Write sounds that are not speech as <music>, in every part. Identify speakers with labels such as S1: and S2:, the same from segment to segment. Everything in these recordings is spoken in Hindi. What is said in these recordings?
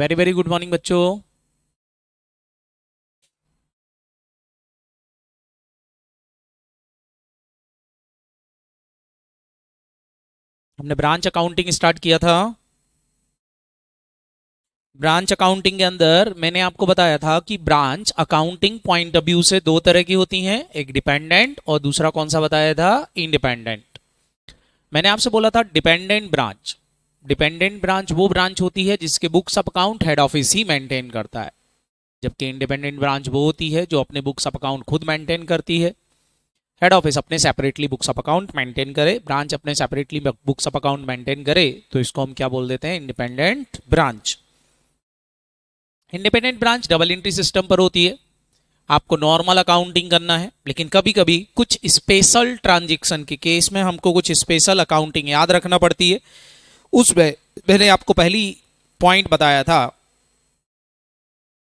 S1: वेरी वेरी गुड मॉर्निंग बच्चों हमने ब्रांच अकाउंटिंग स्टार्ट किया था ब्रांच अकाउंटिंग के अंदर मैंने आपको बताया था कि
S2: branch accounting point of view से दो तरह की होती हैं एक डिपेंडेंट और दूसरा कौन सा बताया था इंडिपेंडेंट मैंने आपसे बोला था डिपेंडेंट ब्रांच डिपेंडेंट ब्रांच वो ब्रांच होती है जिसके books of account head office ही मेंटेन करता है जबकि इंडिपेंडेंट ब्रांच वो होती है जो अपने बुक्स अप अकाउंट खुद मेंटेन करती है हेड ऑफिस अपने separately books of account maintain करे ब्रांच अपने separately books of account maintain करे तो इसको हम क्या बोल देते हैं independent branch independent branch double entry system पर होती है आपको नॉर्मल अकाउंटिंग करना है लेकिन कभी कभी कुछ स्पेशल ट्रांजेक्शन के केस में हमको कुछ स्पेशल अकाउंटिंग याद रखना पड़ती है उसमें मैंने आपको पहली पॉइंट बताया था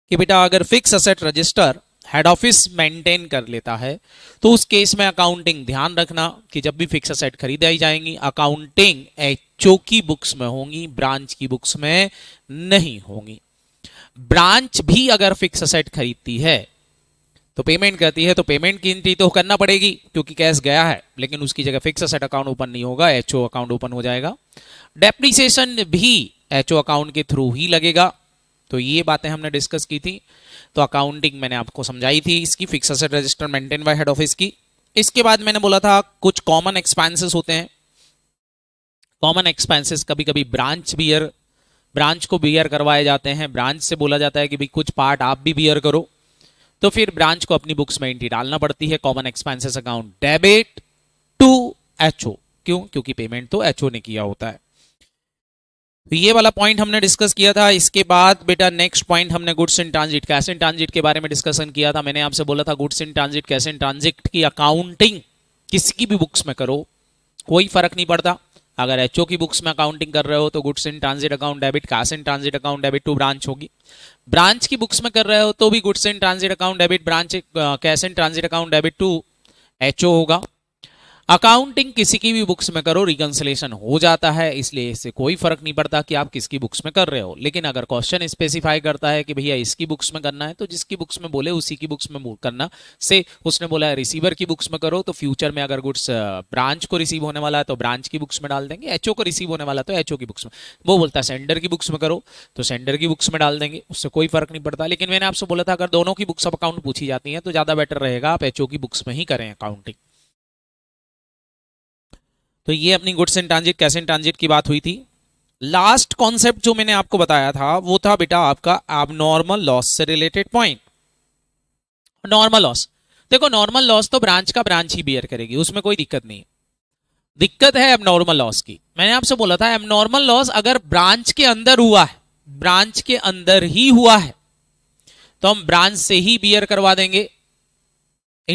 S2: कि बेटा अगर fix asset register head office maintain कर लेता है तो उस केस में अकाउंटिंग ध्यान रखना कि जब भी फिक्स असेट खरीदाई जाएंगी अकाउंटिंग एचओ की बुक्स में होंगी ब्रांच की बुक्स में नहीं होंगी ब्रांच भी अगर फिक्स असेट खरीदती है तो पेमेंट करती है तो पेमेंट की इंट्री तो करना पड़ेगी क्योंकि कैश गया है लेकिन उसकी जगह फिक्स असेट अकाउंट ओपन नहीं होगा एचओ अकाउंट ओपन हो जाएगा डेप्रीसिएशन भी एचओ अकाउंट के थ्रू ही लगेगा तो ये बातें हमने डिस्कस की थी तो अकाउंटिंग मैंने आपको समझाई थी इसकी fix asset register maintain by head office की इसके बाद मैंने बोला था कुछ कॉमन एक्सपेंसेस होते हैं कॉमन एक्सपेंसेस कभी कभी ब्रांच बियर ब्रांच को बियर करवाए जाते हैं ब्रांच से बोला जाता है कि भाई कुछ पार्ट आप भी बियर करो तो फिर ब्रांच को अपनी बुक्स में एंट्री डालना पड़ती है common expenses account debit to HO क्यों क्योंकि पेमेंट तो एचओ ने किया होता है तो ये वाला पॉइंट हमने डिस्कस किया था इसके बाद बेटा नेक्स्ट पॉइंट हमने goods in transit cash in transit के बारे में डिस्कशन किया था मैंने आपसे बोला था goods in transit cash in transit की अकाउंटिंग किसी की भी बुक्स में करो कोई फर्क नहीं पड़ता अगर एच की बुक्स में अकाउंटिंग कर रहे हो तो goods in transit account debit cash in transit account debit to branch होगी ब्रांच की बुक्स में कर रहे हो तो भी goods in transit account debit branch cash in transit account debit to H होगा अकाउंटिंग किसी की भी बुक्स में करो रिकन्सलेशन हो जाता है इसलिए इससे कोई फर्क नहीं पड़ता कि आप किसकी बुक्स में कर रहे हो लेकिन अगर क्वेश्चन स्पेसिफाई करता है कि भैया इसकी बुक्स में करना है तो जिसकी बुक्स में बोले उसी की बुक्स में करना से उसने बोला है रिसीवर की बुक्स में करो तो फ्यूचर में अगर गुड्स ब्रांच को रिसीव होने वाला है तो ब्रांच की बुक्स में डाल देंगे एच को रिसीव होने वाला तो एच की बुक्स में वो बोलता है सेंडर की बुक्स में करो तो सेंडर की बुक्स में डाल देंगे उससे कोई फर्क नहीं पड़ता लेकिन मैंने आपसे बोला था अगर दोनों की बुक्स ऑफ अकाउंट पूछी जाती है तो ज्यादा बेटर रहेगा आप एचओ की बुक्स में ही करें अकाउंटिंग तो ये अपनी goods in transit cash in transit की बात हुई थी लास्ट कॉन्सेप्ट जो मैंने आपको बताया था वो था बेटा आपका एबनॉर्मल लॉस से रिलेटेड पॉइंट नॉर्मल लॉस देखो नॉर्मल लॉस तो ब्रांच का ब्रांच ही बियर करेगी उसमें कोई दिक्कत नहीं दिक्कत है एबनॉर्मल लॉस की मैंने आपसे बोला था एबनॉर्मल लॉस अगर ब्रांच के अंदर हुआ है ब्रांच के अंदर ही हुआ है तो हम ब्रांच से ही बियर करवा देंगे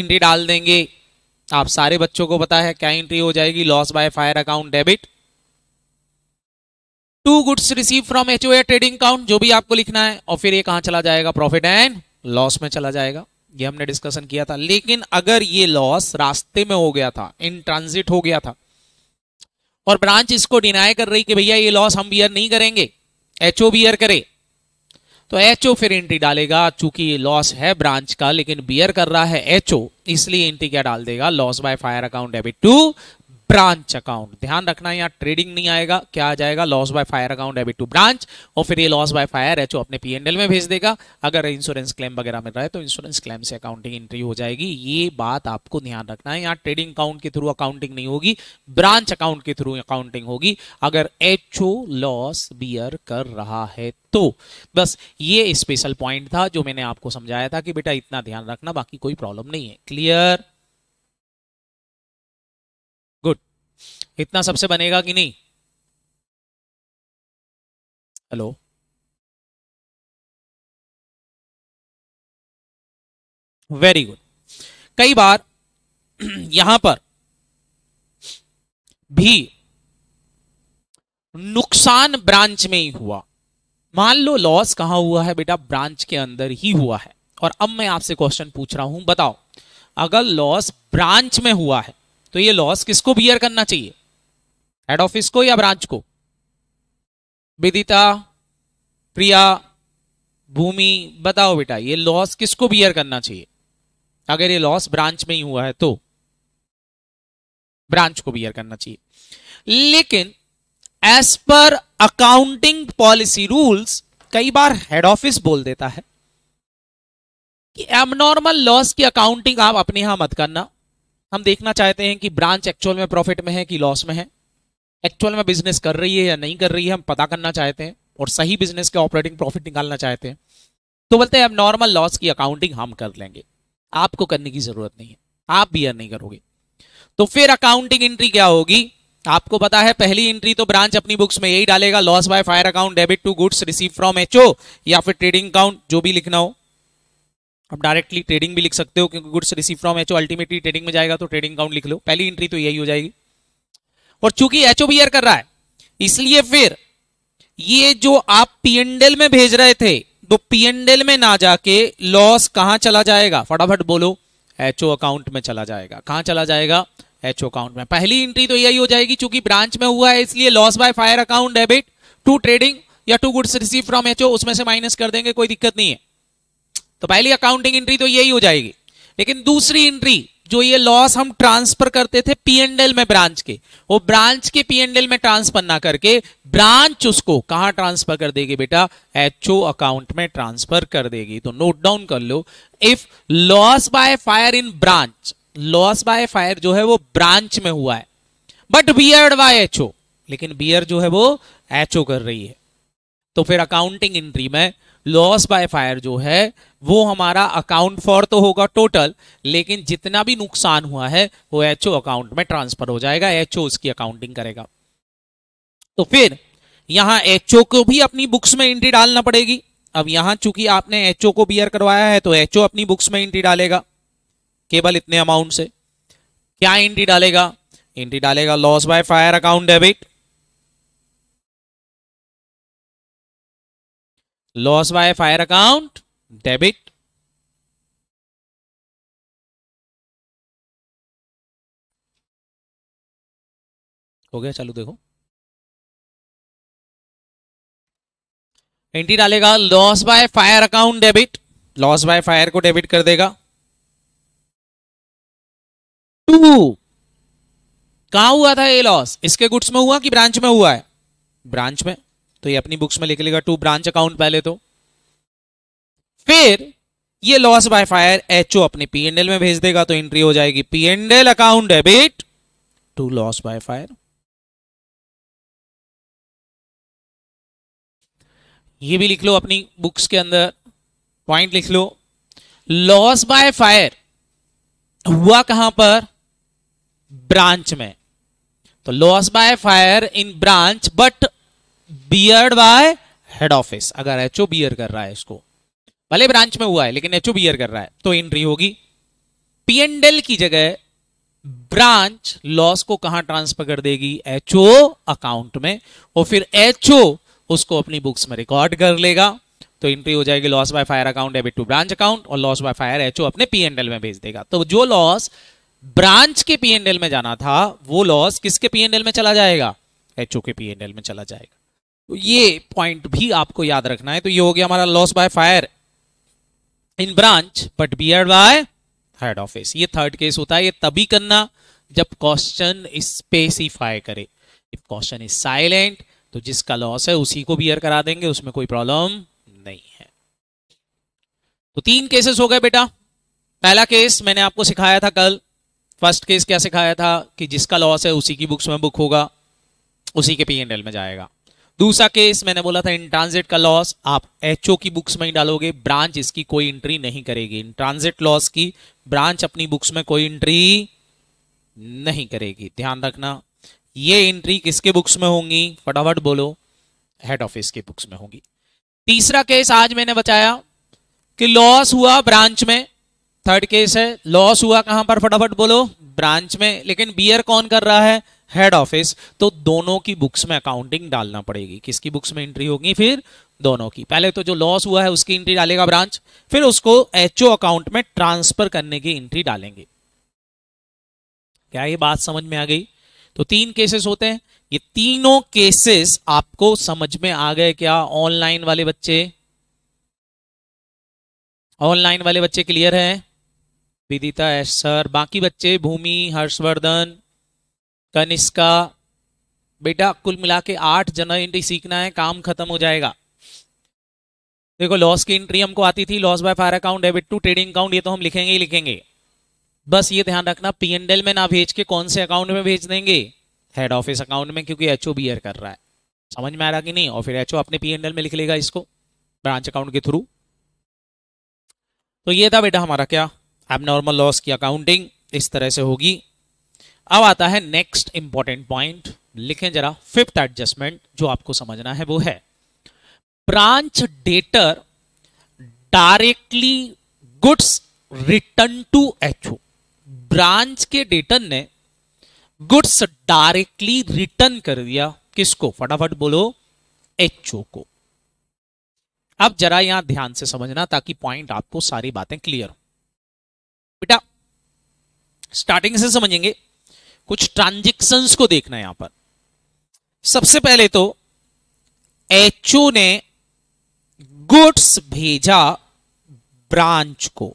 S2: इंडी डाल देंगे आप सारे बच्चों को पता है क्या एंट्री हो जाएगी loss by fire account debit to goods receive from H trading account जो भी आपको लिखना है और फिर ये कहां चला जाएगा प्रॉफिट एंड लॉस में चला जाएगा ये हमने डिस्कशन किया था लेकिन अगर ये लॉस रास्ते में हो गया था इन ट्रांजिट हो गया था और ब्रांच इसको डिनाई कर रही कि भैया ये लॉस हम बियर नहीं करेंगे एचओ बियर करे तो एच फिर एंट्री डालेगा चूंकि लॉस है ब्रांच का लेकिन बियर कर रहा है एच इसलिए एंट्री क्या डाल देगा loss by fire account debit to branch account ध्यान रखना यहाँ ट्रेडिंग नहीं आएगा क्या आ जाएगा loss by fire account AB to branch और फिर ये लॉस बाय फायर जो अपने पीएनएल में भेज देगा अगर इंश्योरेंस क्लेम वगैरह मिल रहा है तो इंश्योरेंस क्लेम से अकाउंटिंग एंट्री हो जाएगी ये बात आपको ध्यान रखना है यहाँ ट्रेडिंग अकाउंट के थ्रू अकाउंटिंग नहीं होगी ब्रांच अकाउंट के थ्रू अकाउंटिंग होगी अगर एच लॉस बियर कर रहा है तो बस ये स्पेशल पॉइंट था जो मैंने आपको समझाया था कि बेटा इतना ध्यान रखना बाकी कोई प्रॉब्लम नहीं है
S1: क्लियर इतना सबसे बनेगा कि नहीं हेलो वेरी गुड कई बार <clears throat> यहां पर
S2: भी नुकसान ब्रांच में ही हुआ मान लो लॉस कहां हुआ है बेटा ब्रांच के अंदर ही हुआ है और अब मैं आपसे क्वेश्चन पूछ रहा हूं बताओ अगर लॉस ब्रांच में हुआ है तो ये लॉस किसको बियर करना चाहिए हेड ऑफिस को या ब्रांच को विदिता प्रिया भूमि बताओ बेटा ये लॉस किसको बियर करना चाहिए अगर ये लॉस ब्रांच में ही हुआ है तो ब्रांच को बियर करना चाहिए लेकिन as per accounting policy rules कई बार हेड ऑफिस बोल देता है कि एबनॉर्मल लॉस की अकाउंटिंग आप अपने यहां मत करना हम देखना चाहते हैं कि ब्रांच एक्चुअल में प्रॉफिट में है कि लॉस में है एक्चुअल में बिजनेस कर रही है या नहीं कर रही है हम पता करना चाहते हैं और सही बिजनेस के ऑपरेटिंग प्रॉफिट निकालना चाहते हैं तो बोलते हैं अब नॉर्मल लॉस की अकाउंटिंग हम कर लेंगे आपको करने की जरूरत नहीं है आप भी नहीं करोगे तो फिर अकाउंटिंग एंट्री क्या होगी आपको पता है पहली एंट्री तो ब्रांच अपनी बुक्स में यही डालेगा loss by fire account debit to goods receive from HO या फिर ट्रेडिंग अकाउंट जो भी लिखना हो आप डायरेक्टली ट्रेडिंग भी लिख सकते हो क्योंकि goods receive from HO ultimately trading में जाएगा तो ट्रेडिंग अकाउंट लिख लो पहली एंट्री तो यही हो जाएगी और चूंकि एच ओ कर रहा है इसलिए फिर ये जो आप पीएनडेल में भेज रहे थे तो पीएनडेल में ना जाके लॉस कहां चला जाएगा फटाफट बोलो एचओ अकाउंट में चला जाएगा कहां चला जाएगा एचओ अकाउंट में पहली एंट्री तो यही हो जाएगी चूंकि ब्रांच में हुआ है इसलिए loss by fire account debit to trading या to goods receive from HO उसमें से माइनस कर देंगे कोई दिक्कत नहीं है तो पहली अकाउंटिंग एंट्री तो यही हो जाएगी लेकिन दूसरी एंट्री जो ये लॉस हम ट्रांसफर करते थे पीएनडल में ब्रांच के वो ब्रांच के एल में ट्रांसफर ना करके ब्रांच उसको कहा ट्रांसफर कर देगी बेटा एचओ अकाउंट में ट्रांसफर कर देगी तो नोट डाउन कर लो if loss by fire in branch loss by fire जो है वो ब्रांच में हुआ है बट बियर्ड बाय एचओ लेकिन बियर जो है वो एचओ कर रही है तो फिर अकाउंटिंग एंट्री में लॉस बाय फायर जो है वो हमारा अकाउंट फॉर तो होगा टोटल लेकिन जितना भी नुकसान हुआ है वो एचओ अकाउंट में ट्रांसफर हो जाएगा एचओ उसकी अकाउंटिंग करेगा तो फिर यहां एचओ को भी अपनी बुक्स में एंट्री डालना पड़ेगी अब यहां चूंकि आपने एचओ को बियर करवाया है तो एचओ अपनी बुक्स में एंट्री डालेगा केवल इतने अमाउंट से क्या एंट्री डालेगा एंट्री डालेगा loss by fire account debit
S1: loss by fire account debit हो गया चलो देखो एंट्री डालेगा loss by fire account debit loss by fire को
S2: डेबिट कर देगा टू कहा हुआ था ये लॉस इसके गुड्स में हुआ कि ब्रांच में हुआ है ब्रांच में तो ये अपनी बुक्स में लिख लेगा टू ब्रांच अकाउंट पहले तो फिर ये लॉस बाय फायर एचओ अपने पीएनएल में भेज देगा तो एंट्री हो जाएगी PNL account debit
S1: to loss by fire ये भी लिख लो अपनी बुक्स के अंदर पॉइंट लिख लो
S2: लॉस बाय फायर हुआ कहां पर ब्रांच में तो loss by fire in branch but beared by head office अगर एचओ बियर कर रहा है इसको भले ब्रांच में हुआ है लेकिन एचओ बियर कर रहा है तो एंट्री होगी पीएनडेल की जगह ब्रांच लॉस को कहां ट्रांसफर कर देगी एचओ अकाउंट में और फिर एचओ उसको अपनी बुक्स में रिकॉर्ड कर लेगा तो एंट्री हो जाएगी loss by fire account debit to branch account और लॉस बाय फायर एचओ अपने पीएनडेल में भेज देगा तो जो लॉस ब्रांच के पीएनडेल में जाना था वो लॉस किसके पीएनडेल में चला जाएगा एचओ के पी में चला जाएगा तो ये पॉइंट भी आपको याद रखना है तो ये हो गया हमारा loss by fire in branch but bear by third office ये थर्ड केस होता है ये तभी करना जब क्वेश्चन स्पेसिफाई करे इफ क्वेश्चन इज साइलेंट तो जिसका लॉस है उसी को बियर करा देंगे उसमें कोई प्रॉब्लम नहीं है तो तीन केसेस हो गए बेटा पहला केस मैंने आपको सिखाया था कल फर्स्ट केस क्या सिखाया था कि जिसका लॉस है उसी की बुक्स में बुक होगा उसी के पी एंड एल में जाएगा दूसरा केस मैंने बोला था इन ट्रांजिट का लॉस आप एचओ की बुक्स में ही डालोगे ब्रांच इसकी कोई एंट्री नहीं करेगी इन ट्रांजिट लॉस की ब्रांच अपनी बुक्स में कोई एंट्री नहीं करेगी ध्यान रखना ये एंट्री किसके बुक्स में होंगी फटाफट बोलो हेड ऑफिस के बुक्स में होगी तीसरा केस आज मैंने बताया कि लॉस हुआ ब्रांच में थर्ड केस है लॉस हुआ कहां पर फटाफट बोलो ब्रांच में लेकिन बियर कौन कर रहा है हेड ऑफिस तो दोनों की बुक्स में अकाउंटिंग डालना पड़ेगी किसकी बुक्स में एंट्री होगी फिर दोनों की पहले तो जो लॉस हुआ है उसकी एंट्री डालेगा ब्रांच फिर उसको एचओ अकाउंट में ट्रांसफर करने की एंट्री डालेंगे क्या ये बात समझ में आ गई तो तीन केसेस होते हैं ये तीनों केसेस आपको समझ में आ गए क्या ऑनलाइन वाले बच्चे ऑनलाइन वाले बच्चे क्लियर हैं विदिता एस सर बाकी बच्चे भूमि हर्षवर्धन कनिष्का बेटा कुल मिला के आठ जन एंट्री सीखना है काम खत्म हो जाएगा देखो लॉस की एंट्री हमको आती थी loss by fire account debit to trading account ये तो हम लिखेंगे ही लिखेंगे बस ये ध्यान रखना पीएनडल में ना भेज के कौन से अकाउंट में भेज देंगे हेड ऑफिस अकाउंट में क्योंकि एचओ बियर कर रहा है समझ में आ रहा कि नहीं और फिर एचओ अपने पीएनएल में लिख लेगा इसको ब्रांच अकाउंट के थ्रू तो ये था बेटा हमारा क्या एबनॉर्मल लॉस की अकाउंटिंग इस तरह से होगी अब आता है नेक्स्ट इंपॉर्टेंट पॉइंट लिखें जरा फिफ्थ एडजस्टमेंट जो आपको समझना है वो है branch debtor directly goods return to H branch के डेटर ने गुड्स डायरेक्टली रिटर्न कर दिया किसको फटाफट बोलो एच को अब जरा यहां ध्यान से समझना ताकि पॉइंट आपको सारी बातें क्लियर हो बेटा स्टार्टिंग से समझेंगे कुछ ट्रांजेक्शन को देखना यहां पर सबसे पहले तो एच ने गुड्स भेजा ब्रांच को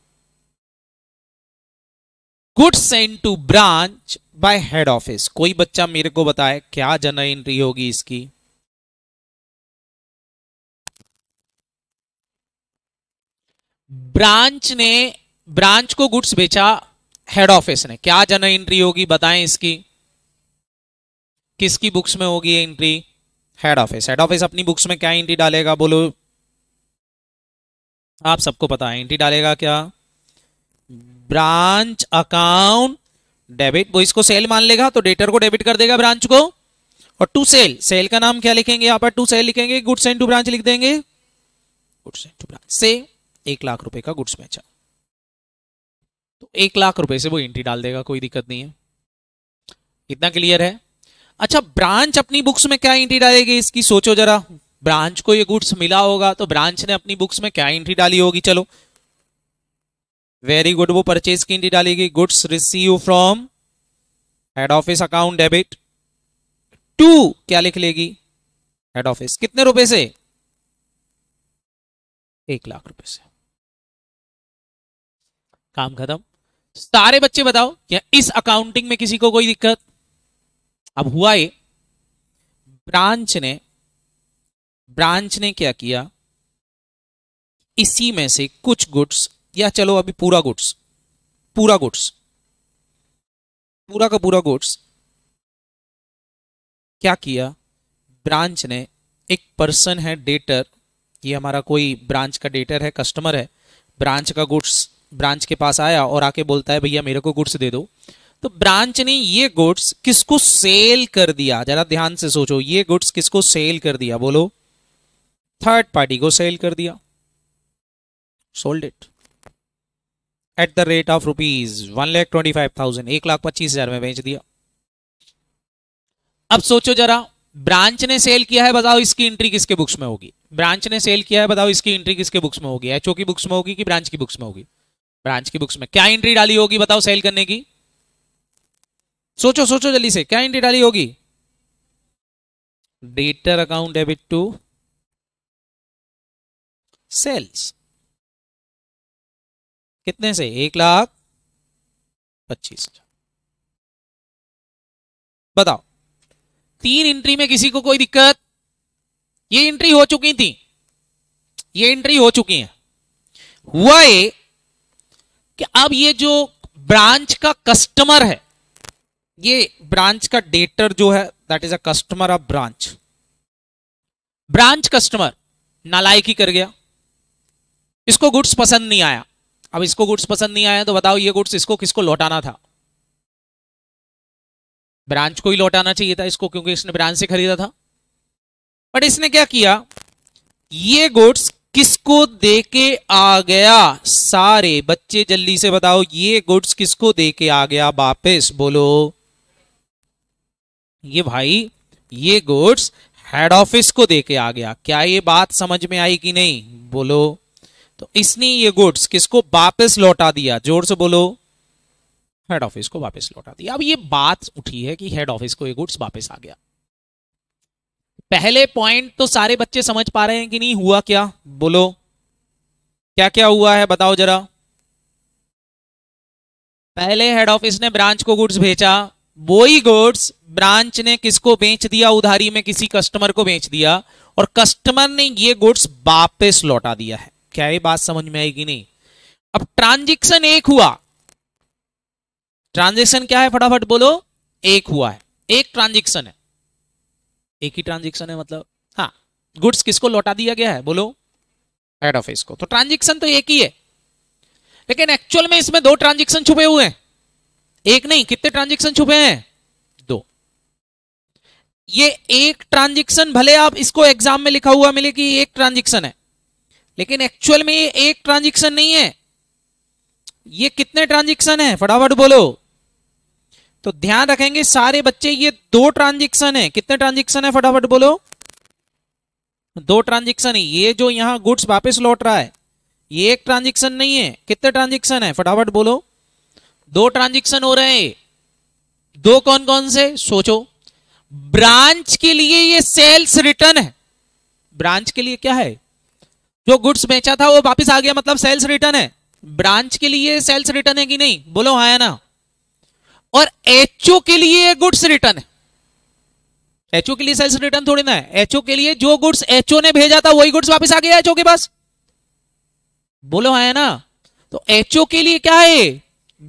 S2: goods send to branch by head office कोई बच्चा मेरे को बताए क्या जन एंट्री होगी इसकी ब्रांच ने ब्रांच को गुड्स बेचा हेड ऑफिस ने क्या जन एंट्री होगी बताएं इसकी किसकी बुक्स में होगी entry head office head office अपनी बुक्स में क्या एंट्री डालेगा बोलो आप सबको पता है एंट्री डालेगा क्या ब्रांच अकाउंट डेबिट वो इसको सेल मान लेगा तो डेटर को डेबिट कर देगा ब्रांच को और टू सेल सेल का नाम क्या लिखेंगे यहाँ पर टू सेल लिखेंगे गुड्स एंड टू ब्रांच लिख देंगे गुड्स एंड टू ब्रांच से एक लाख रुपए का गुड्स बेचा तो एक लाख रुपए से वो एंट्री डाल देगा कोई दिक्कत नहीं है इतना क्लियर है अच्छा ब्रांच अपनी बुक्स में क्या एंट्री डालेगी इसकी सोचो जरा ब्रांच को ये गुड्स मिला होगा तो ब्रांच ने अपनी बुक्स में क्या एंट्री डाली होगी चलो वेरी गुड वो परचेज की एंट्री डालेगी goods receive from head office account
S1: debit to क्या लिख लेगी हेड ऑफिस कितने रुपए से एक लाख रुपए से
S2: काम खत्म सारे बच्चे बताओ क्या इस अकाउंटिंग में किसी को कोई दिक्कत अब हुआ ये ब्रांच ने ब्रांच ने क्या किया इसी में से कुछ गुड्स या चलो अभी पूरा गुड्स पूरा गुड्स पूरा का पूरा गुड्स क्या किया ब्रांच ने एक पर्सन है डेटर ये हमारा कोई ब्रांच का डेटर है कस्टमर है ब्रांच का गुड्स ब्रांच के पास आया और आके बोलता है भैया मेरे को गुड्स दे दो तो ब्रांच ने ये गुड्स किसको सेल कर दिया जरा ध्यान से सोचो ये गुड्स किसको सेल कर दिया बोलो थर्ड पार्टी को सेल कर दिया sold it at the rate of rupees one lakh twenty five thousand एक लाख पच्चीस हजार में बेच दिया अब सोचो जरा ब्रांच ने सेल किया है बताओ इसकी एंट्री किसके बुक्स में होगी ब्रांच ने सेल किया है बताओ इसकी एंट्री किसके बुक्स में होगी एचओ की बुक्स में होगी कि ब्रांच की बुक्स में होगी ब्रांच की बुक्स में क्या एंट्री डाली होगी बताओ सेल करने की सोचो सोचो जल्दी से
S1: क्या एंट्री डाली होगी debtor account debit to sales कितने से एक लाख पच्चीस बताओ तीन एंट्री में किसी को कोई दिक्कत ये एंट्री हो
S2: चुकी थी ये एंट्री हो चुकी है हुआ ये कि अब ये जो ब्रांच का कस्टमर है ये ब्रांच का डेटर जो है that is a customer of branch branch customer नालायकी कर गया इसको गुड्स पसंद नहीं आया अब इसको गुड्स पसंद नहीं आया तो बताओ ये गुड्स इसको किसको लौटाना था ब्रांच को ही लौटाना चाहिए था इसको क्योंकि इसने ब्रांच से खरीदा था बट इसने क्या किया ये गुड्स किसको दे के आ गया सारे बच्चे जल्दी से बताओ ये गुड्स किसको दे के आ गया वापस बोलो ये भाई ये गुड्स हेड ऑफिस को दे के आ गया क्या ये बात समझ में आई कि नहीं बोलो तो इसने ये गुड्स किसको वापस लौटा दिया जोर से बोलो हेड ऑफिस को वापस लौटा दिया अब ये बात उठी है कि हेड ऑफिस को ये गुड्स वापस आ गया पहले पॉइंट तो सारे बच्चे समझ पा रहे हैं कि नहीं हुआ क्या बोलो क्या क्या हुआ है बताओ जरा पहले हेड ऑफिस ने ब्रांच को गुड्स भेजा वही गुड्स ब्रांच ने किसको बेच दिया उधारी में किसी कस्टमर को बेच दिया और कस्टमर ने ये गुड्स वापस लौटा दिया है क्या ये बात समझ में आएगी नहीं अब ट्रांजेक्शन एक हुआ ट्रांजेक्शन क्या है फटाफट बोलो एक हुआ है एक ट्रांजेक्शन है एक ही ट्रांजेक्शन है मतलब हाँ गुड्स किसको लौटा दिया गया है बोलो हेड ऑफिस को तो ट्रांजेक्शन तो एक ही है लेकिन एक्चुअल में इसमें दो ट्रांजेक्शन छुपे हुए हैं एक नहीं कितने ट्रांजेक्शन छुपे हैं दो ये एक ट्रांजेक्शन भले आप इसको एग्जाम में लिखा हुआ मिले कि एक ट्रांजेक्शन है लेकिन एक्चुअल में ये एक ट्रांजेक्शन नहीं है ये कितने ट्रांजेक्शन है फटाफट बोलो तो ध्यान रखेंगे सारे बच्चे ये दो ट्रांजेक्शन है कितने ट्रांजेक्शन है फटाफट बोलो दो ट्रांजेक्शन है ये जो यहां गुड्स वापस लौट रहा है ये एक ट्रांजेक्शन नहीं है कितने ट्रांजेक्शन है फटाफट बोलो दो ट्रांजेक्शन हो रहे हैं दो कौन कौन से सोचो ब्रांच के लिए ये सेल्स रिटर्न है ब्रांच के लिए क्या है जो गुड्स बेचा था वो वापस आ गया मतलब सेल्स रिटर्न है ब्रांच के लिए सेल्स रिटर्न है कि नहीं बोलो हाँ ना और एचओ के लिए गुड्स रिटर्न है एचओ के लिए सेल्स रिटर्न थोड़ी ना है एचओ के लिए जो गुड्स एचओ ने भेजा था वही गुड्स वापस आ गया एचओ के पास बोलो है ना तो एचओ के लिए क्या है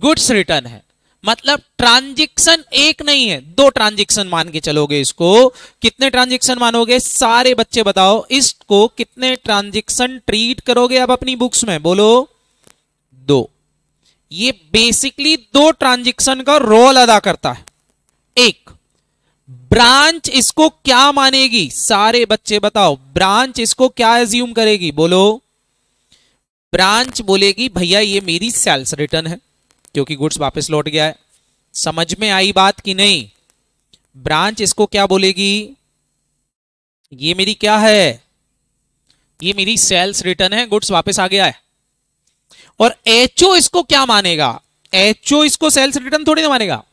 S2: गुड्स रिटर्न है मतलब ट्रांजेक्शन एक नहीं है दो ट्रांजेक्शन मान के चलोगे इसको कितने ट्रांजेक्शन मानोगे सारे बच्चे बताओ इसको कितने ट्रांजेक्शन ट्रीट करोगे आप अपनी बुक्स में बोलो दो ये बेसिकली दो ट्रांजेक्शन का रोल अदा करता है एक ब्रांच इसको क्या मानेगी सारे बच्चे बताओ ब्रांच इसको क्या एज्यूम करेगी बोलो ब्रांच बोलेगी भैया ये मेरी सेल्स रिटर्न है क्योंकि गुड्स वापस लौट गया है समझ में आई बात कि नहीं ब्रांच इसको क्या बोलेगी ये मेरी क्या है ये मेरी सेल्स रिटर्न है गुड्स वापस आ गया है और एचओ इसको क्या मानेगा एचओ इसको सेल्स रिटर्न थोड़ी ना मानेगा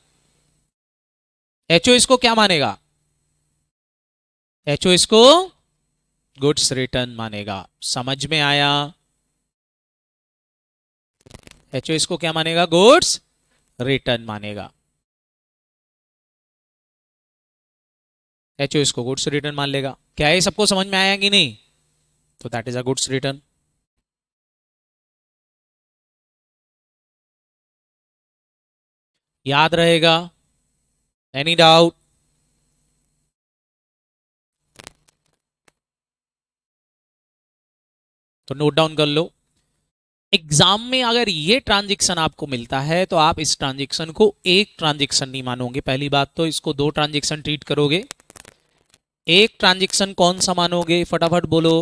S2: एचओ इसको क्या मानेगा एचओ इसको गुड्स रिटर्न मानेगा समझ में आया एचओ इसको क्या मानेगा गुड्स रिटर्न मानेगा
S1: एचओ इसको गुड्स रिटर्न मान लेगा क्या ये सबको समझ में आया कि नहीं तो that is a goods return याद रहेगा एनी डाउट तो नोट डाउन कर लो एग्जाम में अगर ये
S2: ट्रांजेक्शन आपको मिलता है तो आप इस ट्रांजेक्शन को एक ट्रांजेक्शन नहीं मानोगे पहली बात तो इसको दो ट्रांजेक्शन ट्रीट करोगे एक ट्रांजेक्शन कौन सा मानोगे फटाफट बोलो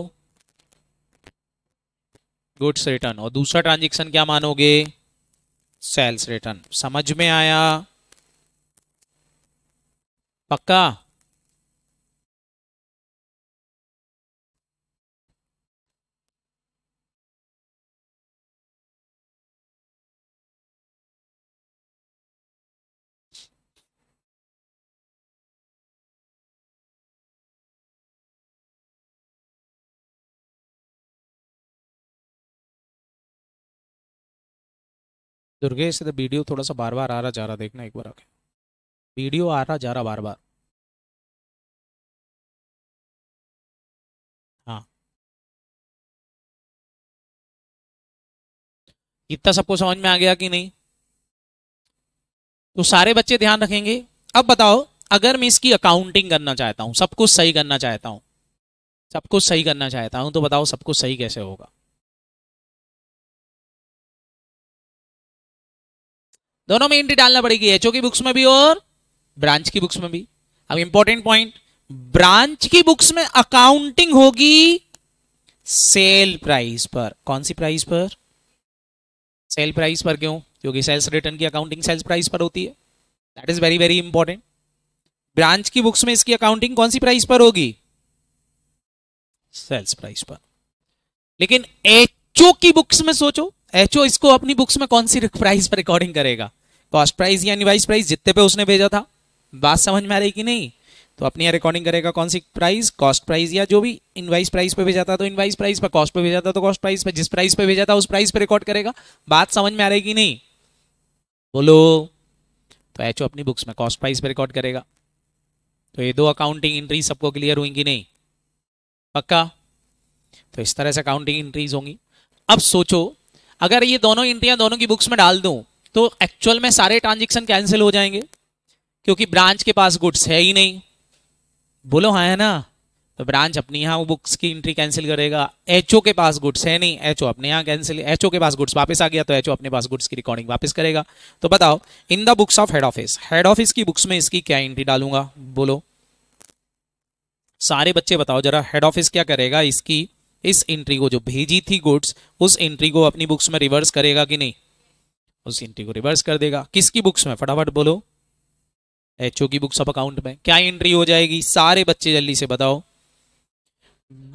S2: गुड्स रिटर्न और दूसरा ट्रांजेक्शन क्या मानोगे सेल्स रिटर्न समझ में आया
S1: पक्का दुर्गेश इधर तो वीडियो थोड़ा सा बार बार आ रहा जा रहा देखना एक बार आके वीडियो आ रहा जा रहा बार बार हाँ इतना सबको समझ में आ गया कि नहीं तो सारे बच्चे ध्यान रखेंगे अब बताओ
S2: अगर मैं इसकी अकाउंटिंग करना चाहता हूं सब कुछ सही करना चाहता हूं सब कुछ सही करना
S1: चाहता हूं तो बताओ सब कुछ सही कैसे होगा दोनों में एंट्री डालना पड़ेगी एचओ की बुक्स में भी और ब्रांच की बुक्स
S2: में भी अब इंपॉर्टेंट पॉइंट ब्रांच की बुक्स में अकाउंटिंग होगी सेल प्राइस पर कौन सी प्राइस पर सेल प्राइस पर क्यों क्योंकि सेल्स रिटर्न की अकाउंटिंग सेल्स प्राइस पर होती है that is very very important branch की बुक्स में इसकी अकाउंटिंग कौन सी प्राइस पर होगी सेल्स प्राइस पर लेकिन एचओ की बुक्स में सोचो एचओ इसको अपनी बुक्स में कौन सी प्राइस पर रिकॉर्डिंग करेगा कॉस्ट प्राइस यानी वाइस प्राइस जितने पे उसने भेजा था बात समझ में आ रही कि नहीं तो अपनी यहाँ रिकॉर्डिंग करेगा कौन सी प्राइस कॉस्ट प्राइस या जो भी इनवाइस प्राइस पे भेजा था तो इनवाइस प्राइस पर कॉस्ट पे भेजा था तो कॉस्ट प्राइस पर जिस प्राइस पे भेजा था उस प्राइस पे रिकॉर्ड करेगा बात समझ में आ रही कि नहीं बोलो तो एच अपनी बुक्स में कॉस्ट प्राइस पर रिकॉर्ड करेगा तो ये दो अकाउंटिंग एंट्री सबको क्लियर हुई कि नहीं पक्का तो इस तरह से अकाउंटिंग एंट्रीज होंगी अब सोचो अगर ये दोनों एंट्रियां दोनों की बुक्स में डाल दूं तो एक्चुअल में सारे ट्रांजेक्शन कैंसिल हो जाएंगे क्योंकि ब्रांच के पास गुड्स है ही नहीं बोलो हाँ है ना तो ब्रांच अपनी यहाँ बुक्स की एंट्री कैंसिल करेगा एचओ के पास गुड्स है नहीं एचओ अपने यहाँ कैंसिल एचओ के पास गुड्स वापस आ गया तो एचओ अपने पास गुड्स की रिकॉर्डिंग वापस करेगा तो बताओ in the books of head office head office की बुक्स में इसकी क्या एंट्री डालूंगा बोलो सारे बच्चे बताओ जरा हेड ऑफिस क्या करेगा इसकी इस एंट्री को जो भेजी थी गुड्स उस एंट्री को अपनी बुक्स में रिवर्स करेगा कि नहीं उस एंट्री को रिवर्स कर देगा किसकी बुक्स में फटाफट बोलो एच की बुक्स ऑफ अकाउंट में क्या एंट्री हो जाएगी सारे बच्चे जल्दी से बताओ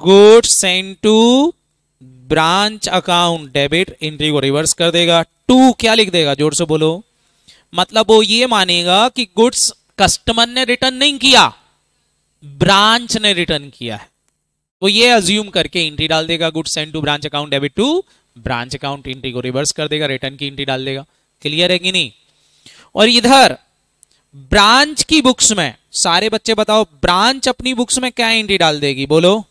S2: good send to branch account debit entry को रिवर्स कर देगा टू क्या लिख देगा जोर से बोलो मतलब वो ये मानेगा कि गुड्स कस्टमर ने रिटर्न नहीं किया ब्रांच ने रिटर्न किया है तो ये अज्यूम करके एंट्री डाल देगा goods send to branch account debit to branch account entry को रिवर्स कर देगा रिटर्न की इंट्री डाल देगा क्लियर है कि नहीं और इधर ब्रांच की बुक्स में सारे बच्चे बताओ ब्रांच अपनी बुक्स में क्या एंट्री डाल देगी बोलो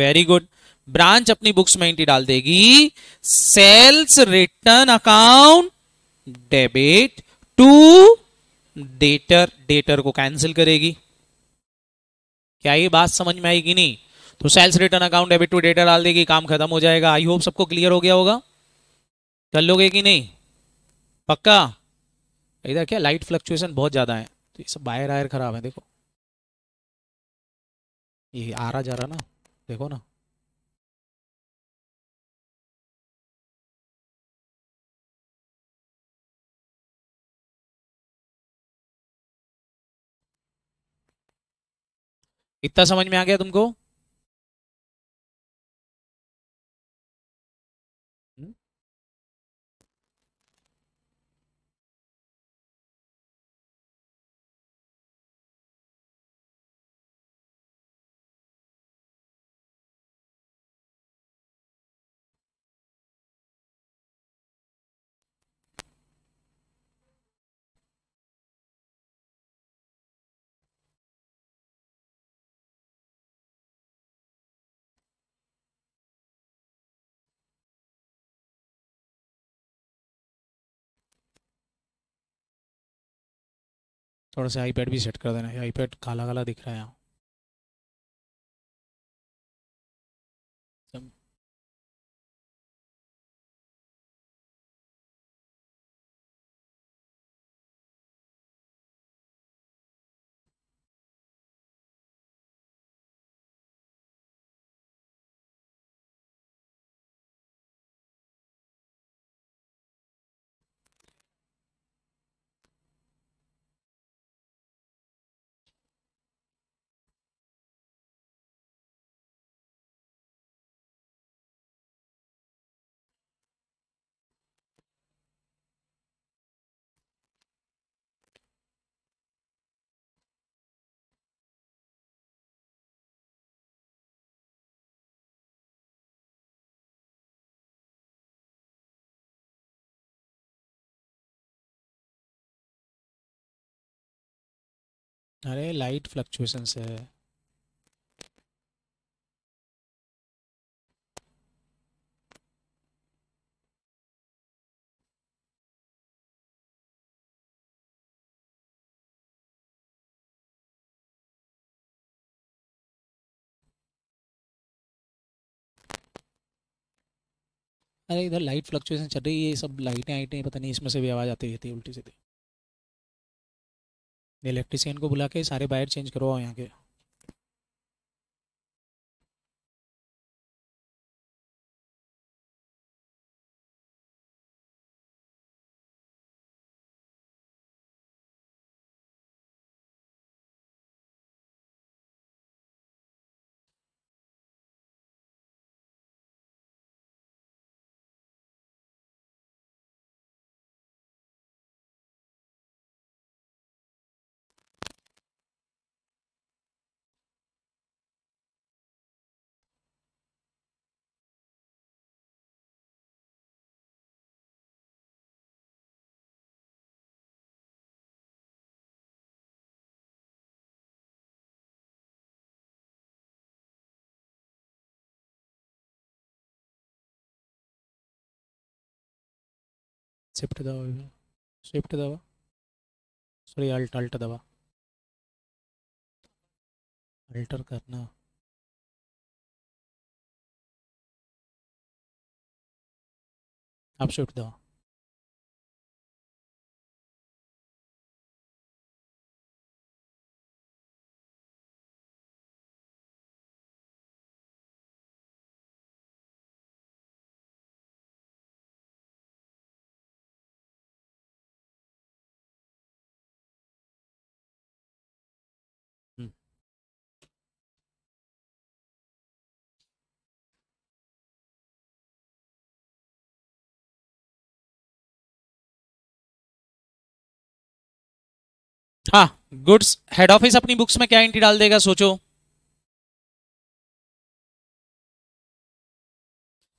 S2: वेरी गुड ब्रांच अपनी बुक्स में एंट्री डाल देगी sales return account debit to debtor debtor को कैंसिल करेगी क्या ये बात समझ में आएगी नहीं तो sales return account debit to data डाल देगी काम खत्म हो जाएगा आई होप सबको क्लियर हो गया होगा कर लोगे कि नहीं पक्का इधर क्या लाइट फ्लक्चुएशन बहुत ज़्यादा है
S1: तो ये सब बायर आयर खराब है देखो ये आ रहा जा रहा ना देखो ना इतना समझ में आ गया तुमको थोड़ा सा आई भी सेट कर देना आई पैड काला काला दिख रहा है यहाँ अरे लाइट फ्लक्चुएशन से है अरे इधर लाइट फ्लक्चुएशन चल
S2: रही है ये सब लाइटें आइटें पता नहीं इसमें से भी आवाज़ आती रहती है उल्टी सीधी
S1: इलेक्ट्रीसियन को बुला के सारे वायर चेंज करवाओ यहाँ के शिफ्ट दबा शिफ्ट दबा सॉरी अल्ट अल्ट दबा अल्टर करना आप शिफ्ट दवा हाँ गुड्स हेड ऑफिस अपनी बुक्स में क्या एंट्री डाल देगा सोचो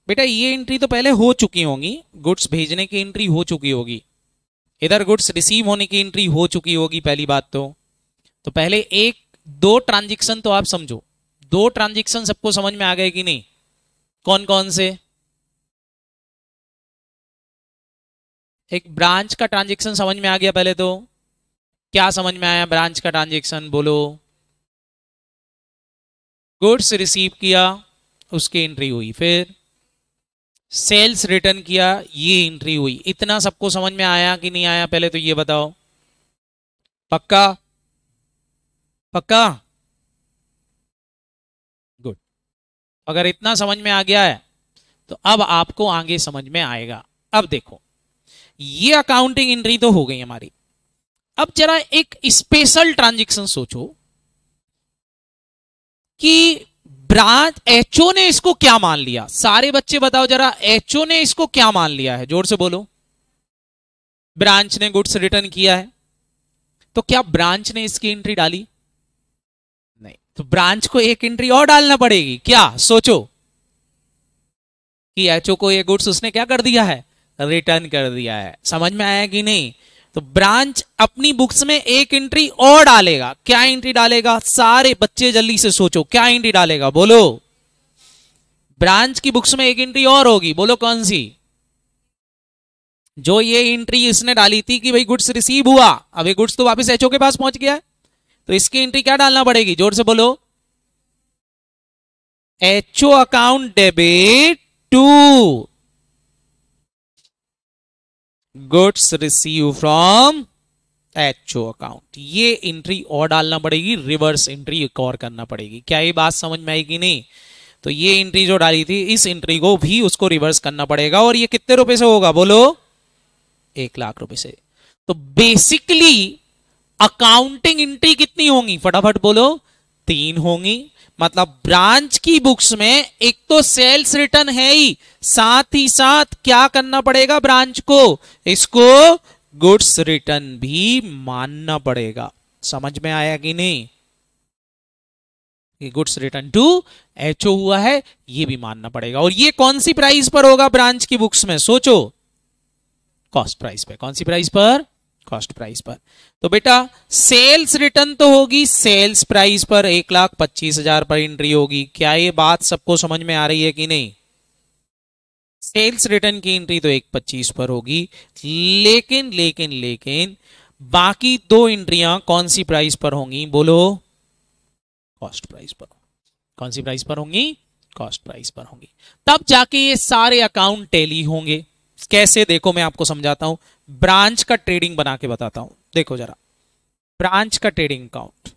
S1: बेटा ये एंट्री तो पहले हो चुकी होंगी गुड्स
S2: भेजने की एंट्री हो चुकी होगी इधर गुड्स रिसीव होने की एंट्री हो चुकी होगी पहली बात तो तो पहले एक दो ट्रांजेक्शन तो आप समझो दो ट्रांजेक्शन सबको समझ में आ गए कि नहीं कौन कौन से एक ब्रांच का ट्रांजेक्शन समझ में आ गया पहले तो क्या समझ में आया ब्रांच का ट्रांजेक्शन बोलो गुड्स रिसीव किया उसकी एंट्री हुई फिर सेल्स रिटर्न किया ये एंट्री हुई इतना सबको समझ में आया कि नहीं आया पहले तो ये बताओ पक्का पक्का गुड अगर इतना समझ में आ गया है तो अब आपको आगे समझ में आएगा अब देखो ये अकाउंटिंग एंट्री तो हो गई हमारी अब जरा एक स्पेशल ट्रांजेक्शन सोचो कि ब्रांच एचओ ने इसको क्या मान लिया सारे बच्चे बताओ जरा एचओ ने इसको क्या मान लिया है जोर से बोलो ब्रांच ने गुड्स रिटर्न किया है तो क्या ब्रांच ने इसकी एंट्री डाली नहीं तो ब्रांच को एक एंट्री और डालना पड़ेगी क्या सोचो कि एचओ को ये गुड्स उसने क्या कर दिया है रिटर्न कर दिया है समझ में आया कि नहीं तो ब्रांच अपनी बुक्स में एक एंट्री और डालेगा क्या एंट्री डालेगा सारे बच्चे जल्दी से सोचो क्या एंट्री डालेगा बोलो ब्रांच की बुक्स में एक एंट्री और होगी बोलो कौन सी जो ये एंट्री इसने डाली थी कि भाई गुड्स रिसीव हुआ अब ये गुड्स तो वापस एचओ के पास पहुंच गया है तो इसकी एंट्री क्या डालना पड़ेगी जोर से बोलो HO account debit to goods receive from H O account ये एंट्री और डालना पड़ेगी रिवर्स एंट्री एक और करना पड़ेगी क्या ये बात समझ में आएगी नहीं तो ये एंट्री जो डाली थी इस एंट्री को भी उसको रिवर्स करना पड़ेगा और ये कितने रुपए से होगा बोलो एक लाख रुपए से तो बेसिकली अकाउंटिंग एंट्री कितनी होंगी फटाफट बोलो तीन होंगी मतलब ब्रांच की बुक्स में एक तो सेल्स रिटर्न है ही साथ ही साथ क्या करना पड़ेगा ब्रांच को इसको गुड्स रिटर्न भी मानना पड़ेगा समझ में आया कि नहीं गुड्स रिटर्न टू एचओ हुआ है ये भी मानना पड़ेगा और ये कौन सी प्राइस पर होगा ब्रांच की बुक्स में सोचो कॉस्ट प्राइस पे कौन सी प्राइस पर कॉस्ट प्राइस पर तो बेटा सेल्स रिटर्न तो होगी सेल्स प्राइस पर एक लाख पच्चीस हजार पर एंट्री होगी क्या ये बात सबको समझ में आ रही है कि नहीं सेल्स रिटर्न की एंट्री तो एक पच्चीस पर होगी लेकिन लेकिन लेकिन बाकी दो एंट्रियां कौन सी प्राइस पर होंगी बोलो कॉस्ट प्राइस पर कौन सी प्राइस पर होंगी कॉस्ट प्राइस पर होंगी तब जाके ये सारे अकाउंट टेली होंगे कैसे देखो मैं आपको समझाता हूं ब्रांच का ट्रेडिंग बना के बताता हूं देखो जरा ब्रांच
S1: का ट्रेडिंग अकाउंट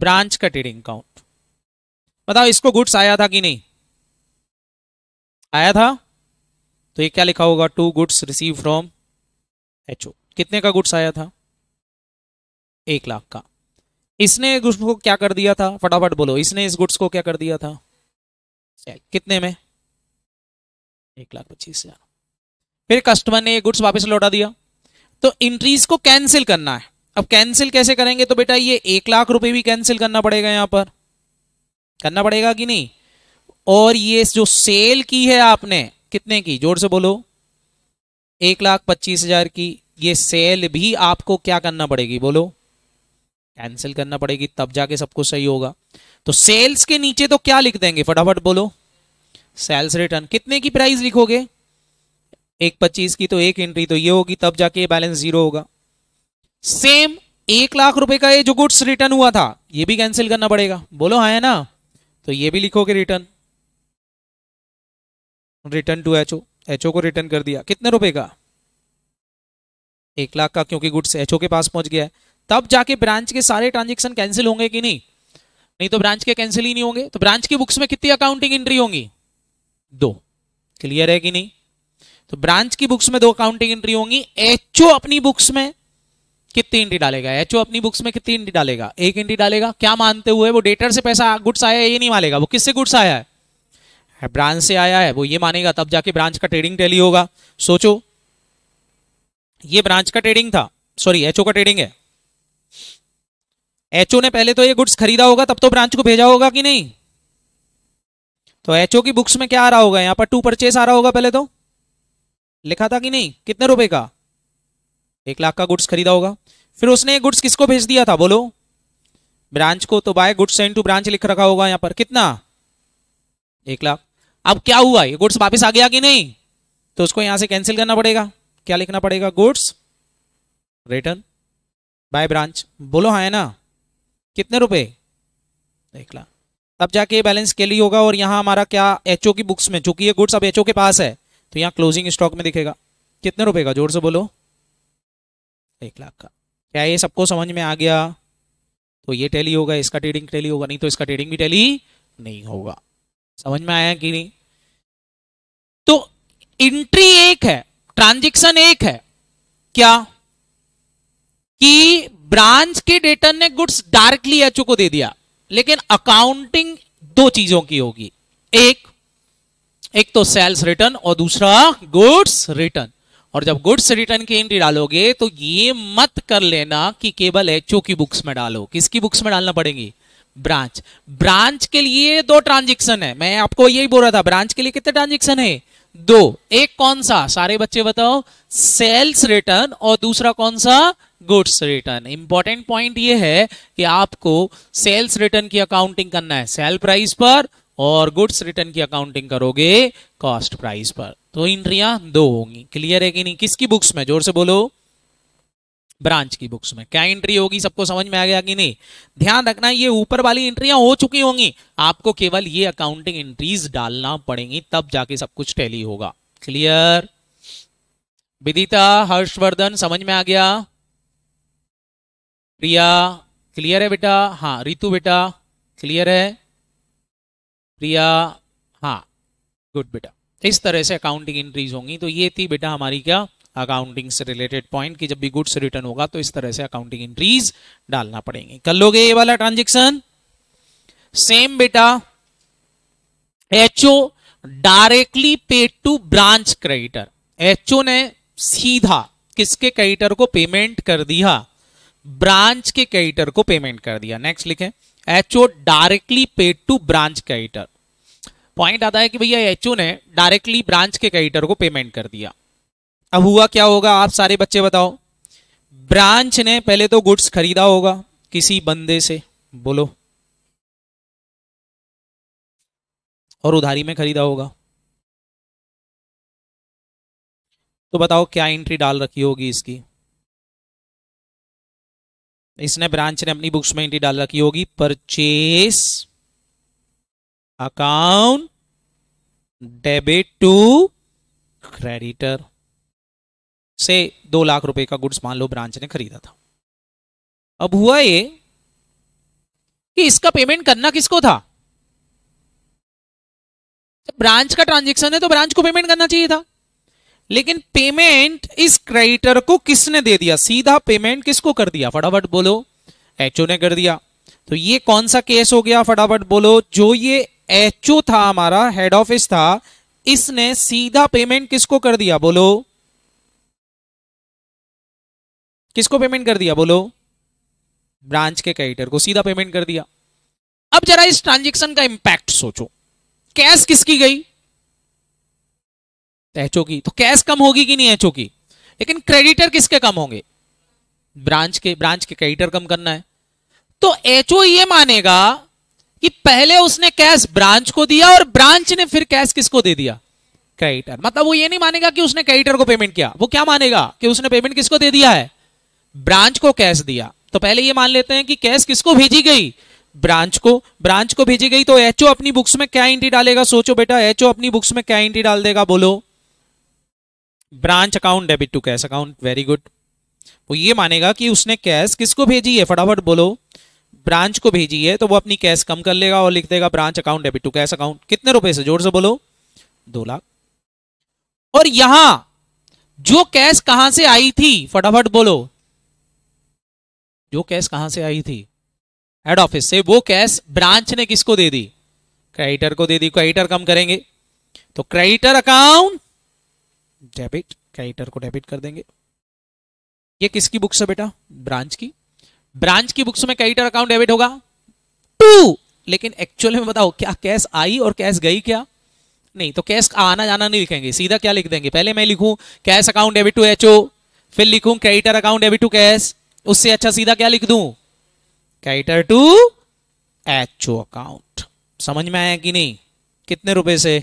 S1: ब्रांच का ट्रेडिंग अकाउंट बताओ इसको गुड्स आया था कि नहीं आया
S2: था तो ये क्या लिखा होगा to goods receive from O कितने का गुड्स आया था एक लाख का इसने गुड्स को क्या कर दिया था फटाफट बोलो इसने इस गुड्स को क्या कर दिया था कितने में एक लाख पच्चीस हजार फिर कस्टमर ने गुड्स वापस लौटा दिया तो इंट्रीज को कैंसिल करना है अब कैंसिल कैसे करेंगे तो बेटा ये एक लाख रुपए भी कैंसिल करना पड़ेगा यहां पर करना पड़ेगा कि नहीं और ये जो सेल की है आपने कितने की जोर से बोलो एक लाख पच्चीस हजार की ये सेल भी आपको क्या करना पड़ेगी बोलो कैंसिल करना पड़ेगी तब जाके सब कुछ सही होगा तो सेल्स के नीचे तो क्या लिख देंगे फटाफट बोलो सेल्स रिटर्न कितने की प्राइस लिखोगे एक पच्चीस की तो एक एंट्री तो ये होगी तब जाके बैलेंस जीरो होगा सेम एक लाख रुपए का ये जो गुड्स रिटर्न हुआ था ये भी कैंसिल करना पड़ेगा बोलो हाँ है ना तो ये भी लिखोगे return return to HO HO को रिटर्न कर दिया कितने रुपए का एक लाख का क्योंकि गुड्स एचओ के पास पहुंच गया है तब जाके ब्रांच के सारे ट्रांजेक्शन कैंसिल होंगे कि नहीं नहीं तो ब्रांच के कैंसिल ही नहीं होंगे तो ब्रांच की बुक्स में कितनी अकाउंटिंग एंट्री होंगी दो क्लियर है कि नहीं तो ब्रांच की बुक्स में दो काउंटिंग एंट्री होंगी एचओ अपनी बुक्स में कितनी एंट्री डालेगा एचओ अपनी बुक्स में कितनी एंट्री डालेगा एक एंट्री डालेगा क्या मानते हुए वो डेटर से पैसा गुड्स आया है ये नहीं मानेगा वो किससे गुड्स आया है ब्रांच से आया है वो ये मानेगा तब जाके ब्रांच का ट्रेडिंग टैली होगा सोचो ये ब्रांच का ट्रेडिंग था सॉरी एचओ का ट्रेडिंग है एचओ ने पहले तो ये गुड्स खरीदा होगा तब तो ब्रांच को भेजा होगा कि नहीं तो एच की बुक्स में क्या आ रहा होगा यहाँ पर टू परचेस आ रहा होगा पहले तो लिखा था कि नहीं कितने रुपए का एक लाख का गुड्स खरीदा होगा फिर उसने गुड्स किसको भेज दिया था बोलो ब्रांच को तो by goods send to branch लिख रखा होगा यहाँ पर कितना एक लाख अब क्या हुआ ये गुड्स वापिस आ गया कि नहीं तो उसको यहां से कैंसिल करना पड़ेगा क्या लिखना पड़ेगा गुड्स रिटर्न बाय ब्रांच बोलो हाँ है ना कितने रुपए एक लाख तब जाके बैलेंस कैली होगा और यहाँ हमारा क्या एच की बुक्स में चूंकि ये गुड्स अब एच के पास है तो यहाँ क्लोजिंग स्टॉक में दिखेगा कितने रुपए का जोर से बोलो एक लाख का क्या ये सबको समझ में आ गया तो ये टैली होगा इसका ट्रेडिंग टैली होगा नहीं तो इसका ट्रेडिंग भी टैली नहीं होगा समझ में आया कि नहीं तो एंट्री एक है ट्रांजेक्शन एक है क्या कि ब्रांच के डेटर ने गुड्स डायरेक्टली एचओ को दे दिया लेकिन अकाउंटिंग दो चीजों की होगी एक एक तो सेल्स रिटर्न और दूसरा गुड्स रिटर्न और जब गुड्स रिटर्न की एंट्री डालोगे तो ये मत कर लेना कि केवल एचओ की बुक्स में डालो किसकी बुक्स में डालना पड़ेगी ब्रांच ब्रांच के लिए दो ट्रांजेक्शन है मैं आपको यही बोल रहा था ब्रांच के लिए कितने ट्रांजेक्शन है दो एक कौन सा सारे बच्चे बताओ सेल्स रिटर्न और दूसरा कौन सा गुड्स रिटर्न इंपॉर्टेंट पॉइंट ये है कि आपको सेल्स रिटर्न की अकाउंटिंग करना है सेल प्राइस पर और गुड्स रिटर्न की अकाउंटिंग करोगे कॉस्ट प्राइस पर तो इंट्रिया दो होंगी क्लियर है कि नहीं किसकी बुक्स में जोर से बोलो ब्रांच की बुक्स में क्या एंट्री होगी सबको समझ में आ गया कि नहीं ध्यान रखना ये ऊपर वाली एंट्रियां हो चुकी होंगी आपको केवल ये अकाउंटिंग एंट्रीज डालना पड़ेंगी तब जाके सब कुछ टैली होगा क्लियर विदिता हर्षवर्धन समझ में आ गया प्रिया क्लियर है बेटा हाँ रितु बेटा क्लियर है प्रिया हाँ गुड बेटा इस तरह से अकाउंटिंग एंट्रीज होंगी तो ये थी बेटा हमारी क्या अकाउंटिंग से रिलेटेड पॉइंट कि जब भी गुड्स रिटर्न होगा तो इस तरह से अकाउंटिंग एंट्रीज डालना पड़ेंगे कर लोगे ये वाला ट्रांजेक्शन सेम बेटा HO directly paid to branch creditor HO ने सीधा किसके क्रेडिटर को पेमेंट कर दिया ब्रांच के कैटर को पेमेंट कर दिया नेक्स्ट लिखें HO directly paid to branch creditor point आता है कि भैया एचओ ने डायरेक्टली ब्रांच के कैटर को पेमेंट कर दिया अब हुआ क्या होगा आप सारे बच्चे बताओ ब्रांच ने पहले तो गुड्स खरीदा होगा किसी बंदे से बोलो
S1: और उधारी में खरीदा होगा तो बताओ क्या एंट्री डाल रखी होगी इसकी
S2: इसने ब्रांच ने अपनी बुक्स में एंट्री डाल रखी होगी purchase account debit to creditor से दो लाख रुपए का गुड्स मान लो ब्रांच ने खरीदा था अब हुआ ये कि इसका पेमेंट करना किसको था ब्रांच का ट्रांजेक्शन है तो ब्रांच को पेमेंट करना चाहिए था लेकिन पेमेंट इस क्रेडिटर को किसने दे दिया सीधा पेमेंट किसको कर दिया फटाफट बोलो एचओ ने कर दिया तो ये कौन सा केस हो गया फटाफट बोलो जो ये एचओ था हमारा हेड ऑफिस था इसने सीधा पेमेंट किसको कर दिया बोलो किसको पेमेंट कर दिया बोलो ब्रांच के क्रेडिटर को सीधा पेमेंट कर दिया अब जरा इस ट्रांजेक्शन का इंपैक्ट सोचो कैश किसकी गई एचओ की तो कैश कम होगी कि नहीं एचओ की लेकिन क्रेडिटर किसके कम होंगे ब्रांच के ब्रांच के क्रेडिटर कम करना है तो एचओ ये मानेगा कि पहले उसने कैश ब्रांच को दिया और ब्रांच ने फिर कैश किसको दे दिया क्रेडिटर मतलब वो ये नहीं मानेगा कि उसने क्रेडिटर को पेमेंट किया वो क्या मानेगा कि उसने पेमेंट किसको दे दिया है ब्रांच को कैश दिया तो पहले ये मान लेते हैं कि कैश किसको भेजी गई ब्रांच को ब्रांच को भेजी गई तो एचओ अपनी बुक्स में क्या एंट्री डालेगा सोचो बेटा एचओ अपनी बुक्स में क्या एंट्री डाल देगा बोलो branch account debit to cash account very good वो ये मानेगा कि उसने कैश किसको भेजी है फटाफट बोलो ब्रांच को भेजी है तो वो अपनी कैश कम कर लेगा और लिख देगा branch account debit to cash account कितने रुपए से जोर से बोलो दो लाख और यहां जो कैश कहां से आई थी फटाफट बोलो जो कैश कहां से आई थी हेड ऑफिस से वो कैश ब्रांच ने किसको दे दी क्रेडिटर को दे दी क्रेडिटर कम करेंगे तो क्रेडिटर अकाउंट डेबिट क्रेडिटर को डेबिट कर देंगे ये किसकी बुक्स है बेटा ब्रांच की ब्रांच की बुक्स में क्रेडिटर अकाउंट डेबिट होगा टू लेकिन एक्चुअल में बताओ क्या कैश आई और कैश गई क्या नहीं तो कैश आना जाना नहीं लिखेंगे सीधा क्या लिख देंगे पहले मैं लिखूं cash account debit to H फिर लिखूं creditor account debit to cash उससे अच्छा सीधा क्या लिख दू कैटर टू एच अकाउंट समझ में आया कि नहीं कितने रुपए से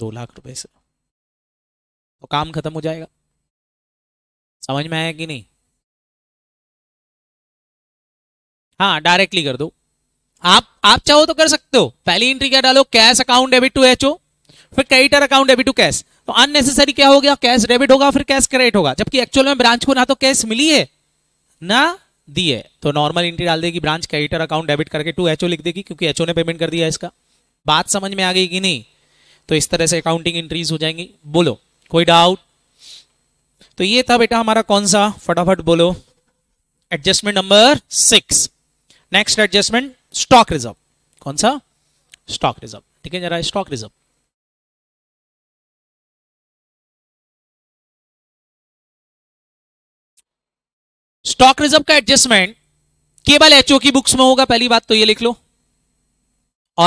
S2: दो लाख
S1: रुपए से तो काम खत्म हो जाएगा समझ में आया कि नहीं हाँ डायरेक्टली कर दो
S2: आप आप चाहो तो कर सकते हो पहली एंट्री क्या डालो cash account debit to HO फिर creditor account debit to cash तो अननेसेसरी क्या हो गया कैश डेबिट होगा फिर कैश क्रेडिट होगा जबकि एक्चुअल में ब्रांच को ना तो कैश मिली है ना दी है तो नॉर्मल एंट्री डाल देगी ब्रांच क्रेडिटर अकाउंट डेबिट करके टू एचओ लिख देगी क्योंकि एचओ ने पेमेंट कर दिया इसका बात समझ में आ गई कि नहीं तो इस तरह से अकाउंटिंग एंट्रीज हो जाएंगी बोलो कोई डाउट तो ये था बेटा हमारा कौन सा फटाफट बोलो adjustment number six next adjustment stock
S1: reserve कौन सा स्टॉक रिजर्व ठीक है जरा स्टॉक रिजर्व स्टॉक रिजर्व का एडजस्टमेंट केवल एचओ की बुक्स में होगा पहली बात तो ये लिख लो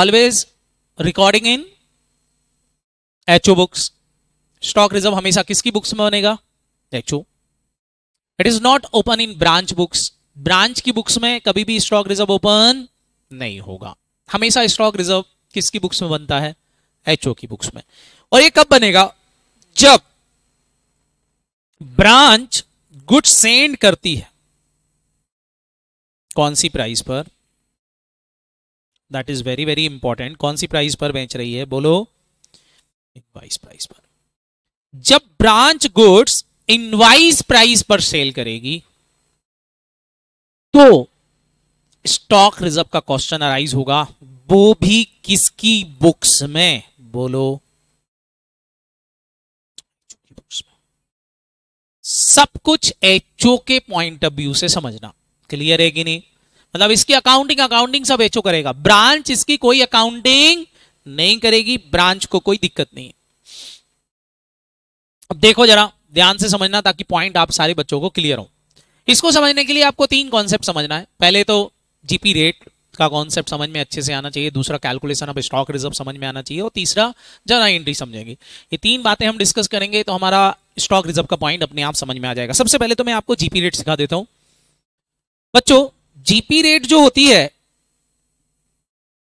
S2: always recording in HO books stock reserve हमेशा किसकी बुक्स में बनेगा देखो it is not open in branch books branch की बुक्स में कभी भी स्टॉक रिजर्व ओपन नहीं होगा हमेशा स्टॉक रिजर्व किसकी बुक्स में बनता है एचओ की बुक्स में और ये कब बनेगा जब ब्रांच गुड्स सेंड करती है कौन सी प्राइस पर that is very very important कौन सी प्राइस पर बेच रही है बोलो इनवाइस प्राइस पर जब ब्रांच गुड्स इनवाइस प्राइस पर सेल करेगी तो स्टॉक रिजर्व का क्वेश्चन
S1: अराइज होगा वो भी किसकी बुक्स में बोलो सब कुछ एचओ
S2: के पॉइंट ऑफ व्यू से समझना क्लियर है कि नहीं मतलब इसकी अकाउंटिंग अकाउंटिंग सब एचओ करेगा ब्रांच इसकी कोई अकाउंटिंग नहीं करेगी ब्रांच को कोई दिक्कत नहीं है अब देखो जरा ध्यान से समझना ताकि पॉइंट आप सारे बच्चों को क्लियर हो इसको समझने के लिए आपको तीन कॉन्सेप्ट समझना है पहले तो जीपी रेट का कॉन्सेप्ट समझ में अच्छे से आना चाहिए दूसरा कैलकुलेशन ऑफ स्टॉक रिजर्व समझ में आना चाहिए और तीसरा जरा एंट्री समझेंगे ये तीन बातें हम डिस्कस करेंगे तो हमारा स्टॉक रिजर्व का पॉइंट अपने आप समझ में आ जाएगा सबसे पहले तो मैं आपको जीपी रेट सिखा देता हूं बच्चों जीपी रेट जो होती है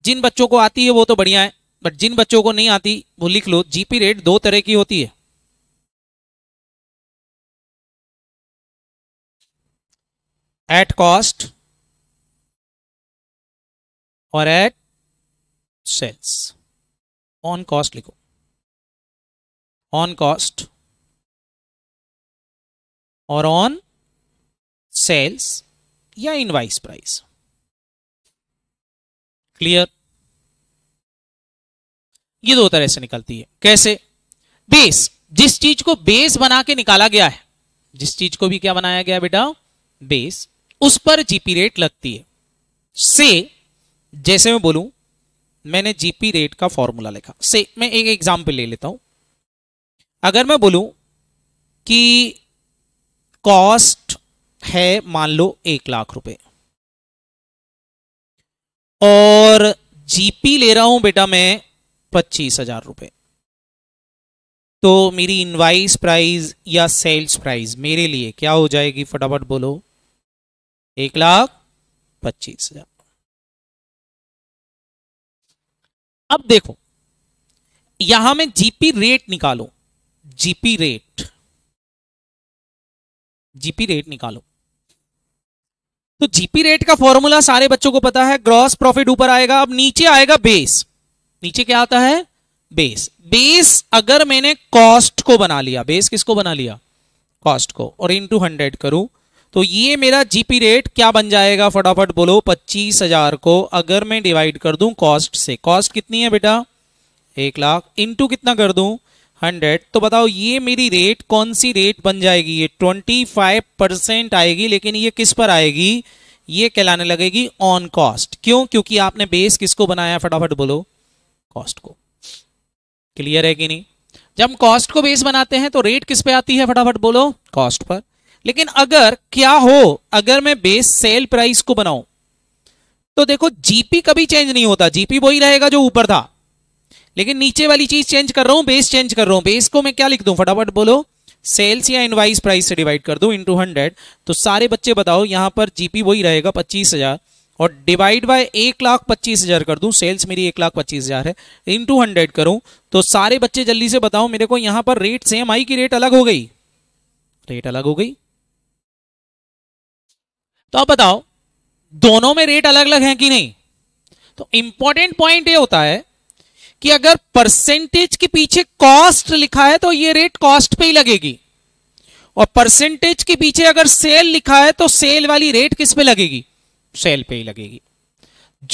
S1: जिन बच्चों को आती है वो तो बढ़िया है बट जिन बच्चों को नहीं आती वो लिख लो जीपी रेट दो तरह की होती है एट कॉस्ट और एट सेल्स ऑन कॉस्ट लिखो ऑन कॉस्ट और ऑन सेल्स या इनवाइस प्राइस क्लियर ये दो तरह से निकलती है कैसे
S2: बेस जिस चीज को बेस बना के निकाला गया है जिस चीज को भी क्या बनाया गया बेटा बेस उस पर जीपी रेट लगती है से जैसे मैं बोलूं मैंने जीपी रेट का फॉर्मूला लिखा से मैं एक एग्जाम्पल ले लेता हूं अगर मैं बोलूं कि कॉस्ट है मान लो एक लाख रुपए और जीपी ले रहा हूं बेटा मैं पच्चीस हजार रुपये तो मेरी इनवाइस प्राइस या सेल्स प्राइस मेरे लिए क्या हो जाएगी फटाफट
S1: बोलो एक लाख पच्चीस हजार अब देखो यहां में जीपी रेट निकालो जीपी रेट जीपी रेट
S2: निकालो तो जीपी रेट का फॉर्मूला सारे बच्चों को पता है ग्रॉस प्रॉफिट ऊपर आएगा अब नीचे आएगा बेस नीचे क्या आता है बेस बेस अगर मैंने कॉस्ट को बना लिया बेस किसको बना लिया कॉस्ट को और इनटू हंड्रेड करूं तो ये मेरा जीपी रेट क्या बन जाएगा फटाफट बोलो पच्चीस हजार को अगर मैं डिवाइड कर दूं कॉस्ट से कॉस्ट कितनी है बेटा एक लाख इंटू कितना कर दूं हंड्रेड तो बताओ ये मेरी रेट कौन सी रेट बन जाएगी ये ट्वेंटी फाइव परसेंट आएगी लेकिन ये किस पर आएगी ये कहलाने लगेगी ऑन कॉस्ट क्यों क्योंकि आपने बेस किसको बनाया फटाफट बोलो कॉस्ट को क्लियर है कि नहीं जब कॉस्ट को बेस बनाते हैं तो रेट किस पे आती है फटाफट बोलो कॉस्ट पर लेकिन अगर क्या हो अगर मैं बेस सेल प्राइस को बनाऊं तो देखो जीपी कभी चेंज नहीं होता जीपी वही रहेगा जो ऊपर था लेकिन नीचे वाली चीज चेंज कर रहा हूं बेस चेंज कर रहा हूं बेस को मैं क्या लिख दूं फटाफट बोलो सेल्स या इनवाइस प्राइस से डिवाइड कर दू इंटू हंड्रेड तो सारे बच्चे बताओ यहां पर जीपी वही रहेगा पच्चीस हजार और डिवाइड बाय एक लाख पच्चीस हजार कर दू सेल्स मेरी एक लाख पच्चीस हजार है इन टू हंड्रेड करूं तो सारे बच्चे जल्दी से बताओ मेरे को यहां पर रेट सेम आई की रेट अलग हो गई रेट अलग हो गई तो आप बताओ दोनों में रेट अलग अलग है कि नहीं तो इंपॉर्टेंट पॉइंट ये होता है कि अगर परसेंटेज के पीछे कॉस्ट लिखा है तो ये रेट कॉस्ट पे ही लगेगी और परसेंटेज के पीछे अगर सेल लिखा है तो सेल वाली रेट किस पे लगेगी सेल पे ही लगेगी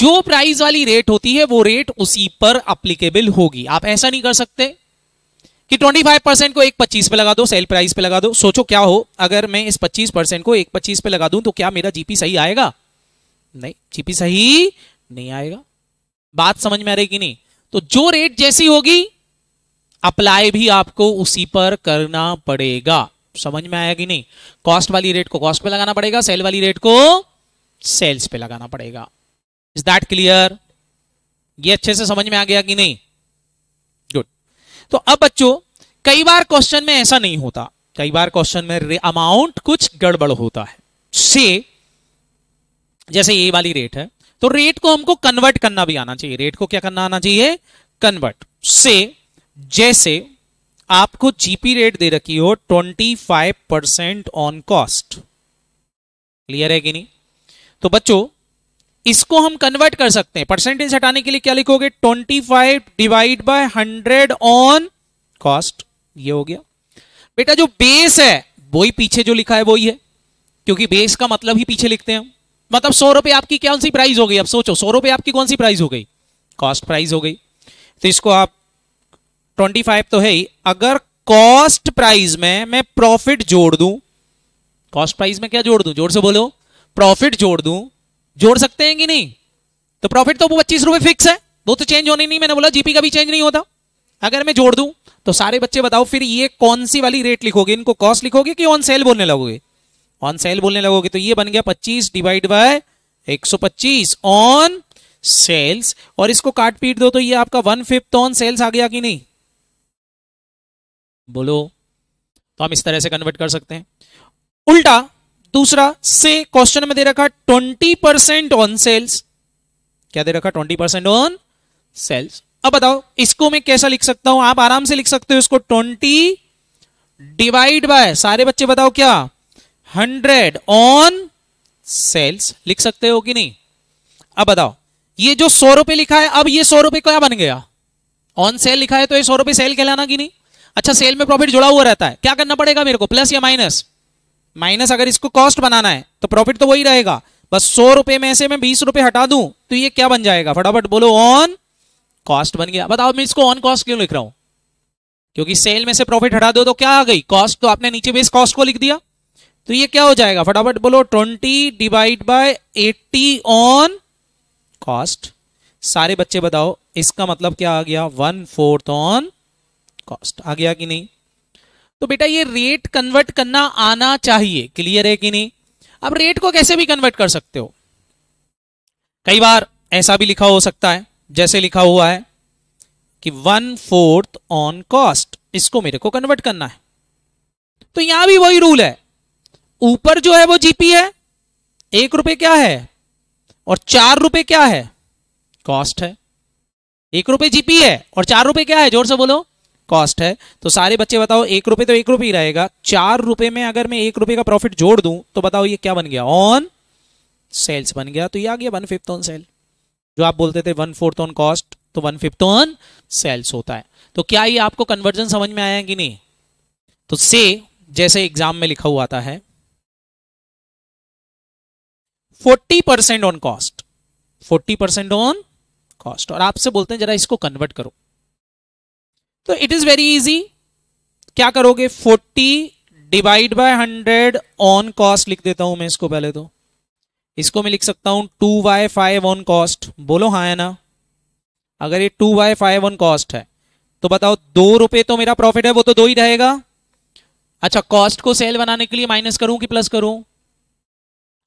S2: जो प्राइस वाली रेट होती है वो रेट उसी पर अप्लीकेबल होगी आप ऐसा नहीं कर सकते कि 25 परसेंट को एक 25 पे लगा दो सेल प्राइस पे लगा दो सोचो क्या हो अगर मैं इस 25 परसेंट को एक 25 पे लगा दूं तो क्या मेरा जीपी सही आएगा नहीं जीपी सही नहीं आएगा बात समझ में आ रही कि नहीं तो जो रेट जैसी होगी अप्लाई भी आपको उसी पर करना पड़ेगा समझ में आया कि नहीं कॉस्ट वाली रेट को कॉस्ट पे लगाना पड़ेगा सेल वाली रेट को सेल्स पे लगाना पड़ेगा इज दैट क्लियर ये अच्छे से समझ में आ गया कि नहीं तो अब बच्चों कई बार क्वेश्चन में ऐसा नहीं होता कई बार क्वेश्चन में अमाउंट कुछ गड़बड़ होता है से जैसे ये वाली रेट है तो रेट को हमको कन्वर्ट करना भी आना चाहिए रेट को क्या करना आना चाहिए कन्वर्ट से जैसे आपको जीपी रेट दे रखी हो 25 परसेंट ऑन कॉस्ट क्लियर है कि नहीं तो बच्चों इसको हम कन्वर्ट कर सकते हैं परसेंटेज हटाने के लिए क्या लिखोगे twenty five divide by hundred on cost ये हो गया बेटा जो बेस है वही पीछे जो लिखा है वही है क्योंकि बेस का मतलब ही पीछे लिखते हैं मतलब सौ रुपए आपकी कौन सी प्राइस हो गई अब सोचो सौ रुपए आपकी कौन सी प्राइस हो गई कॉस्ट प्राइस हो गई तो इसको आप ट्वेंटी फाइव तो है ही अगर कॉस्ट प्राइस में मैं प्रॉफिट जोड़ दूं कॉस्ट प्राइस में क्या जोड़ दूं जोर से बोलो प्रॉफिट जोड़ दूं जोड़ सकते हैं कि नहीं तो प्रॉफिट तो पच्चीस रुपए फिक्स है वो तो चेंज होने नहीं मैंने बोला जीपी का भी चेंज नहीं होता अगर मैं जोड़ दूं तो सारे बच्चे बताओ फिर ये कौन सी वाली रेट लिखोगे इनको कॉस्ट लिखोगे कि ऑन सेल बोलने लगोगे ऑन सेल बोलने लगोगे तो ये बन गया पच्चीस डिवाइड बाय एक ऑन सेल्स और इसको काट पीट दो तो ये आपका वन फिफ्थ ऑन सेल्स आ गया कि नहीं बोलो तो हम इस तरह से कन्वर्ट कर सकते हैं उल्टा दूसरा से क्वेश्चन में दे रखा ट्वेंटी परसेंट ऑन सेल्स क्या दे रखा ट्वेंटी परसेंट ऑन सेल्स अब बताओ इसको मैं कैसा लिख सकता हूं आप आराम से लिख सकते हो इसको ट्वेंटी डिवाइड बाय सारे बच्चे बताओ क्या हंड्रेड ऑन सेल्स लिख सकते हो कि नहीं अब बताओ ये जो सौ रुपए लिखा है अब ये सौ रुपए क्या बन गया ऑन सेल लिखा है तो ये सौ रुपए सेल कहलाना कि नहीं अच्छा सेल में प्रॉफिट जुड़ा हुआ रहता है क्या करना पड़ेगा मेरे को प्लस या माइनस माइनस अगर इसको कॉस्ट बनाना है तो प्रॉफिट तो वही रहेगा बस सौ रुपए में से मैं बीस रुपए हटा दूं तो ये क्या बन जाएगा फटाफट बोलो ऑन कॉस्ट बन गया बताओ मैं इसको ऑन कॉस्ट क्यों लिख रहा हूं क्योंकि सेल में से प्रॉफिट हटा दो तो क्या आ गई कॉस्ट तो आपने नीचे बेस कॉस्ट को लिख दिया तो ये क्या हो जाएगा फटाफट बोलो twenty divide by eighty on cost सारे बच्चे बताओ इसका मतलब क्या आ गया वन फोर्थ ऑन कॉस्ट आ गया कि नहीं तो बेटा ये रेट कन्वर्ट करना आना चाहिए क्लियर है कि नहीं अब रेट को कैसे भी कन्वर्ट कर सकते हो कई बार ऐसा भी लिखा हो सकता है जैसे लिखा हुआ है कि वन फोर्थ ऑन कॉस्ट इसको मेरे को कन्वर्ट करना है तो यहां भी वही रूल है ऊपर जो है वो जीपी है एक रुपए क्या है और चार रुपए क्या है कॉस्ट है एक रुपए जीपी है और चार रुपए क्या है जोर से बोलो कॉस्ट है तो सारे बच्चे बताओ एक रुपए तो एक रुपये ही रहेगा चार रुपए में अगर मैं एक रुपए का प्रॉफिट जोड़ दूं तो बताओ ये क्या बन गया ऑन सेल्स बन गया तो ये आ गया वन फिफ्थ ऑन सेल जो आप बोलते थे वन फोर्थ ऑन कॉस्ट तो वन फिफ्थ ऑन सेल्स होता है तो क्या ये आपको कन्वर्जन समझ में आया कि नहीं तो से जैसे एग्जाम में लिखा हुआ आता है forty percent on cost forty percent on cost और आपसे बोलते हैं जरा इसको कन्वर्ट करो तो इट इज वेरी इजी क्या करोगे 40 डिवाइड बाय 100 ऑन कॉस्ट लिख देता हूं मैं इसको पहले तो इसको मैं लिख सकता हूं two by five on cost बोलो हाँ है ना अगर ये two by five on cost है तो बताओ दो रुपए तो मेरा प्रॉफिट है वो तो दो ही रहेगा अच्छा कॉस्ट को सेल बनाने के लिए माइनस करूं कि प्लस करूं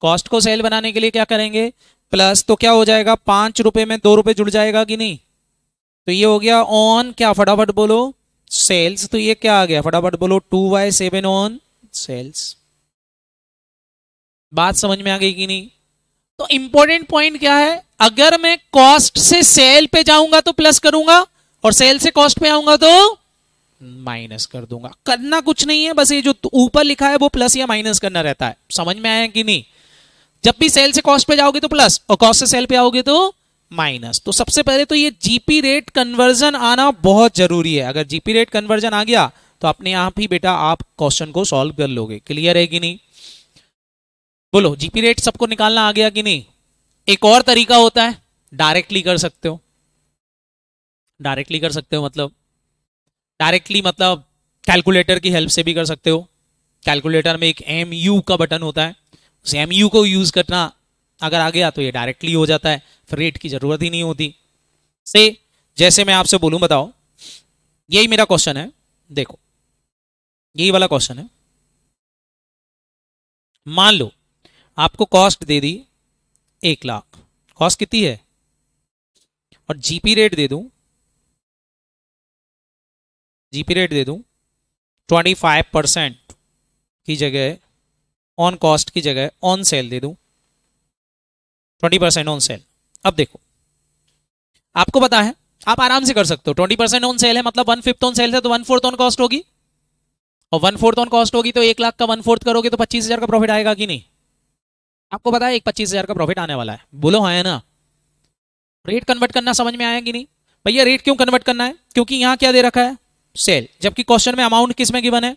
S2: कॉस्ट को सेल बनाने के लिए क्या करेंगे प्लस तो क्या हो जाएगा पांच रुपए में दो रुपए जुड़ जाएगा कि नहीं तो ये हो गया ऑन क्या फटाफट बोलो सेल्स तो ये क्या आ गया फटाफट बोलो two by seven on sales बात समझ में आ गई कि नहीं तो इंपॉर्टेंट पॉइंट क्या है अगर मैं कॉस्ट से सेल पे जाऊंगा तो प्लस करूंगा और सेल से कॉस्ट पे आऊंगा तो माइनस कर दूंगा करना कुछ नहीं है बस ये जो ऊपर लिखा है वो प्लस या माइनस करना रहता है समझ में आया कि नहीं जब भी सेल से कॉस्ट पे जाओगे तो प्लस और कॉस्ट से सेल पे आओगे तो माइनस तो सबसे पहले तो ये जीपी रेट कन्वर्जन आना बहुत जरूरी है अगर जीपी रेट कन्वर्जन आ गया तो अपने आप ही बेटा आप क्वेश्चन को सॉल्व कर लोगे क्लियर है कि नहीं बोलो जीपी रेट सबको निकालना आ गया कि नहीं एक और तरीका होता है डायरेक्टली कर सकते हो डायरेक्टली कर सकते हो मतलब डायरेक्टली मतलब कैलकुलेटर की हेल्प से भी कर सकते हो कैलकुलेटर में एक एम का बटन होता है उस एम को यूज करना अगर आ गया तो ये डायरेक्टली हो जाता है फिर रेट की जरूरत ही नहीं होती से जैसे मैं आपसे बोलूं बताओ यही मेरा क्वेश्चन है देखो यही वाला क्वेश्चन है मान लो आपको कॉस्ट दे दी एक लाख कॉस्ट कितनी है और जीपी रेट दे दूं जीपी रेट दे दूं 25 परसेंट की जगह ऑन कॉस्ट की जगह ऑन सेल दे दूं ट्वेंटी परसेंट ऑन सेल अब देखो आपको पता है आप आराम से कर सकते हो ट्वेंटी परसेंट ऑन सेल है मतलब वन फिफ्थ ऑन सेल है तो वन फोर्थ ऑन कॉस्ट होगी और वन फोर्थ ऑन कॉस्ट होगी तो एक लाख का वन फोर्थ करोगे तो पच्चीस हजार का प्रॉफिट आएगा कि नहीं आपको पता है एक पच्चीस हजार का प्रॉफिट आने वाला है बोलो हाँ है ना रेट कन्वर्ट करना समझ में आया कि नहीं भैया रेट क्यों कन्वर्ट करना है क्योंकि यहाँ क्या दे रखा है सेल जबकि क्वेश्चन में अमाउंट किस में गिवन है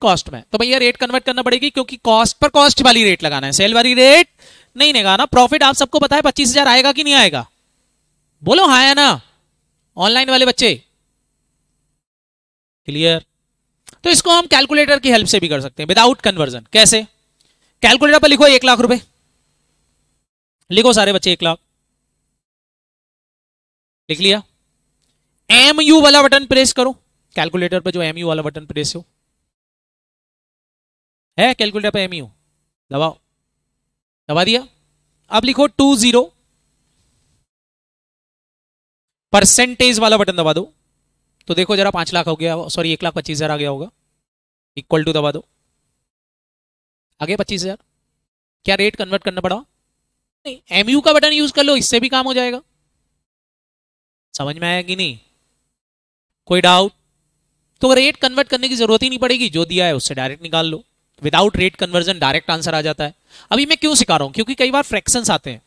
S2: कॉस्ट में तो भैया रेट कन्वर्ट करना पड़ेगी क्योंकि कॉस्ट पर कॉस्ट वाली रेट लगाना है सेल वाली रेट नहीं नहीं ना प्रॉफिट आप सबको बताए पच्चीस हजार आएगा कि नहीं आएगा बोलो हाँ है ना ऑनलाइन वाले बच्चे क्लियर तो इसको हम कैलकुलेटर की हेल्प से भी कर सकते हैं विदाउट कन्वर्जन कैसे कैलकुलेटर पर लिखो एक लाख रुपए लिखो सारे बच्चे एक लाख लिख लिया एम यू वाला बटन प्रेस करो कैलकुलेटर पर जो एम यू वाला बटन प्रेस हो है कैलकुलेटर पर एम यू दबाओ दबा दिया अब लिखो टू जीरो परसेंटेज वाला बटन दबा दो तो देखो जरा पांच लाख हो गया सॉरी एक लाख पच्चीस हजार आ गया होगा इक्वल टू दबा दो आगे पच्चीस हजार क्या रेट कन्वर्ट करना पड़ा नहीं एमयू का बटन यूज कर लो इससे भी काम हो जाएगा समझ में आया कि नहीं कोई डाउट तो रेट कन्वर्ट करने की जरूरत ही नहीं पड़ेगी जो दिया है उससे डायरेक्ट निकाल लो without rate conversion direct answer आ जाता है अभी मैं क्यों सिखा रहा हूं क्योंकि कई बार फ्रैक्शंस आते हैं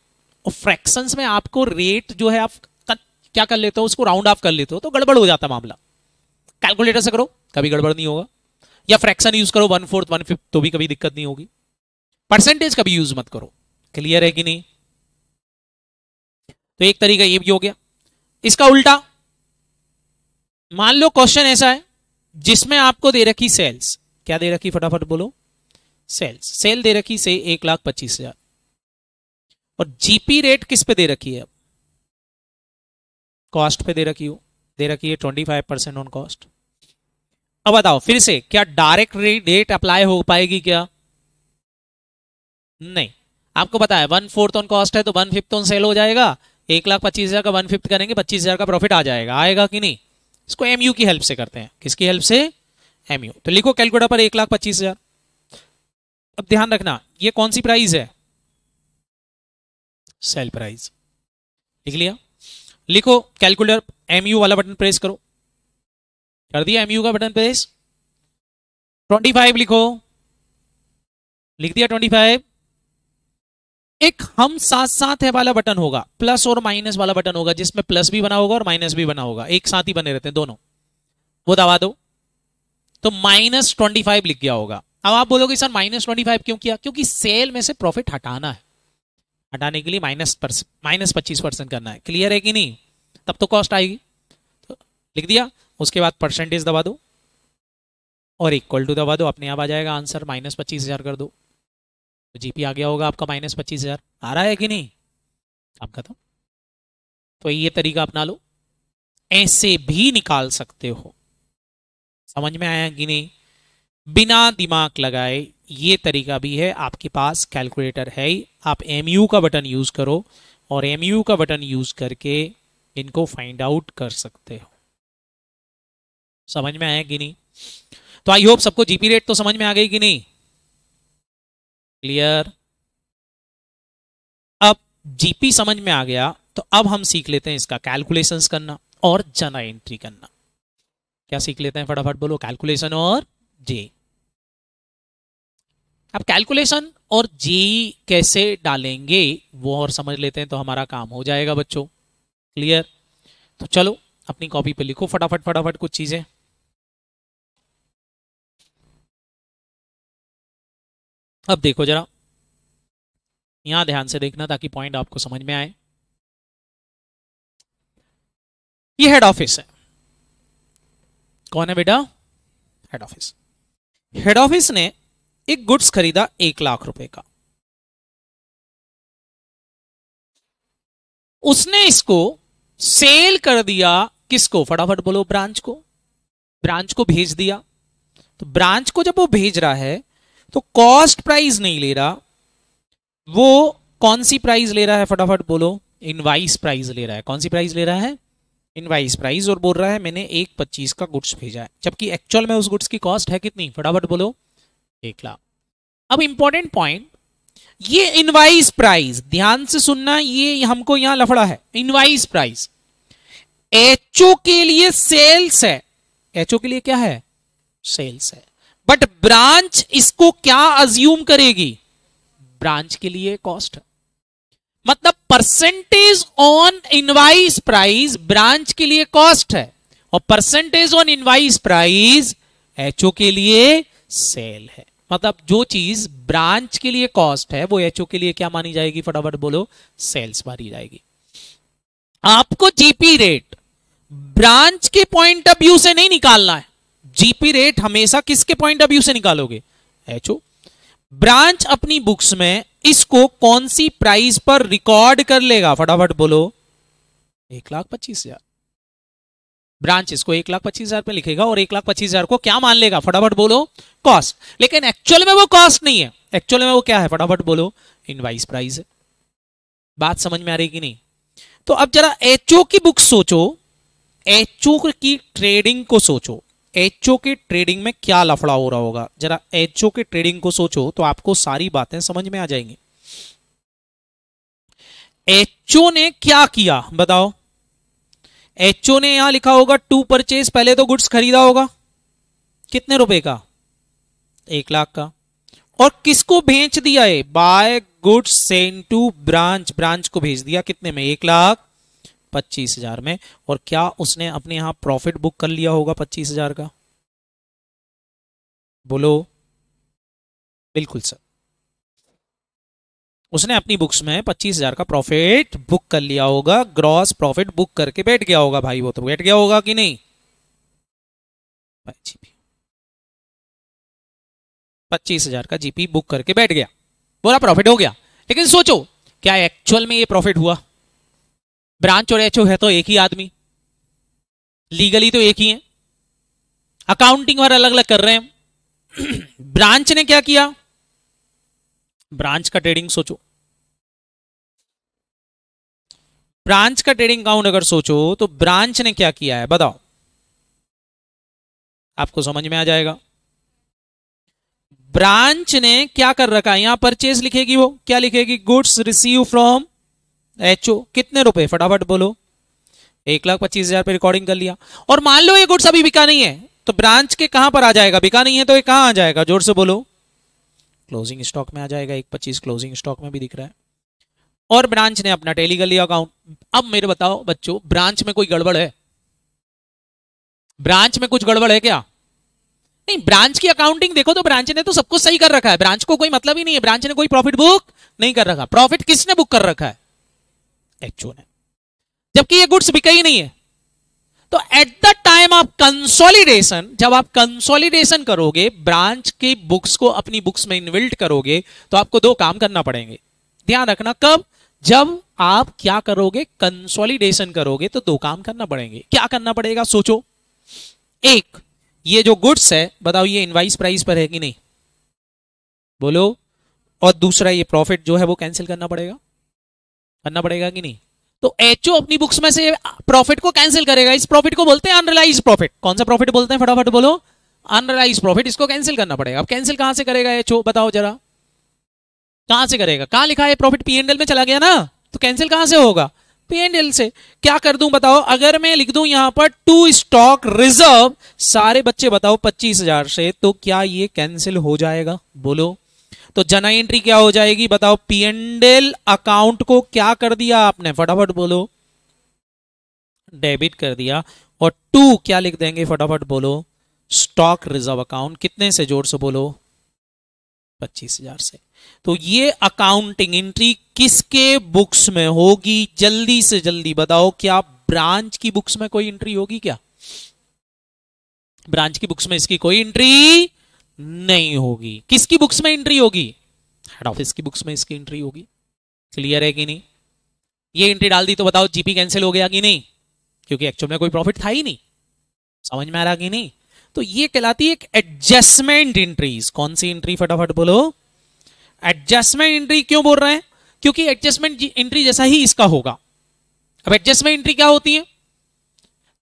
S2: और फ्रैक्शंस में आपको रेट जो है आप क्या कर लेते हो उसको राउंड ऑफ कर लेते हो तो गड़बड़ हो जाता मामला कैलकुलेटर से करो कभी गड़बड़ नहीं होगा या फ्रैक्शन यूज करो वन फोर्थ वन फिफ्थ तो भी कभी दिक्कत नहीं होगी परसेंटेज कभी यूज मत करो क्लियर है कि नहीं तो एक तरीका ये भी हो गया इसका उल्टा मान लो क्वेश्चन ऐसा है जिसमें आपको दे रखी सेल्स क्या दे रखी फटाफट बोलो सेल्स सेल दे रखी से एक लाख पच्चीस हजार और जीपी रेट किस पे दे रखी है अब कॉस्ट पे दे रखी हो दे रखी है twenty five percent on cost अब बताओ फिर से क्या डायरेक्ट रेट अप्लाई हो पाएगी क्या नहीं आपको पता है वन फोर्थ ऑन कॉस्ट है तो वन फिफ्थ ऑन सेल हो जाएगा एक लाख पच्चीस हजार का वन फिफ्थ करेंगे पच्चीस हजार का प्रॉफिट आ जाएगा आएगा कि नहीं इसको एमयू की हेल्प से करते हैं किसकी हेल्प से एमयू तो लिखो कैलकुलेटर पर एक लाख पच्चीस हजार अब ध्यान रखना ये कौन सी प्राइस है सेल प्राइस लिख लिया लिखो कैलकुलेटर एमयू वाला बटन प्रेस करो कर दिया एमयू का बटन प्रेस 25 लिखो लिख दिया 25 एक हम साथ साथ है वाला बटन होगा प्लस और माइनस वाला बटन होगा जिसमें प्लस भी बना होगा और माइनस भी बना होगा एक साथ ही बने रहते हैं दोनों वो दबा दो तो माइनस ट्वेंटी फाइव लिख गया होगा अब आप बोलोगे सर माइनस ट्वेंटी फाइव क्यों किया क्योंकि सेल में से प्रॉफिट हटाना है हटाने के लिए माइनस माइनस पच्चीस परसेंट करना है क्लियर है कि नहीं तब तो कॉस्ट आएगी तो लिख दिया उसके बाद परसेंटेज दबा दो और इक्वल टू दबा दो अपने आप आ जाएगा आंसर माइनस पच्चीस हजार कर दो तो जीपी आ गया होगा आपका माइनस पच्चीस हजार आ रहा है कि नहीं आपका तो तो ये तरीका अपना लो ऐसे भी निकाल सकते हो समझ में आया कि नहीं बिना दिमाग लगाए ये तरीका भी है आपके पास कैलकुलेटर है ही आप एम का बटन यूज़ करो और एम का बटन यूज़ करके इनको फाइंड आउट कर सकते हो समझ में आया कि नहीं तो आई होप सबको जीपी रेट तो समझ में आ गई कि नहीं क्लियर अब जीपी समझ में आ गया तो अब हम सीख लेते हैं इसका कैलकुलेशन करना और जना एंट्री करना क्या सीख लेते हैं फटाफट बोलो कैलकुलेशन और जी अब कैलकुलेशन और जी कैसे डालेंगे वो और समझ लेते हैं तो हमारा काम हो जाएगा बच्चों क्लियर
S1: तो चलो अपनी कॉपी पे लिखो फटाफट फटाफट कुछ चीजें अब देखो जरा यहां ध्यान से देखना ताकि पॉइंट आपको समझ में आए
S2: ये हेड ऑफिस है कौन है बेटा
S1: हेड ऑफिस हेड ऑफिस ने एक गुड्स खरीदा एक लाख रुपए का उसने इसको
S2: सेल कर दिया किसको फटाफट बोलो ब्रांच को ब्रांच को भेज दिया तो ब्रांच को जब वो भेज रहा है तो कॉस्ट प्राइस नहीं ले रहा वो कौन सी प्राइस ले रहा है फटाफट बोलो इनवाइस प्राइस ले रहा है कौन सी प्राइस ले रहा है इनवाइस प्राइस और बोल रहा है मैंने एक पच्चीस का गुड्स भेजा है जबकि एक्चुअल में उस गुड्स की कॉस्ट है कितनी फटाफट बोलो एक लाख अब इंपॉर्टेंट पॉइंट ये इनवाइस प्राइस ध्यान से सुनना ये हमको यहां लफड़ा है इनवाइस प्राइस एचओ के लिए सेल्स है एचओ के लिए क्या है सेल्स है बट ब्रांच इसको क्या अज्यूम करेगी ब्रांच के लिए कॉस्ट मतलब percentage on invoice price branch के लिए कॉस्ट है और percentage on invoice price HO के लिए सेल है मतलब जो चीज ब्रांच के लिए कॉस्ट है वो एचओ के लिए क्या मानी जाएगी फटाफट बोलो सेल्स मानी जाएगी आपको जीपी रेट ब्रांच के पॉइंट ऑफ व्यू से नहीं निकालना है जीपी रेट हमेशा किसके पॉइंट ऑफ व्यू से निकालोगे एचओ ब्रांच अपनी बुक्स में इसको कौन सी प्राइस पर रिकॉर्ड कर लेगा फटाफट बोलो एक लाख पच्चीस हजार ब्रांच इसको एक लाख पच्चीस हजार पे लिखेगा और एक लाख पच्चीस हजार को क्या मान लेगा फटाफट बोलो कॉस्ट लेकिन एक्चुअल में वो कॉस्ट नहीं है एक्चुअल में वो क्या है फटाफट बोलो इनवाइस प्राइस है बात समझ में आ रही कि नहीं तो अब जरा एचओ की बुक सोचो एचओ की ट्रेडिंग को सोचो एचओ के ट्रेडिंग में क्या लफड़ा हो रहा होगा जरा एचओ के ट्रेडिंग को सोचो तो आपको सारी बातें समझ में आ जाएंगी एचओ ने क्या किया बताओ एचओ ने यहां लिखा होगा टू परचेज पहले तो गुड्स खरीदा होगा कितने रुपए का एक लाख का और किसको भेज दिया है by goods send to branch branch को भेज दिया कितने में एक लाख पच्चीस हजार में और क्या उसने अपने यहां प्रॉफिट बुक कर लिया होगा पच्चीस हजार का बोलो बिल्कुल सर उसने अपनी बुक्स में पच्चीस हजार का प्रॉफिट बुक कर लिया होगा ग्रॉस प्रॉफिट बुक करके बैठ गया होगा भाई वो तो बैठ गया होगा कि नहीं पच्चीस हजार का जीपी बुक करके बैठ गया बोला प्रॉफिट हो गया लेकिन सोचो क्या एक्चुअल में ये प्रॉफिट हुआ ब्रांच और एचओ है तो एक ही आदमी लीगली तो एक ही है अकाउंटिंग और अलग अलग कर रहे हैं ब्रांच <clears throat> ने क्या किया ब्रांच का ट्रेडिंग सोचो ब्रांच का ट्रेडिंग अकाउंट अगर सोचो तो ब्रांच ने क्या किया है बताओ आपको समझ में आ जाएगा ब्रांच ने क्या कर रखा है यहां परचेज लिखेगी वो क्या लिखेगी गुड्स रिसीव फ्रॉम एचओ कितने रुपए फटाफट बोलो एक लाख पच्चीस हजार पे रिकॉर्डिंग कर लिया और मान लो ये गुड्स अभी बिका नहीं है तो ब्रांच के कहां पर आ जाएगा बिका नहीं है तो ये कहां आ जाएगा जोर से बोलो क्लोजिंग स्टॉक में आ जाएगा एक पच्चीस क्लोजिंग स्टॉक में भी दिख रहा है और ब्रांच ने अपना लिया अकाउंट अब मेरे बताओ बच्चों ब्रांच में कोई गड़बड़ है ब्रांच में कुछ गड़बड़ है क्या नहीं ब्रांच की अकाउंटिंग देखो तो ब्रांच ने तो सब कुछ सही कर रखा है ब्रांच को कोई मतलब ही नहीं है ब्रांच ने कोई प्रॉफिट बुक नहीं कर रखा प्रॉफिट किसने बुक कर रखा है एक्चुअल ने जबकि ये गुड्स बिका ही नहीं है तो एट द टाइम आप कंसोलिडेशन जब आप कंसोलिडेशन करोगे ब्रांच की बुक्स को अपनी बुक्स में इनविल्ट करोगे तो आपको दो काम करना पड़ेंगे ध्यान रखना कब जब आप क्या करोगे कंसोलिडेशन करोगे तो दो काम करना पड़ेंगे क्या करना पड़ेगा सोचो एक ये जो गुड्स है बताओ ये इनवाइस प्राइस पर है कि नहीं बोलो और दूसरा ये प्रॉफिट जो है वो कैंसिल करना पड़ेगा करना पड़ेगा कि नहीं तो एच अपनी बुक्स में से प्रॉफिट को कैंसिल करेगा इस प्रॉफिट को बोलते हैं अनरलाइज प्रॉफिट कौन सा प्रॉफिट बोलते हैं फटाफट बोलो अनरलाइज प्रॉफिट इसको कैंसिल करना पड़ेगा अब कैंसिल कहां से करेगा ओ बताओ जरा कहां से करेगा कहां लिखा है प्रॉफिट पीएनएल में चला गया ना तो कैंसिल कहां से होगा पीएनएल से क्या कर दूं बताओ अगर मैं लिख दूं यहां पर टू स्टॉक रिजर्व सारे बच्चे बताओ पच्चीस हजार से तो क्या ये कैंसिल हो जाएगा बोलो तो जना एंट्री क्या हो जाएगी बताओ पीएनडेल अकाउंट को क्या कर दिया आपने फटाफट बोलो डेबिट कर दिया और टू क्या लिख देंगे फटाफट बोलो स्टॉक रिजर्व अकाउंट कितने से जोर से बोलो पच्चीस हजार से तो ये अकाउंटिंग एंट्री किसके बुक्स में होगी जल्दी से जल्दी बताओ क्या ब्रांच की बुक्स में कोई एंट्री होगी क्या ब्रांच की बुक्स में इसकी कोई एंट्री नहीं होगी किसकी बुक्स में एंट्री होगी हेड ऑफिस की बुक्स में इसकी एंट्री होगी क्लियर है कि नहीं ये एंट्री डाल दी तो बताओ जीपी कैंसिल हो गया कि नहीं क्योंकि एक्चुअल में कोई प्रॉफिट था ही नहीं समझ में आ रहा कि नहीं तो ये कहलाती एक एडजस्टमेंट एंट्रीज कौन सी एंट्री फटाफट बोलो एडजस्टमेंट एंट्री क्यों बोल रहे हैं क्योंकि एडजस्टमेंट एंट्री जैसा ही इसका होगा अब एडजस्टमेंट एंट्री क्या होती है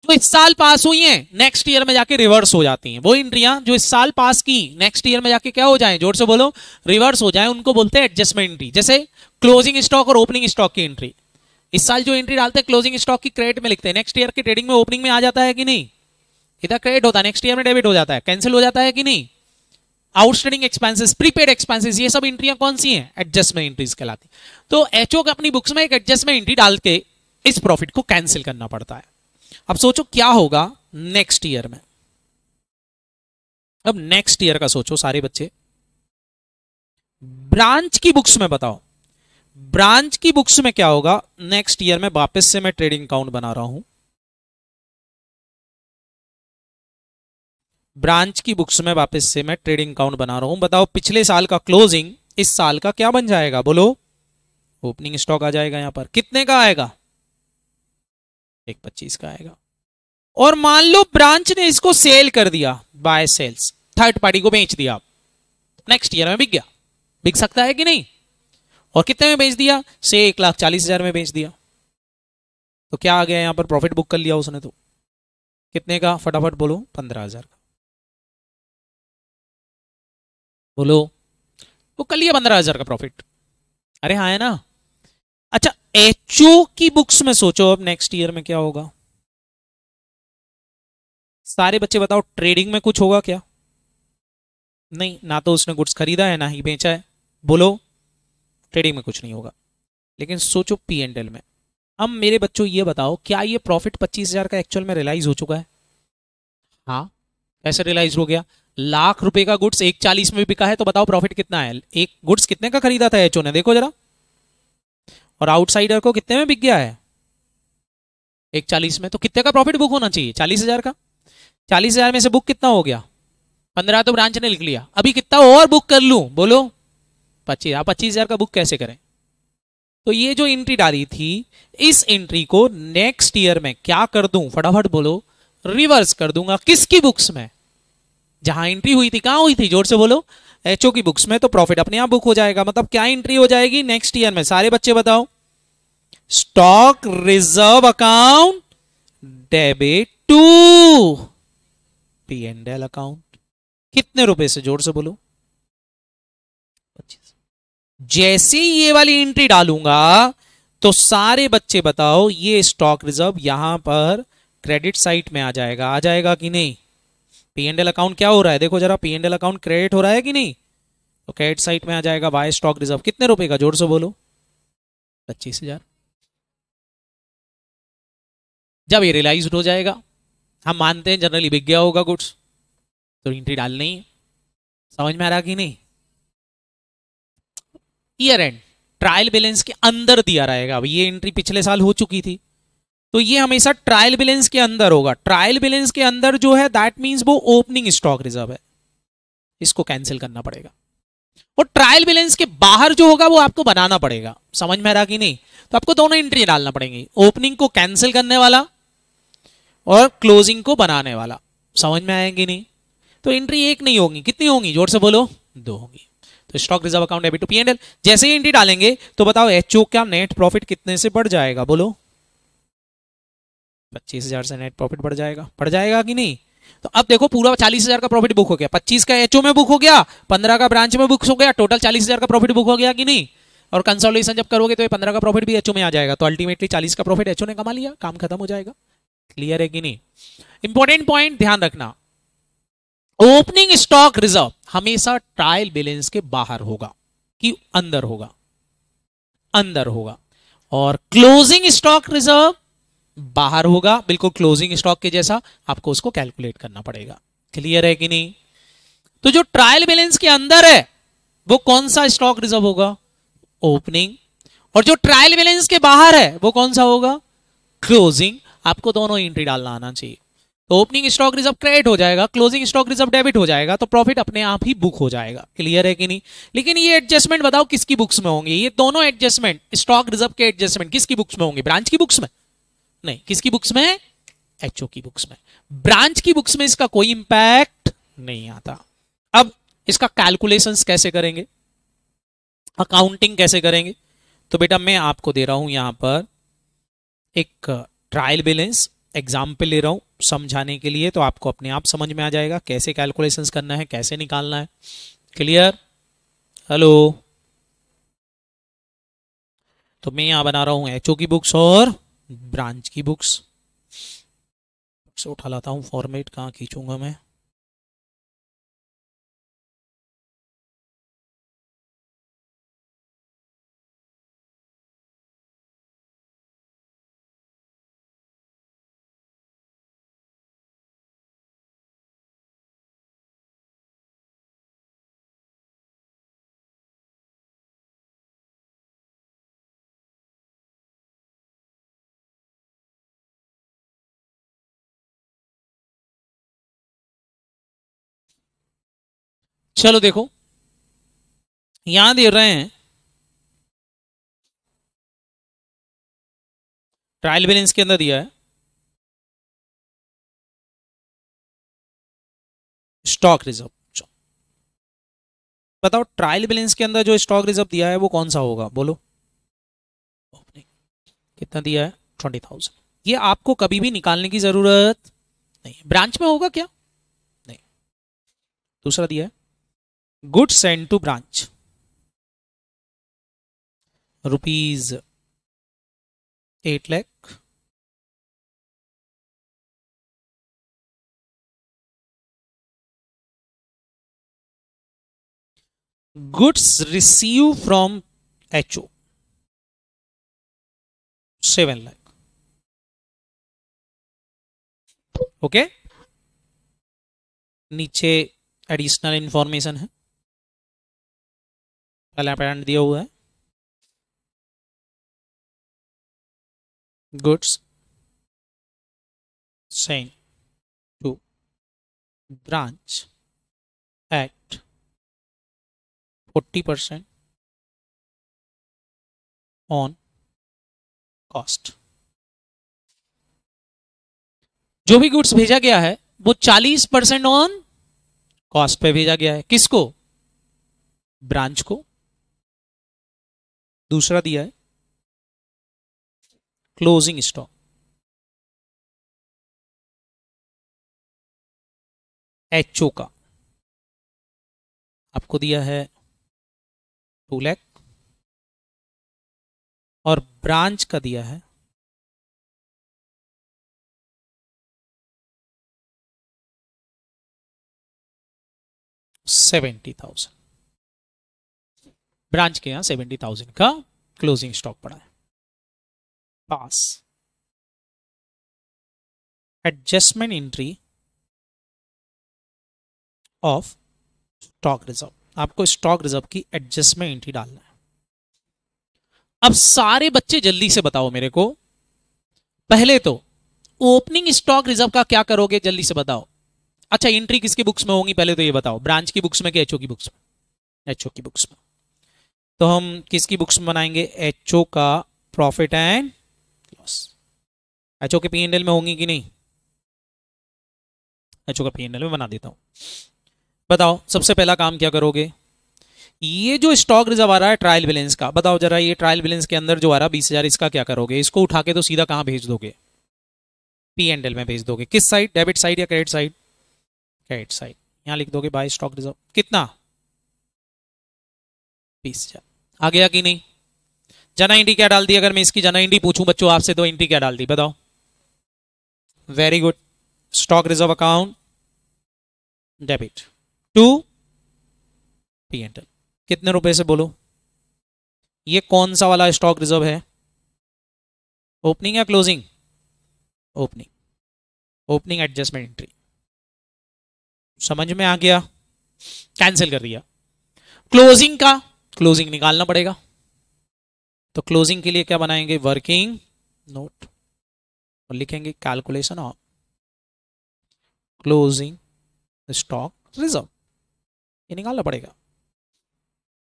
S2: जो इस साल पास हुई हैं नेक्स्ट ईयर में जाके रिवर्स हो जाती हैं वो इंट्रियां जो इस साल पास की नेक्स्ट ईयर में जाके क्या हो जाए जोर से बोलो रिवर्स हो जाए उनको बोलते हैं एडजस्टमेंट एंट्री जैसे क्लोजिंग स्टॉक और ओपनिंग स्टॉक की एंट्री इस साल जो एंट्री डालते हैं क्लोजिंग स्टॉक की क्रेडिट में लिखते हैं नेक्स्ट ईयर के ट्रेडिंग में ओपनिंग में आ जाता है कि नहीं इधर क्रेडिट होता है नेक्स्ट ईयर में डेबिट हो जाता है कैंसिल हो जाता है कि नहीं आउटस्टैंडिंग एक्सपेंसेस प्रीपेड एक्सपेंसेस ये सब एंट्रियां कौन सी हैं एडजस्टमेंट एंट्रीज कहलाती तो एचओ के अपनी बुक्स में एक एडजस्टमेंट एंट्री डाल के इस प्रॉफिट को कैंसिल करना पड़ता है अब सोचो क्या होगा नेक्स्ट ईयर में अब नेक्स्ट ईयर का सोचो सारे बच्चे ब्रांच की बुक्स में बताओ ब्रांच की बुक्स में क्या होगा नेक्स्ट ईयर में वापस से मैं ट्रेडिंग अकाउंट बना रहा हूं ब्रांच की बुक्स में वापस से मैं ट्रेडिंग अकाउंट बना रहा हूं बताओ पिछले साल का क्लोजिंग इस साल का क्या बन जाएगा बोलो ओपनिंग स्टॉक आ जाएगा यहां पर कितने का आएगा एक पच्चीस का आएगा और मान लो ब्रांच ने इसको सेल कर दिया बाय सेल्स थर्ड पार्टी को बेच दिया नेक्स्ट ईयर में बिक गया बिक सकता है कि नहीं और कितने में बेच दिया से एक लाख चालीस हजार में बेच दिया तो क्या आ गया यहां
S1: पर प्रॉफिट बुक कर लिया उसने तो कितने का फटाफट बोलो पंद्रह हजार का बोलो वो तो कर लिया पंद्रह हजार का प्रॉफिट
S2: अरे हाँ है ना एचओ की बुक्स में सोचो अब नेक्स्ट ईयर में क्या होगा सारे बच्चे बताओ ट्रेडिंग में कुछ होगा क्या नहीं ना तो उसने गुड्स खरीदा है ना ही बेचा है बोलो ट्रेडिंग में कुछ नहीं होगा लेकिन सोचो पी एंड एल में अब मेरे बच्चों ये बताओ क्या ये प्रॉफिट पच्चीस हजार का एक्चुअल में रियलाइज हो चुका है हाँ कैसे रियलाइज हो गया लाख रुपए का गुड्स एक चालीस में बिका है तो बताओ प्रॉफिट कितना है एक गुड्स कितने का खरीदा था एचओ ने देखो जरा और आउटसाइडर को कितने में बिक गया है एक चालीस में तो कितने का प्रॉफिट बुक होना चाहिए चालीस हजार का चालीस हजार में से बुक कितना हो गया पंद्रह तो ब्रांच ने लिख लिया अभी कितना और बुक कर लू बोलो पच्चीस आप पच्चीस हजार का बुक कैसे करें तो ये जो एंट्री डाली थी इस एंट्री को नेक्स्ट ईयर में क्या कर दू फटाफट बोलो रिवर्स कर दूंगा किसकी बुक्स में जहां एंट्री हुई थी कहां हुई थी जोर से बोलो एचओ की बुक्स में तो प्रॉफिट अपने आप बुक हो जाएगा मतलब क्या एंट्री हो जाएगी नेक्स्ट ईयर में सारे बच्चे बताओ stock reserve account debit to P and L account कितने रुपए से जोर से बोलो पच्चीस जैसे ही ये वाली एंट्री डालूंगा तो सारे बच्चे बताओ ये स्टॉक रिजर्व यहां पर क्रेडिट साइट में आ जाएगा आ जाएगा कि नहीं पी एंड एल अकाउंट क्या हो रहा है देखो जरा P and L account credit हो रहा है कि नहीं तो क्रेडिट साइट में आ जाएगा बाय स्टॉक रिजर्व कितने रुपए का जोर से बोलो पच्चीस हजार जब ये रियलाइज हो जाएगा हम मानते हैं जनरली बिक गया होगा गुड्स तो इंट्री डाल नहीं समझ में आ रहा कि नहीं ईयर एंड ट्रायल बैलेंस के अंदर दिया रहेगा अब ये एंट्री पिछले साल हो चुकी थी तो ये हमेशा ट्रायल बैलेंस के अंदर होगा ट्रायल बैलेंस के अंदर जो है दैट मीन्स वो ओपनिंग स्टॉक रिजर्व है इसको कैंसिल करना पड़ेगा और ट्रायल बैलेंस के बाहर जो होगा वो आपको बनाना पड़ेगा समझ में आ रहा कि नहीं तो आपको दोनों एंट्री डालना पड़ेंगी ओपनिंग को कैंसिल करने वाला और क्लोजिंग को बनाने वाला समझ में आएंगे नहीं तो एंट्री एक नहीं होगी कितनी होगी जोर से बोलो दो होगी तो stock reserve account debit to PNL जैसे ही एंट्री डालेंगे तो बताओ एचओ का नेट प्रॉफिट कितने से बढ़ जाएगा बोलो पच्चीस हजार से नेट प्रॉफिट बढ़ जाएगा बढ़ जाएगा कि नहीं तो अब देखो पूरा चालीस हजार का प्रॉफिट बुक हो गया पच्चीस का एचओ में बुक हो गया पंद्रह का ब्रांच में बुक हो गया टोटल चालीस हजार का प्रॉफिट बुक हो गया कि नहीं और कंसोलिडेशन जब करोगे तो ये पंद्रह का प्रॉफिट भी एचओ में आ जाएगा तो अल्टीमेटली चालीस का प्रॉफिट एचओ ने कमा लिया काम खत्म हो जाएगा क्लियर है कि नहीं इंपॉर्टेंट पॉइंट ध्यान रखना ओपनिंग स्टॉक रिजर्व हमेशा ट्रायल बैलेंस के बाहर होगा कि अंदर होगा अंदर होगा और क्लोजिंग स्टॉक रिजर्व बाहर होगा बिल्कुल क्लोजिंग स्टॉक के जैसा आपको उसको कैलकुलेट करना पड़ेगा क्लियर है कि नहीं तो जो ट्रायल बैलेंस के अंदर है वो कौन सा स्टॉक रिजर्व होगा ओपनिंग और जो ट्रायल बैलेंस के बाहर है वो कौन सा होगा क्लोजिंग आपको दोनों एंट्री डालना आना चाहिए तो ओपनिंग स्टॉक रिजर्व क्रेडिट हो जाएगा क्लोजिंग स्टॉक रिजर्व डेबिट हो जाएगा तो प्रॉफिट अपने आप ही बुक हो जाएगा क्लियर है कि नहीं लेकिन ये एडजस्टमेंट बताओ किसकी बुक्स में होंगे ये दोनों एडजस्टमेंट स्टॉक रिजर्व के एडजस्टमेंट किसकी बुक्स में होंगे ब्रांच की बुक्स में नहीं किसकी बुक्स में एचओ की बुक्स में ब्रांच की बुक्स में इसका कोई इंपैक्ट नहीं आता अब इसका कैलकुलेशंस कैसे करेंगे अकाउंटिंग कैसे करेंगे तो बेटा मैं आपको दे रहा हूं यहां पर एक ट्रायल बैलेंस एग्जाम्पल ले रहा हूं समझाने के लिए तो आपको अपने आप समझ में आ जाएगा कैसे कैलकुलेशंस करना है कैसे निकालना है क्लियर हेलो तो मैं यहां बना रहा हूं एचओ की बुक्स और ब्रांच की बुक्स
S1: उठा लाता हूँ फॉर्मेट कहाँ खींचूँगा मैं चलो देखो यहां दे रहे हैं ट्रायल बैलेंस के अंदर दिया है स्टॉक रिजर्व बताओ ट्रायल बैलेंस के अंदर जो स्टॉक रिजर्व दिया है वो कौन सा
S2: होगा बोलो oh, कितना दिया है ट्वेंटी थाउजेंड ये आपको कभी भी निकालने की जरूरत नहीं ब्रांच में होगा क्या नहीं
S1: दूसरा दिया है good send to branch rupees eight lakh goods receive from H O seven lakh okay नीचे एडिशनल इंफॉर्मेशन है पहले एंड दिया हुआ है goods to branch at forty percent on cost जो भी गुड्स भेजा गया है वो चालीस परसेंट ऑन कॉस्ट पे भेजा गया है किसको ब्रांच को दूसरा दिया है क्लोजिंग स्टॉक एच ओ का आपको दिया है टू लैख और ब्रांच का दिया है सेवेंटी थाउजेंड ब्रांच के यहाँ सेवेंटी थाउजेंड का क्लोजिंग स्टॉक पड़ा है पास adjustment entry of stock reserve आपको स्टॉक रिजर्व की एडजस्टमेंट एंट्री डालना है
S2: अब सारे बच्चे जल्दी से बताओ मेरे को पहले तो ओपनिंग स्टॉक रिजर्व का क्या करोगे जल्दी से बताओ अच्छा एंट्री किसकी बुक्स में होगी पहले तो ये बताओ ब्रांच की बुक्स में कि एचओ की बुक्स में एचओ की बुक्स में तो हम किसकी बुक्स में बनाएंगे एच का प्रॉफिट एंड लॉस एच के पी एल में होंगी कि नहीं एच का पी एल में बना देता हूँ बताओ सबसे पहला काम क्या करोगे ये जो स्टॉक रिजर्व आ रहा है ट्रायल बैलेंस का बताओ जरा ये ट्रायल बैलेंस के अंदर जो आ रहा है बीस हजार इसका क्या करोगे इसको उठा के तो सीधा कहाँ भेज दोगे पी एंड एल में भेज दोगे किस साइड डेबिट साइड या क्रेडिट साइड क्रेडिट साइड यहाँ लिख दोगे बाय स्टॉक रिजर्व कितना बीस आ गया कि नहीं जना इंडी क्या डाल दी अगर मैं इसकी जना इंडी पूछूं बच्चों आपसे तो इंडी क्या डाल दी बताओ very good stock reserve account debit to P and कितने रुपए से बोलो
S1: ये कौन सा वाला स्टॉक रिजर्व है ओपनिंग या closing opening opening adjustment entry समझ में आ गया कैंसिल कर दिया क्लोजिंग का
S2: क्लोजिंग निकालना पड़ेगा तो क्लोजिंग के लिए क्या बनाएंगे वर्किंग नोट और लिखेंगे calculation of closing stock reserve ये निकालना पड़ेगा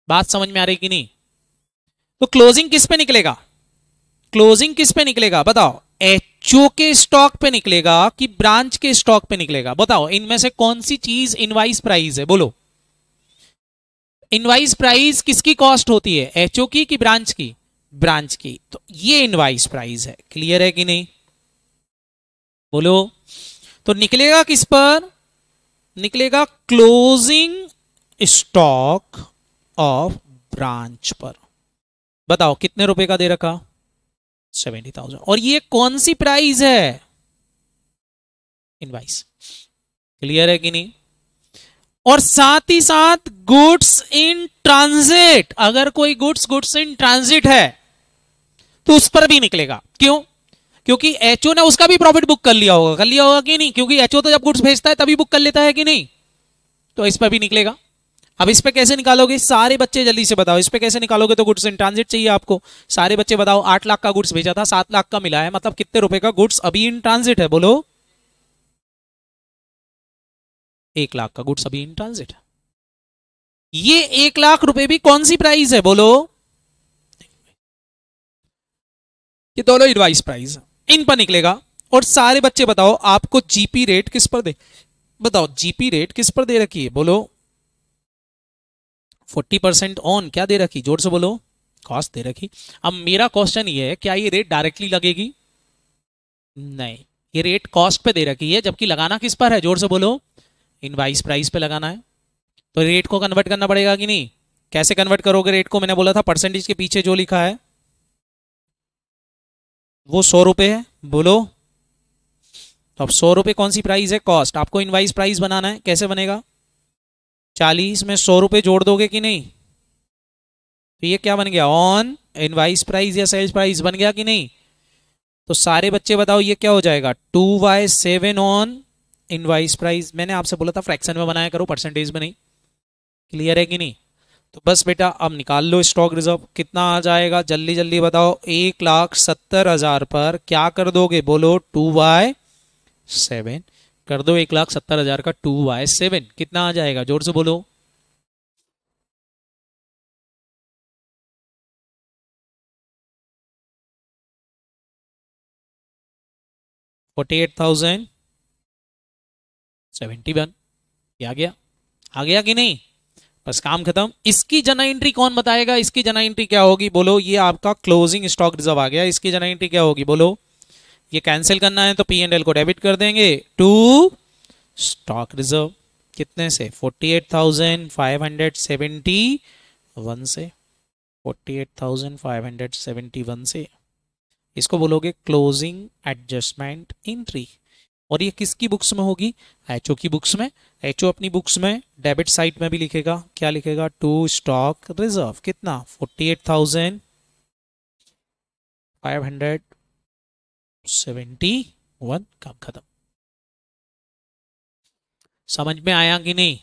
S2: बात समझ में आ रही कि नहीं तो क्लोजिंग किस पे निकलेगा क्लोजिंग किस पे निकलेगा बताओ एचओ के स्टॉक पे निकलेगा कि ब्रांच के स्टॉक पे निकलेगा बताओ इनमें से कौन सी चीज इनवाइस प्राइस है बोलो इनवाइस प्राइस किसकी कॉस्ट होती है एचओ की कि ब्रांच की ब्रांच की तो ये इनवाइस प्राइस है क्लियर है कि नहीं बोलो तो निकलेगा किस पर निकलेगा क्लोजिंग स्टॉक ऑफ ब्रांच पर बताओ कितने रुपए का दे रखा सेवेंटी थाउजेंड और ये कौन सी प्राइस है इनवाइस क्लियर है कि नहीं और साथ ही साथ गुड्स इन ट्रांजिट अगर कोई गुड्स गुड्स इन ट्रांजिट है तो उस पर भी निकलेगा क्यों क्योंकि एचओ ने उसका भी प्रॉफिट बुक कर लिया होगा कर लिया होगा कि नहीं क्योंकि एचओ तो जब गुड्स भेजता है तभी बुक कर लेता है कि नहीं तो इस पर भी निकलेगा अब इस पर कैसे निकालोगे सारे बच्चे जल्दी से बताओ इस पर कैसे निकालोगे तो गुड्स इन ट्रांजिट चाहिए आपको सारे बच्चे बताओ आठ लाख का गुड्स भेजा था सात लाख का मिला है मतलब कितने रुपए का गुड्स अभी इन
S1: ट्रांजिट है बोलो
S2: एक लाख का गुड्स अभी इन
S1: ट्रांजिट ये एक लाख रुपए भी कौन सी प्राइस है बोलो
S2: ये दोनों एडवाइस प्राइस इन पर निकलेगा और सारे बच्चे बताओ आपको जीपी रेट किस पर दे बताओ जीपी रेट किस पर दे रखी है बोलो फोर्टी परसेंट ऑन क्या दे रखी जोर से बोलो कॉस्ट दे रखी अब मेरा क्वेश्चन ये है क्या ये रेट डायरेक्टली लगेगी नहीं ये रेट कॉस्ट पे दे रखी है जबकि लगाना किस पर है जोर से बोलो इनवाइस प्राइस पे लगाना है तो रेट को कन्वर्ट करना पड़ेगा कि नहीं कैसे कन्वर्ट करोगे रेट को मैंने बोला था परसेंटेज के पीछे जो लिखा है वो सौ रुपये है बोलो तो अब सौ रुपये कौन सी प्राइस है कॉस्ट आपको इनवाइस प्राइस बनाना है कैसे बनेगा चालीस में सौ रुपये जोड़ दोगे कि नहीं तो ये क्या बन गया ऑन इनवाइस प्राइस या सेल्स प्राइस बन गया कि नहीं तो सारे बच्चे बताओ ये क्या हो जाएगा two by seven on invoice price मैंने आपसे बोला था फ्रैक्शन में बनाया करो परसेंटेज में नहीं क्लियर है कि नहीं तो बस बेटा अब निकाल लो स्टॉक रिजर्व कितना आ जाएगा जल्दी जल्दी बताओ एक लाख सत्तर हजार पर क्या कर दोगे बोलो टू बाय सेवन कर दो एक लाख सत्तर हजार का टू बाय सेवन कितना आ जाएगा
S1: जोर से बोलो forty eight thousand seventy one आ गया
S2: आ गया कि नहीं बस काम खत्म इसकी जना एंट्री कौन बताएगा इसकी जना एंट्री क्या होगी बोलो ये आपका क्लोजिंग स्टॉक रिजर्व आ गया इसकी जना एंट्री क्या होगी बोलो ये कैंसिल करना है तो पी एंड एल को डेबिट कर देंगे टू स्टॉक रिजर्व कितने से forty eight thousand five hundred seventy one से forty eight thousand five hundred seventy one से इसको बोलोगे क्लोजिंग एडजस्टमेंट इंट्री और ये किसकी बुक्स में होगी एच की बुक्स में एच अपनी बुक्स में डेबिट साइड में भी लिखेगा क्या लिखेगा टू स्टॉक रिजर्व कितना forty eight thousand
S1: five hundred seventy one काम खत्म समझ में आया कि नहीं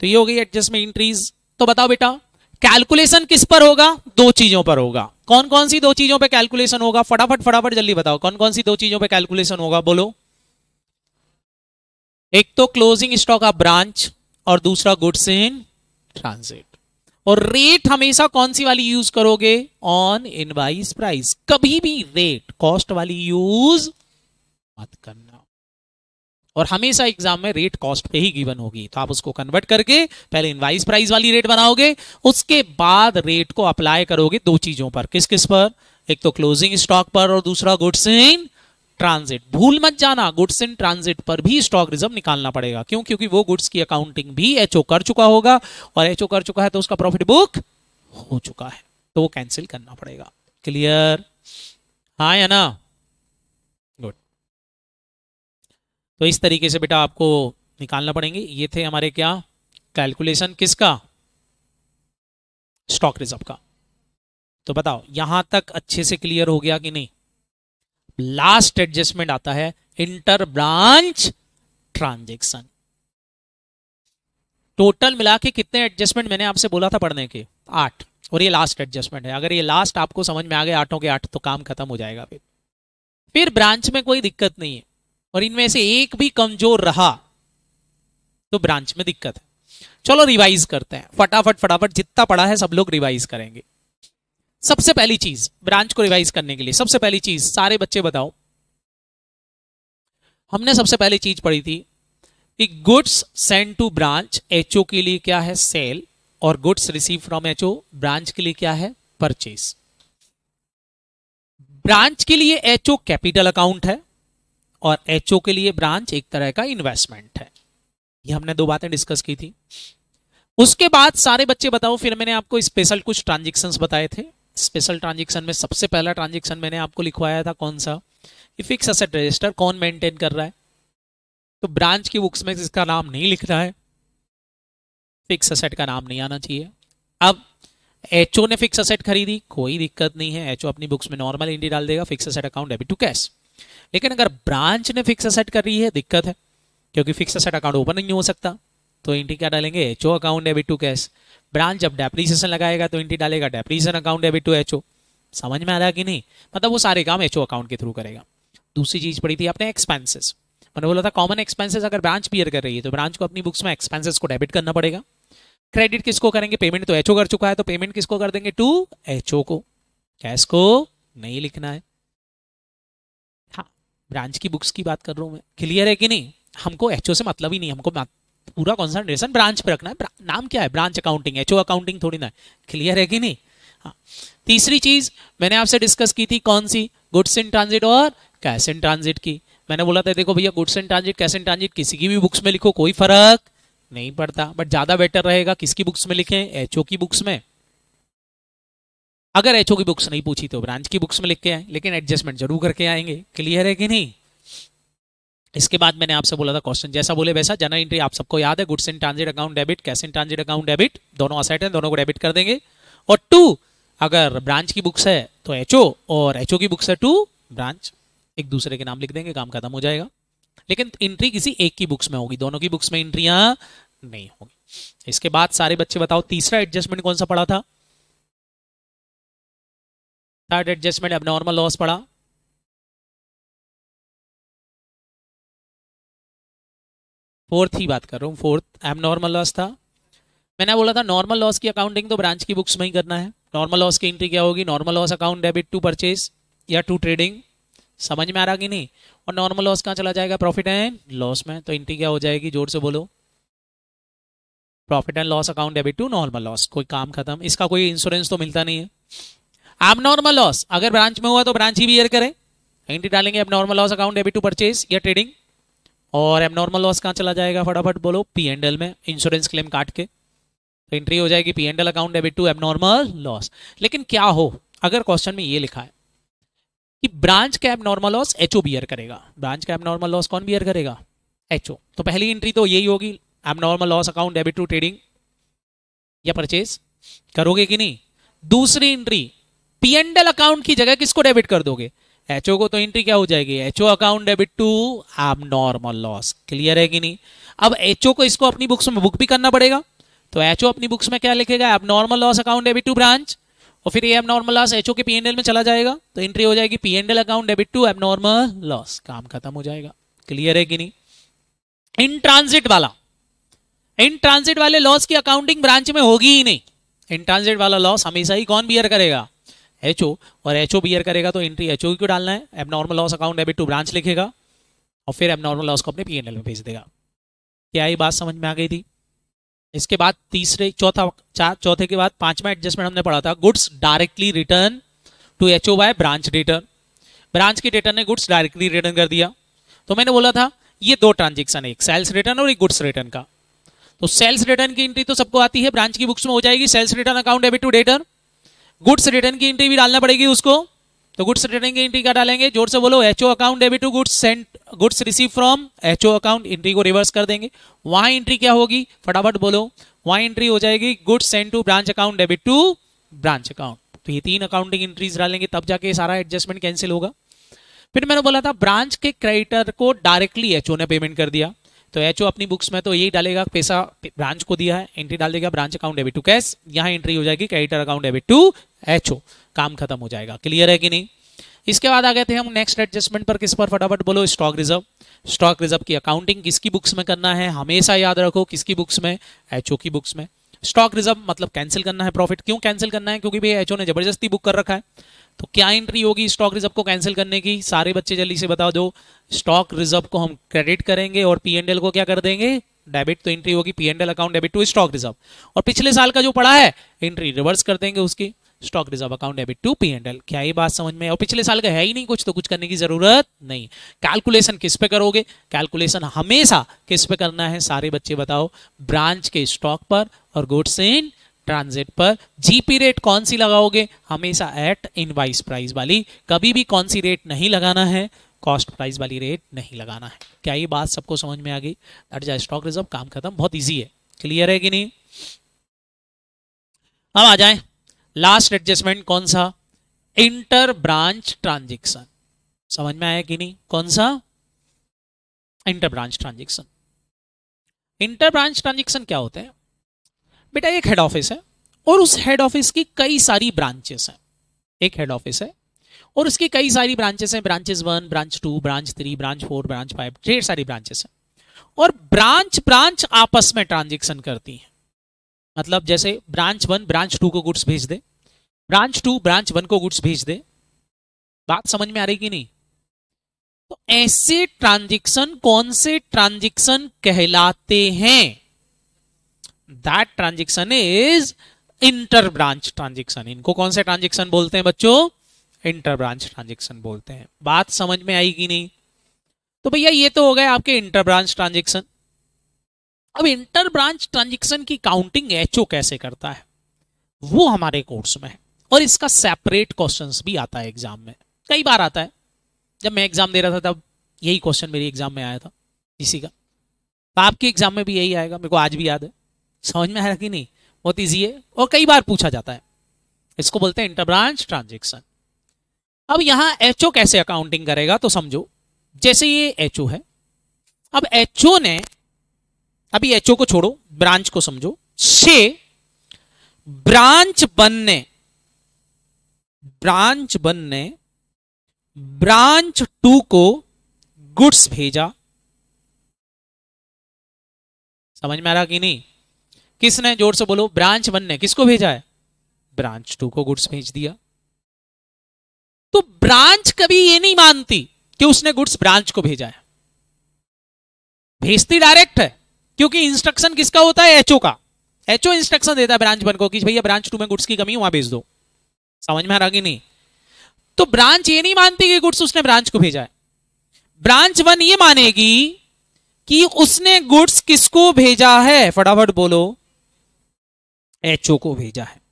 S2: तो ये हो गई एडजस्टमेंट इंट्रीज तो बताओ बेटा कैलकुलेशन किस पर होगा दो चीजों पर होगा कौन कौन सी दो चीजों पे कैलकुलेशन होगा फटाफट फटाफट जल्दी बताओ कौन कौन सी दो चीजों पे कैलकुलेशन होगा बोलो एक तो क्लोजिंग स्टॉक ऑफ ब्रांच और दूसरा गुड्स इन ट्रांसिट और रेट हमेशा कौन सी वाली यूज करोगे ऑन इनवाइस प्राइस कभी भी रेट कॉस्ट वाली यूज मत करना और हमेशा एग्जाम में रेट कॉस्ट पे ही गिवन होगी तो आप उसको कन्वर्ट करके पहले इनवाइस प्राइस वाली रेट बनाओगे उसके बाद रेट को अप्लाई करोगे दो चीजों पर किस किस पर एक तो क्लोजिंग स्टॉक पर और दूसरा गुड्स इन ट्रांजिट भूल मत जाना गुड्स इन ट्रांजिट पर भी स्टॉक रिजर्व निकालना पड़ेगा क्यों क्योंकि वो गुड्स की अकाउंटिंग भी एचओ कर चुका होगा और एचओ कर चुका है तो उसका प्रॉफिट बुक हो चुका है तो वो कैंसिल करना पड़ेगा क्लियर हाँ या ना तो इस तरीके से बेटा आपको निकालना पड़ेंगे ये थे हमारे क्या कैलकुलेशन किसका स्टॉक रिजर्व का तो बताओ यहां तक अच्छे से क्लियर हो गया कि नहीं लास्ट एडजस्टमेंट आता है इंटर ब्रांच ट्रांजेक्शन टोटल मिला के कितने एडजस्टमेंट मैंने आपसे बोला था पढ़ने के आठ और ये लास्ट एडजस्टमेंट है अगर ये लास्ट आपको समझ में आ गए आठों के आठ तो काम खत्म हो जाएगा फिर फिर ब्रांच में कोई दिक्कत नहीं है और इनमें से एक भी कमजोर रहा तो ब्रांच में दिक्कत है चलो रिवाइज करते हैं फटाफट फटाफट जितना पड़ा है सब लोग रिवाइज करेंगे सबसे पहली चीज ब्रांच को रिवाइज करने के लिए सबसे पहली चीज सारे बच्चे बताओ हमने सबसे पहली चीज पढ़ी थी कि goods send to branch HO के लिए क्या है सेल और goods receive from HO branch के लिए क्या है परचेस ब्रांच के लिए एचओ कैपिटल अकाउंट है और एच के लिए ब्रांच एक तरह का इन्वेस्टमेंट है ये हमने दो बातें डिस्कस की थी उसके बाद सारे बच्चे बताओ फिर मैंने आपको स्पेशल कुछ ट्रांजेक्शन बताए थे स्पेशल ट्रांजेक्शन में सबसे पहला ट्रांजेक्शन मैंने आपको लिखवाया था कौन सा फिक्स असेट रजिस्टर कौन मेंटेन कर रहा है तो ब्रांच की बुक्स में इसका नाम नहीं लिख रहा है फिक्स असेट का नाम नहीं आना चाहिए अब एचओ ने फिक्स असेट खरीदी कोई दिक्कत नहीं है एचओ अपनी बुक्स में नॉर्मल इंडी डाल देगा fix asset account debit to cash लेकिन अगर ब्रांच ने फिक्स असेट कर रही है दिक्कत है क्योंकि फिक्स असेट अकाउंट ओपन नहीं हो सकता तो इंटी क्या डालेंगे H account debit to cash branch जब डेप्रीसिएशन लगाएगा तो इंटी डालेगा depreciation account debit to H समझ में आ रहा कि नहीं मतलब वो सारे काम एच अकाउंट के थ्रू करेगा दूसरी चीज पड़ी थी आपने एक्सपेंसेस मैंने बोला था कॉमन एक्सपेंसेस अगर ब्रांच पियर कर रही है तो ब्रांच को अपनी बुक्स में एक्सपेंसेस को डेबिट करना पड़ेगा क्रेडिट किसको करेंगे पेमेंट तो एचओ कर चुका है तो पेमेंट किसको कर देंगे टू एचओ को कैश को नहीं लिखना है ब्रांच की बुक्स की बात कर रहा हूँ मैं क्लियर है कि नहीं हमको एच से मतलब ही नहीं हमको पूरा कॉन्सेंट्रेशन ब्रांच पर रखना है नाम क्या है ब्रांच अकाउंटिंग एच अकाउंटिंग थोड़ी ना क्लियर है कि नहीं हाँ। तीसरी चीज मैंने आपसे डिस्कस की थी कौन सी गुड्स इन ट्रांजिट और कैश इन ट्रांजिट की मैंने बोला था देखो भैया goods in transit cash in transit किसी की भी बुक्स में लिखो कोई फर्क नहीं पड़ता बट ज़्यादा बेटर रहेगा किसकी बुक्स में लिखें एच की बुक्स में अगर एचओ की बुक्स नहीं पूछी तो ब्रांच की बुक्स में लिख के आए लेकिन एडजस्टमेंट जरूर करके आएंगे क्लियर है कि नहीं इसके बाद मैंने आपसे बोला था क्वेश्चन जैसा बोले वैसा जनरल एंट्री आप सबको याद है goods in transit account debit cash in transit account debit दोनों असेट हैं दोनों को डेबिट कर देंगे और टू अगर ब्रांच की बुक्स है तो एचओ और एचओ की बुक्स है टू ब्रांच एक दूसरे के नाम लिख देंगे काम खत्म हो जाएगा लेकिन एंट्री किसी एक की बुक्स में होगी दोनों की बुक्स में एंट्रियां नहीं होगी इसके बाद सारे बच्चे बताओ तीसरा एडजस्टमेंट कौन सा पड़ा था
S1: थर्ड एडजस्टमेंट अब नॉर्मल लॉस पड़ा फोर्थ ही बात कर रहा हूँ फोर्थ एम
S2: नॉर्मल लॉस था मैंने बोला था नॉर्मल लॉस की अकाउंटिंग तो ब्रांच की बुक्स में ही करना है नॉर्मल लॉस की एंट्री क्या होगी normal loss account debit to purchase या टू ट्रेडिंग समझ में आ रहा कि नहीं और नॉर्मल लॉस कहाँ चला जाएगा प्रॉफिट एंड लॉस में तो एंट्री क्या हो जाएगी जोर से बोलो profit and loss account debit to normal loss कोई काम खत्म इसका कोई इंश्योरेंस तो मिलता नहीं है एबनॉर्मल लॉस अगर ब्रांच में हुआ तो ब्रांच ही बियर करें एंट्री डालेंगे abnormal loss account debit to purchase या ट्रेडिंग और एबनॉर्मल लॉस कहाँ चला जाएगा फटाफट बोलो पी एंड एल में इंश्योरेंस क्लेम काट के एंट्री तो हो जाएगी P and L account debit to abnormal loss लेकिन क्या हो अगर क्वेश्चन में ये लिखा है कि ब्रांच का एबनॉर्मल लॉस ओ बियर करेगा ब्रांच का एबनॉर्मल लॉस कौन बियर करेगा ओ तो पहली एंट्री तो यही होगी abnormal loss account debit to trading या परचेज करोगे कि नहीं दूसरी एंट्री पीएनडल अकाउंट की जगह किसको डेबिट कर दोगे एचओ को तो एंट्री क्या हो जाएगी HO account debit to abnormal loss clear है कि नहीं अब एचओ को इसको अपनी बुक्स में बुक भी करना पड़ेगा तो एचओ अपनी बुक्स में क्या लिखेगा abnormal loss account debit to branch और फिर ये नॉर्मल लॉस एचओ के पीएनएल में चला जाएगा तो एंट्री हो जाएगी PNL account debit to abnormal loss काम खत्म हो जाएगा क्लियर है कि नहीं इन ट्रांजिट वाला इन ट्रांजिट वाले लॉस की अकाउंटिंग ब्रांच में होगी ही नहीं इन ट्रांजिट वाला लॉस हमेशा ही कौन बियर करेगा एच ओ और एच ओ बी करेगा तो एंट्री एच ओ क्यों डालना है abnormal loss account debit to branch लिखेगा और फिर एबनॉर्मल लॉस को अपने पी में भेज देगा क्या ये बात समझ में आ गई थी इसके बाद तीसरे चौथा चार चौथे के बाद पांचवा एडजस्टमेंट हमने पढ़ा था goods directly return to H O by branch return branch के रिटर्न ने गुड्स डायरेक्टली रिटर्न कर दिया तो मैंने बोला था ये दो ट्रांजेक्शन है एक सेल्स रिटर्न और एक गुड्स रिटर्न का तो सेल्स रिटर्न की एंट्री तो सबको आती है ब्रांच की बुक्स में हो जाएगी sales return account debit to डेटर्न गुड्स रिटर्न की एंट्री भी डालना पड़ेगी उसको तो गुड्स रिटर्न की एंट्री क्या डालेंगे जोर से बोलो HO account debit to goods sent goods receive from HO account entry को रिवर्स कर देंगे वहां एंट्री क्या होगी फटाफट बोलो वहां एंट्री हो जाएगी goods sent to branch account debit to branch account तो ये तीन अकाउंटिंग एंट्रीज डालेंगे तब जाके सारा एडजस्टमेंट कैंसिल होगा फिर मैंने बोला था ब्रांच के क्रेडिटर को डायरेक्टली एचओ ने पेमेंट कर दिया तो एच अपनी बुक्स में तो यही डालेगा पैसा ब्रांच को दिया है एंट्री डाल देगा branch account debit to cash यहाँ एंट्री हो जाएगी creditor account debit to H काम खत्म हो जाएगा क्लियर है कि नहीं इसके बाद आ गए थे हम नेक्स्ट एडजस्टमेंट पर किस पर फटाफट बोलो स्टॉक रिजर्व स्टॉक रिजर्व की अकाउंटिंग किसकी बुक्स में करना है हमेशा याद रखो किसकी बुक्स में एच की बुक्स में स्टॉक रिजर्व मतलब कैंसिल करना है प्रॉफिट क्यों कैंसिल करना है क्योंकि भाई एचओ ने जबरदस्ती बुक कर रखा है तो क्या एंट्री होगी स्टॉक रिजर्व को कैंसिल करने की सारे बच्चे जल्दी से बता दो स्टॉक रिजर्व को हम क्रेडिट करेंगे और पी एंड एल को क्या कर देंगे डेबिट तो एंट्री होगी P and L account debit to stock reserve और पिछले साल का जो पड़ा है एंट्री रिवर्स कर देंगे उसकी stock reserve account debit to P and L क्या ये बात समझ में और पिछले साल का है ही नहीं कुछ तो कुछ करने की जरूरत नहीं कैलकुलेशन किस पे करोगे कैलकुलेशन हमेशा किस पे करना है सारे बच्चे बताओ ब्रांच के स्टॉक पर और गुड्स इन ट्रांजिट पर जीपी रेट कौन सी लगाओगे हमेशा एट इनवाइस प्राइस वाली कभी भी कौन सी रेट नहीं लगाना है कॉस्ट प्राइस वाली रेट नहीं लगाना है क्या ये बात सबको समझ में आ गई दैट स्टॉक रिजर्व काम खत्म बहुत ईजी है क्लियर है कि नहीं अब आ जाए लास्ट एडजस्टमेंट कौन सा इंटर ब्रांच ट्रांजेक्शन समझ में आया कि नहीं कौन सा inter branch transaction inter branch transaction क्या होते हैं बेटा एक हेड ऑफिस है और उस हेड ऑफिस की कई सारी ब्रांचेस हैं एक हेड ऑफिस है और उसकी कई सारी ब्रांचेस हैं branches one branch two branch three branch four branch five ढेर सारी ब्रांचेस हैं और ब्रांच ब्रांच आपस में ट्रांजेक्शन करती हैं मतलब जैसे ब्रांच वन ब्रांच टू को गुड्स भेज दे ब्रांच टू ब्रांच वन को गुड्स भेज दे बात समझ में आ रही कि नहीं तो ऐसे ट्रांजेक्शन कौन से ट्रांजेक्शन कहलाते हैं that transaction is inter branch transaction इनको कौन से ट्रांजेक्शन बोलते हैं बच्चों इंटर ब्रांच ट्रांजेक्शन बोलते हैं बात समझ में आई कि नहीं तो भैया ये तो हो गए आपके इंटर ब्रांच ट्रांजेक्शन अब इंटर ब्रांच ट्रांजेक्शन की काउंटिंग एच कैसे करता है वो हमारे कोर्स में है और इसका सेपरेट क्वेश्चन भी आता है एग्जाम में कई बार आता है जब मैं एग्जाम दे रहा था तब यही क्वेश्चन मेरी एग्जाम में आया था इसी का तो आपके एग्जाम में भी यही आएगा मेरे को आज भी याद है समझ में आया कि नहीं बहुत ईजी है और कई बार पूछा जाता है इसको बोलते हैं इंटरब्रांच ट्रांजेक्शन अब यहाँ एच कैसे अकाउंटिंग करेगा तो समझो जैसे ये एच है अब एच ने अभी एचओ को छोड़ो ब्रांच को समझो से ब्रांच बनने ब्रांच बनने ब्रांच टू को गुड्स भेजा समझ में आ रहा कि नहीं किसने जोर से बोलो ब्रांच बनने किसको भेजा है ब्रांच टू को गुड्स भेज दिया तो ब्रांच कभी ये नहीं मानती कि उसने गुड्स ब्रांच को भेजा है भेजती डायरेक्ट है क्योंकि इंस्ट्रक्शन किसका होता है एचओ का एचओ इंस्ट्रक्शन देता है ब्रांच वन को कि भैया ब्रांच टू में गुड्स की कमी वहां भेज दो समझ में आ रहा कि नहीं तो ब्रांच ये नहीं मानती कि गुड्स उसने ब्रांच को भेजा है ब्रांच वन ये मानेगी कि उसने गुड्स किसको भेजा है फटाफट बोलो एचओ को भेजा है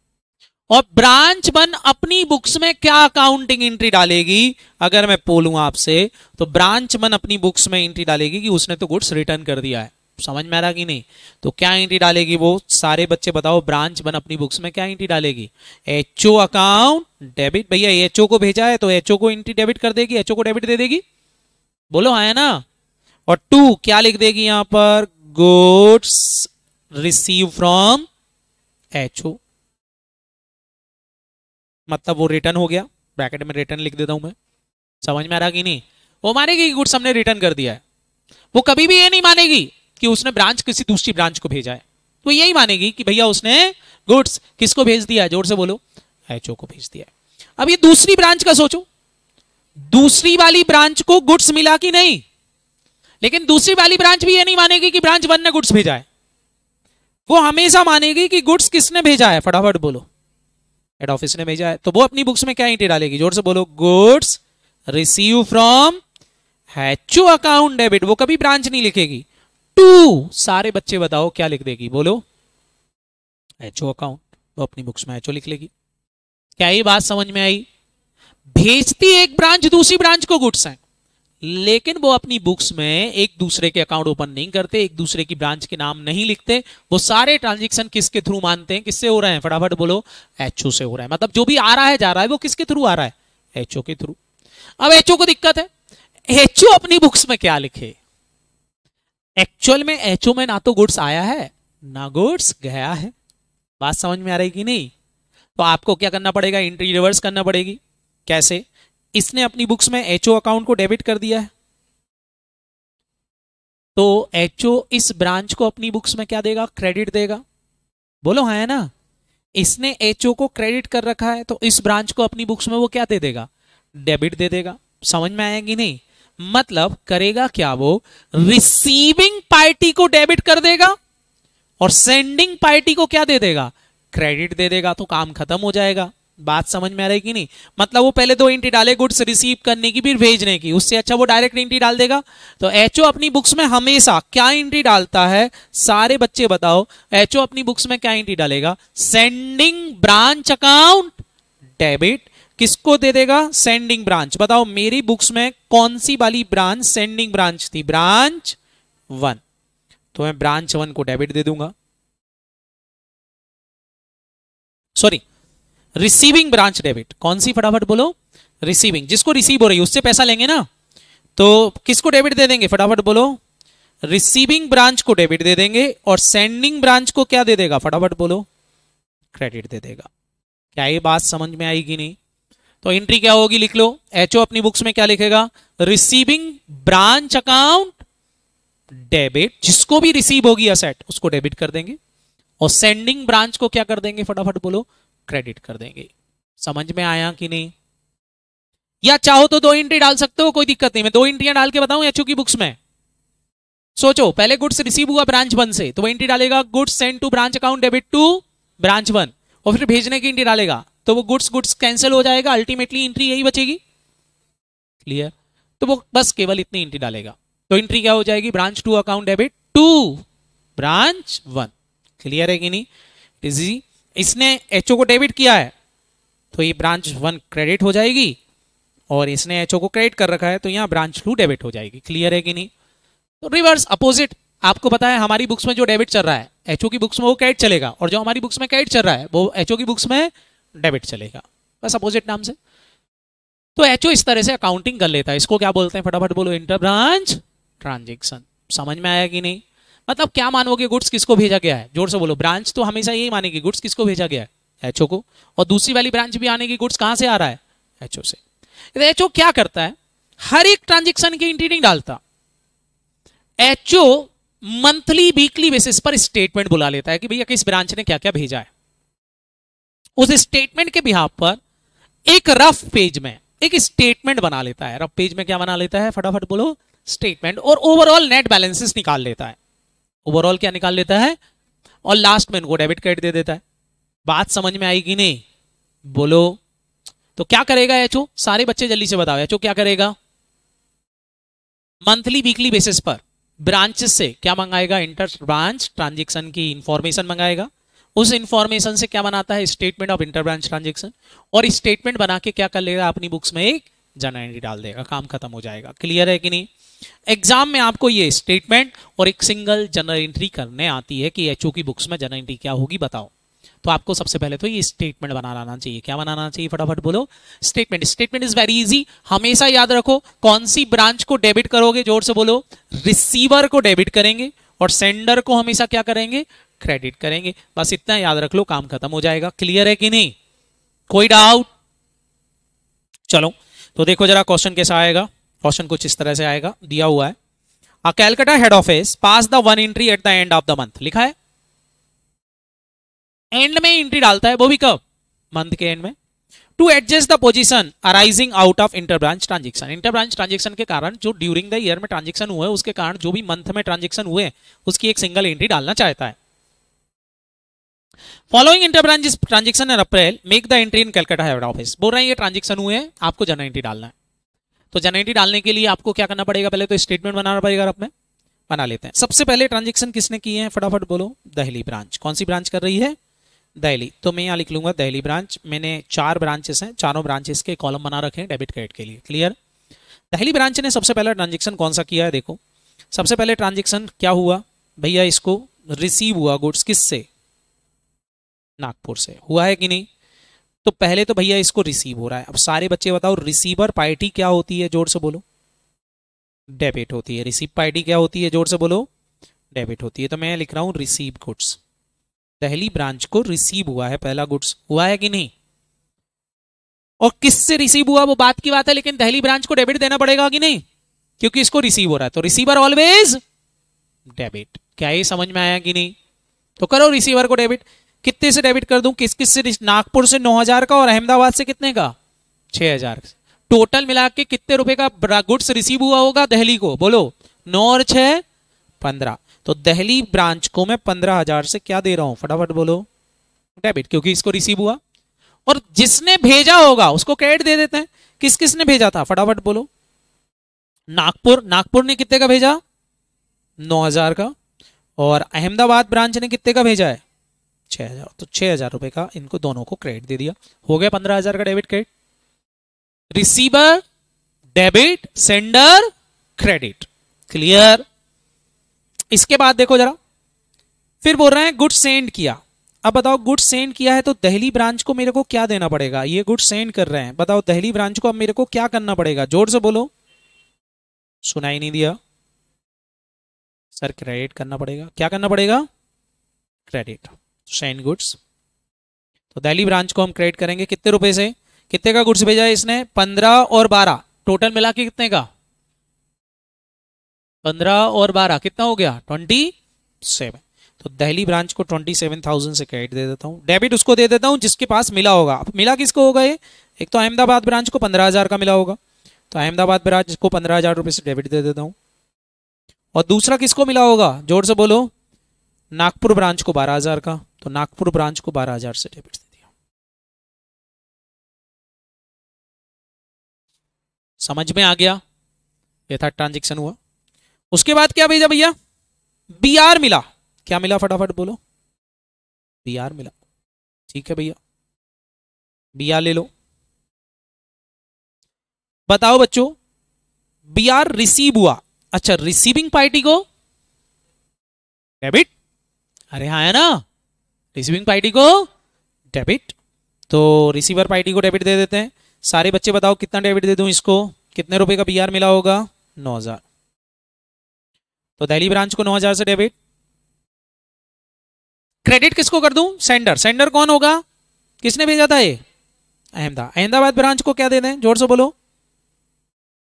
S2: और ब्रांच वन अपनी बुक्स में क्या अकाउंटिंग एंट्री डालेगी अगर मैं बोलूं आपसे तो ब्रांच वन अपनी बुक्स में एंट्री डालेगी कि उसने तो गुड्स रिटर्न कर दिया है समझ में आ रहा कि नहीं तो क्या एंट्री डालेगी वो सारे बच्चे बताओ ब्रांच बन अपनी बुक्स में क्या एंट्री डालेगी एच ओ अकाउंट डेबिट भैया एच को भेजा है तो एच को एंट्री डेबिट कर देगी एच को डेबिट दे देगी बोलो आया ना और टू क्या लिख देगी यहां पर गुड्स रिसीव फ्रॉम एच मतलब वो रिटर्न हो गया ब्रैकेट में रिटर्न लिख देता हूं मैं समझ में आ रहा कि नहीं वो मानेगी गुड्स हमने रिटर्न कर दिया है वो कभी भी ये नहीं मानेगी कि उसने ब्रांच किसी दूसरी ब्रांच को भेजा है तो यही मानेगी कि भैया उसने गुड्स किसको भेज दिया जोर से बोलो एच को भेज दिया अब ये दूसरी ब्रांच का सोचो दूसरी वाली ब्रांच को गुड्स मिला कि नहीं लेकिन दूसरी वाली ब्रांच भी ये नहीं मानेगी कि ब्रांच वन ने गुड्स भेजा है वो हमेशा मानेगी कि गुड्स किसने भेजा है फटाफट बोलो हेड ऑफिस ने भेजा है तो वो अपनी बुक्स में क्या इंटी डालेगी जोर से बोलो goods receive from HO account debit वो कभी ब्रांच नहीं लिखेगी टू सारे बच्चे बताओ क्या लिख देगी बोलो ओ अकाउंट वो अपनी बुक्स में एचओ लिख लेगी क्या ये बात समझ में आई भेजती एक ब्रांच दूसरी ब्रांच को गुड्स हैं लेकिन वो अपनी बुक्स में एक दूसरे के अकाउंट ओपन नहीं करते एक दूसरे की ब्रांच के नाम नहीं लिखते वो सारे ट्रांजेक्शन किसके थ्रू मानते हैं किससे हो रहे हैं फटाफट बोलो एचओ से हो रहा है मतलब जो भी आ रहा है जा रहा है वो किसके थ्रू आ रहा है एचओ के थ्रू अब एचओ को दिक्कत है एचओ अपनी बुक्स में क्या लिखे एक्चुअल में एचओ में ना तो गुड्स आया है ना गुड्स गया है बात समझ में आ रही कि नहीं तो आपको क्या करना पड़ेगा एंट्री रिवर्स करना पड़ेगी कैसे इसने अपनी बुक्स में एच अकाउंट को डेबिट कर दिया है तो एच इस ब्रांच को अपनी बुक्स में क्या देगा क्रेडिट देगा बोलो हाँ है ना इसने एच को क्रेडिट कर रखा है तो इस ब्रांच को अपनी बुक्स में वो क्या दे देगा डेबिट दे देगा समझ में आएगी नहीं मतलब करेगा क्या वो रिसीविंग पार्टी को डेबिट कर देगा और सेंडिंग पार्टी को क्या दे देगा क्रेडिट दे देगा तो काम खत्म हो जाएगा बात समझ में आ रही कि नहीं मतलब वो पहले दो इंटी डाले गुड्स रिसीव करने की फिर भेजने की उससे अच्छा वो डायरेक्ट इंटी डाल देगा तो एचओ अपनी बुक्स में हमेशा क्या इंटी डालता है सारे बच्चे बताओ एचओ अपनी बुक्स में क्या इंटी डालेगा सेंडिंग ब्रांच अकाउंट डेबिट किसको दे देगा सेंडिंग ब्रांच बताओ मेरी बुक्स में कौन सी वाली ब्रांच सेंडिंग ब्रांच थी ब्रांच वन तो मैं ब्रांच वन को डेबिट दे दूंगा सॉरी रिसीविंग ब्रांच डेबिट कौन सी फटाफट बोलो रिसीविंग जिसको रिसीव हो रही है उससे पैसा लेंगे ना तो किसको डेबिट दे देंगे फटाफट बोलो रिसीविंग ब्रांच को डेबिट दे देंगे और सेंडिंग ब्रांच को क्या दे देगा फटाफट बोलो क्रेडिट दे देगा क्या ये बात समझ में आएगी नहीं तो एंट्री क्या होगी लिख लो एचओ अपनी बुक्स में क्या लिखेगा रिसीविंग ब्रांच अकाउंट डेबिट जिसको भी रिसीव होगी असेट उसको डेबिट कर देंगे और सेंडिंग ब्रांच को क्या कर देंगे फटाफट बोलो क्रेडिट कर देंगे समझ में आया कि नहीं या चाहो तो दो एंट्री डाल सकते हो कोई दिक्कत नहीं मैं दो एंट्रियां डाल के बताऊं एचओ की बुक्स में सोचो पहले गुड्स रिसीव हुआ ब्रांच वन से तो वो एंट्री डालेगा goods send to branch account debit to branch one और फिर भेजने की एंट्री डालेगा तो वो गुड्स गुड्स कैंसिल हो जाएगा अल्टीमेटली इंट्री यही बचेगी क्लियर तो वो बस केवल इतनी इंट्री डालेगा तो इंट्री क्या हो जाएगी branch two account debit to branch one clear है कि नहीं इसने एचओ को डेबिट किया है तो ये ब्रांच वन क्रेडिट हो जाएगी और इसने एचओ को क्रेडिट कर रखा है तो यहाँ ब्रांच टू डेबिट हो जाएगी क्लियर है कि नहीं तो रिवर्स अपोजिट आपको पता है हमारी बुक्स में जो डेबिट चल रहा है एचओ की बुक्स में वो कैट चलेगा और जो हमारी बुक्स में कैट चल रहा है वो एचओ की बुक्स में डेबिट चलेगा बस अपोजिट नाम से तो एचओ इस तरह से अकाउंटिंग कर लेता है इसको क्या बोलते हैं फटाफट बोलो इंटर ब्रांच ट्रांजेक्शन समझ में आया कि नहीं मतलब क्या मानोगे गुड्स किसको भेजा गया है जोर से बोलो ब्रांच तो हमेशा यही मानेगी गुड्स किसको भेजा गया है एचओ को और दूसरी वाली ब्रांच भी आने की गुड्स कहां से आ रहा है एचओ से एचओ तो क्या करता है हर एक ट्रांजेक्शन की नहीं डालता एचओ मंथली वीकली बेसिस पर स्टेटमेंट बुला लेता है कि भैया किस ब्रांच ने क्या क्या भेजा है उस स्टेटमेंट के बिहा पर एक रफ पेज में एक स्टेटमेंट बना लेता है रफ पेज में क्या बना लेता है फटाफट बोलो स्टेटमेंट और ओवरऑल नेट बैलेंसेस निकाल लेता है ओवरऑल क्या निकाल लेता है और लास्ट में इनको डेबिट कार्ड दे देता है बात समझ में आएगी नहीं बोलो तो क्या करेगा एचओ सारे बच्चे जल्दी से बताओ एचओ क्या करेगा मंथली वीकली बेसिस पर ब्रांचेस से क्या मंगाएगा इंटर ब्रांच ट्रांजेक्शन की इंफॉर्मेशन मंगाएगा उस इंफॉर्मेशन से क्या बनाता है स्टेटमेंट ऑफ इंटरब्रांच ट्रांजेक्शन और स्टेटमेंट बना के क्या कर लेगा अपनी बुक्स में एक जर्नल एंट्री डाल देगा काम खत्म हो जाएगा क्लियर है कि नहीं एग्जाम में आपको ये स्टेटमेंट और एक सिंगल जनरल एंट्री करने आती है कि एचओ की बुक्स में जनरल एंट्री क्या होगी बताओ तो आपको सबसे पहले तो ये स्टेटमेंट बना लाना चाहिए क्या बनाना चाहिए फटाफट बोलो statement statement is very easy हमेशा याद रखो कौन सी ब्रांच को डेबिट करोगे जोर से बोलो रिसीवर को डेबिट करेंगे और सेंडर को हमेशा क्या करेंगे क्रेडिट करेंगे बस इतना याद रख लो काम खत्म हो जाएगा क्लियर है कि नहीं कोई डाउट चलो तो देखो जरा क्वेश्चन कैसा आएगा क्वेश्चन कुछ इस तरह से आएगा दिया हुआ है Calcutta head office pass the one entry at the end of the month लिखा है एंड में एंट्री डालता है वो भी कब मंथ के एंड में to adjust the position arising out of inter branch transaction inter branch transaction के कारण जो ड्यूरिंग द ईयर में ट्रांजेक्शन हुए उसके कारण जो भी मंथ में ट्रांजेक्शन हुए उसकी एक सिंगल एंट्री डालना चाहता है following inter inter branch transaction in April make the entry in Calcutta head office बोल रहे हैं ये ट्रांजेक्शन हुए हैं आपको जन एंट्री डालना है तो जन एंट्री डालने के लिए आपको क्या करना पड़ेगा पहले तो स्टेटमेंट बनाना पड़ेगा अपने बना लेते हैं सबसे पहले ट्रांजेक्शन किसने किए हैं फटाफट बोलो दहली ब्रांच कौन सी ब्रांच कर रही है दहली तो मैं यहाँ लिख लूंगा दहली ब्रांच मैंने चार ब्रांचेस हैं चारों ब्रांचेस के कॉलम बना रखे हैं डेबिट क्रेडिट के लिए क्लियर दहली ब्रांच ने सबसे पहला ट्रांजेक्शन कौन सा किया है देखो सबसे पहले ट्रांजेक्शन क्या हुआ भैया इसको रिसीव हुआ गुड्स किससे नागपुर से हुआ है कि नहीं तो पहले तो भैया इसको रिसीव हो रहा है अब सारे बच्चे बताओ रिसीवर पार्टी क्या होती है जोर से बोलो डेबिट होती है रिसीव पार्टी क्या होती है जोर से बोलो डेबिट होती है तो मैं लिख रहा हूं रिसीव गुड्स दहली ब्रांच को रिसीव हुआ है पहला गुड्स हुआ है कि नहीं और किससे रिसीव हुआ वो बात की बात है लेकिन दहली ब्रांच को डेबिट देना पड़ेगा कि नहीं क्योंकि इसको रिसीव हो रहा है तो रिसीवर ऑलवेज डेबिट क्या ये समझ में आया कि नहीं तो करो रिसीवर को डेबिट कितने से डेबिट कर दूं किस किस से नागपुर से 9000 का और अहमदाबाद से कितने का 6000 टोटल मिला के कितने रुपए का गुड्स रिसीव हुआ होगा दहली को बोलो नौ और छह पंद्रह तो दहली ब्रांच को मैं पंद्रह हजार से क्या दे रहा हूं फटाफट बोलो डेबिट क्योंकि इसको रिसीव हुआ और जिसने भेजा होगा उसको कैड दे देते हैं किस किसने भेजा था फटाफट बोलो नागपुर नागपुर ने कितने का भेजा नौ हजार का और अहमदाबाद ब्रांच ने कितने का भेजा है छः हज़ार तो छः हज़ार रुपये का इनको दोनों को क्रेडिट दे दिया हो गया पंद्रह हज़ार का debit credit receiver debit sender credit clear इसके बाद देखो जरा फिर बोल रहे हैं गुड सेंड किया अब बताओ गुड सेंड किया है तो दहली ब्रांच को मेरे को क्या देना पड़ेगा ये गुड सेंड कर रहे हैं बताओ दहली ब्रांच को अब मेरे को क्या करना पड़ेगा जोर से बोलो सुनाई नहीं दिया सर क्रेडिट करना पड़ेगा क्या करना पड़ेगा क्रेडिट सैन गुड्स तो दिल्ली ब्रांच को हम क्रेडिट करेंगे कितने रुपए से कितने का गुड्स भेजा है इसने पंद्रह और बारह टोटल मिला के कितने का पंद्रह और बारह कितना हो गया ट्वेंटी सेवन तो दहली ब्रांच को ट्वेंटी सेवन थाउजेंड से क्रेडिट दे देता हूँ डेबिट उसको दे देता हूँ जिसके पास मिला होगा अब मिला किसको होगा ये एक तो अहमदाबाद ब्रांच को पंद्रह हज़ार का मिला होगा तो अहमदाबाद ब्रांच को पंद्रह हज़ार रुपये से डेबिट दे देता हूँ और दूसरा किसको मिला होगा जोर से बोलो नागपुर ब्रांच को बारह
S1: हज़ार का तो नागपुर ब्रांच को बारह हजार से डेबिट दे दिया समझ में आ गया ये था ट्रांजेक्शन हुआ
S2: उसके बाद क्या भेजा भैया बी आर मिला क्या मिला फटाफट बोलो
S1: बी आर मिला ठीक है भैया बी आर ले लो बताओ बच्चों बी आर रिसीव हुआ
S2: अच्छा रिसीविंग पार्टी को डेबिट अरे हाँ है ना रिसीविंग पार्टी को डेबिट तो रिसीवर पार्टी को डेबिट दे देते हैं सारे बच्चे बताओ कितना डेबिट दे दूं इसको कितने रुपए का बीआर मिला होगा नौ हजार तो दिल्ली ब्रांच को नौ हजार से डेबिट क्रेडिट किसको कर दूं सेंडर सेंडर कौन होगा किसने भेजा था ये अहमदा अहमदाबाद ब्रांच को क्या दे दें जोर से बोलो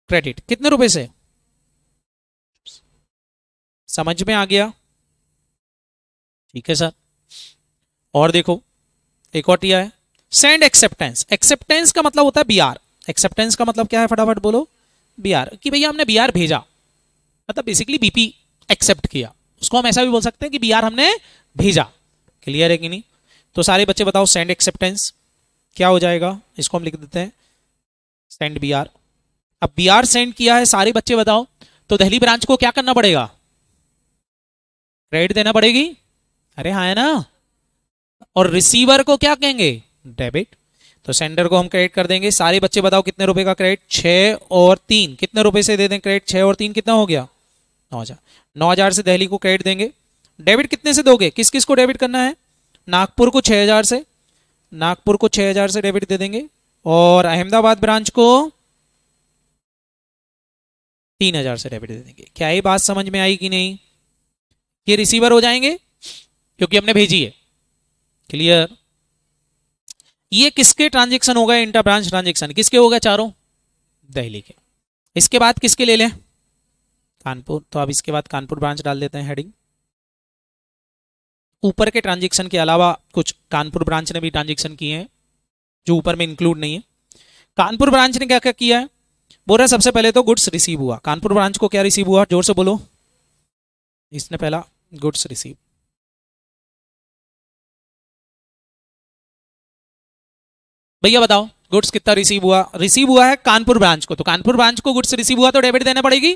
S2: क्रेडिट कितने रुपए से समझ में आ गया ठीक है सर और देखो एक और टी है सेंड एक्सेप्टेंस एक्सेप्टेंस का मतलब होता है बीआर एक्सेप्टेंस का मतलब क्या है फटाफट बोलो बीआर कि भैया हमने बीआर भेजा मतलब बेसिकली बीपी एक्सेप्ट किया उसको हम ऐसा भी बोल सकते हैं कि बीआर हमने भेजा क्लियर है कि नहीं तो सारे बच्चे बताओ सेंड एक्सेप्टेंस क्या हो जाएगा इसको हम लिख देते हैं सेंड बी आर अब बी आर सेंड किया है सारे बच्चे बताओ तो दहली ब्रांच को क्या करना पड़ेगा क्रेडिट देना पड़ेगी अरे हाँ है ना और रिसीवर को क्या कहेंगे डेबिट तो सेंडर को हम क्रेडिट कर देंगे सारे बच्चे बताओ कितने रुपए का क्रेडिट छ और तीन कितने रुपए से दे दें क्रेडिट छह और तीन कितना हो गया नौ हज़ार नौ हज़ार से दिल्ली को क्रेडिट देंगे डेबिट कितने से दोगे किस किस को डेबिट करना है नागपुर को छह हज़ार से नागपुर को छह हज़ार से डेबिट दे देंगे और अहमदाबाद ब्रांच को तीन हज़ार से डेबिट दे देंगे क्या ये बात समझ में आई कि नहीं ये रिसीवर हो जाएंगे क्योंकि हमने भेजी है क्लियर ये किसके ट्रांजेक्शन हो गए इंटर ब्रांच ट्रांजेक्शन किसके हो गए चारों दहली के इसके बाद किसके ले लें कानपुर तो अब इसके बाद कानपुर ब्रांच डाल देते हैं हेडिंग ऊपर के ट्रांजेक्शन के अलावा कुछ कानपुर ब्रांच ने भी ट्रांजेक्शन किए हैं जो ऊपर में इंक्लूड नहीं है कानपुर ब्रांच ने क्या क्या किया है बोल रहे सबसे पहले तो गुड्स रिसीव हुआ कानपुर ब्रांच को क्या रिसीव
S1: हुआ जोर से बोलो इसने पहला गुड्स रिसीव भैया बताओ गुड्स कितना रिसीव हुआ रिसीव हुआ है कानपुर ब्रांच को तो कानपुर ब्रांच को गुड्स रिसीव हुआ तो डेबिट देना पड़ेगी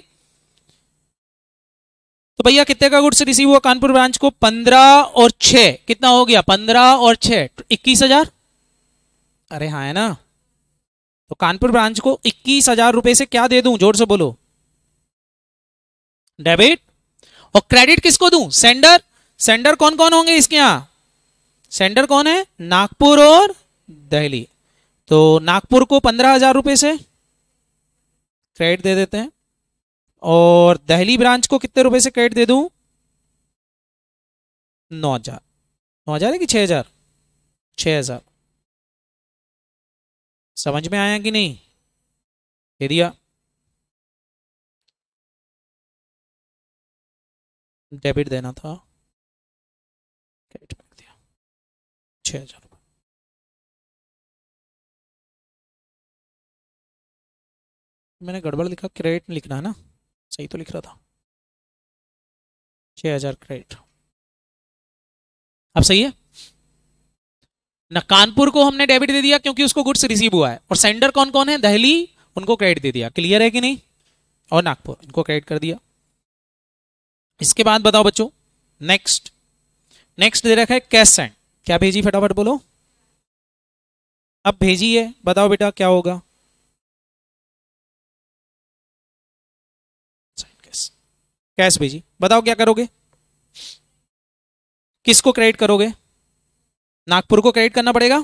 S2: तो भैया कितने का गुड्स रिसीव हुआ कानपुर ब्रांच को पंद्रह और छ कितना हो गया पंद्रह और छ इक्कीस हजार अरे हाँ है ना तो कानपुर ब्रांच को इक्कीस हजार रुपए से क्या दे दू जोर से बोलो डेबिट और क्रेडिट किसको दू सेंडर सेंडर कौन कौन होंगे इसके यहां सेंडर कौन है नागपुर और दहली तो नागपुर को पंद्रह हजार रुपये से क्रेडिट दे देते हैं और
S1: दहली ब्रांच को कितने रुपए से क्रेडिट दे दूं नौ हजार नौ हजार है कि छः हजार छ हजार समझ में आया कि नहीं दे दिया डेबिट देना था छह दिया छः हजार मैंने गड़बड़ लिखा क्रेडिट में लिखना है ना सही तो लिख रहा था छः हज़ार क्रेडिट अब सही है ना कानपुर को हमने डेबिट दे दिया क्योंकि उसको गुड्स रिसीव हुआ है
S2: और सेंडर कौन कौन है दहली उनको क्रेडिट दे दिया क्लियर है कि नहीं और नागपुर इनको क्रेडिट कर दिया इसके बाद बताओ बच्चों नेक्स्ट नेक्स्ट दे रखा
S1: है कैश सेंड क्या भेजी फटाफट बोलो अब भेजी है बताओ बेटा क्या होगा कैश भेजी बताओ क्या करोगे किसको क्रेडिट
S2: करोगे नागपुर को क्रेडिट करना पड़ेगा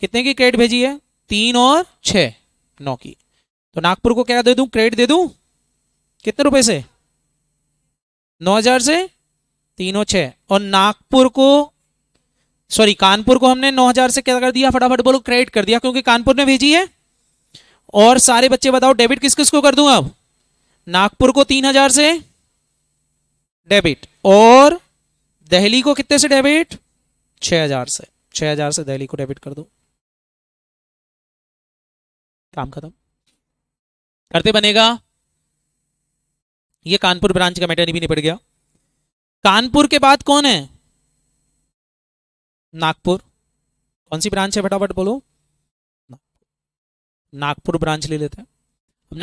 S2: कितने की क्रेडिट भेजी है तीन और छ नौ की तो नागपुर को क्या दे दू क्रेडिट दे दू कितने रुपए से नौ हजार से तीन और छ और नागपुर को सॉरी कानपुर को हमने नौ हजार से क्या कर दिया फटाफट बोलो क्रेडिट कर दिया क्योंकि कानपुर ने भेजी है और सारे बच्चे बताओ डेबिट किस किस को कर दूं अब नागपुर को तीन हजार से डेबिट और दहली को कितने से डेबिट छह हजार से छह हजार से दहली को डेबिट कर दो काम खत्म करते बनेगा ये कानपुर ब्रांच का मैटर भी निपट गया कानपुर के बाद कौन है नागपुर कौन सी ब्रांच है फटाफट बोलो नागपुर ब्रांच ले लेते हैं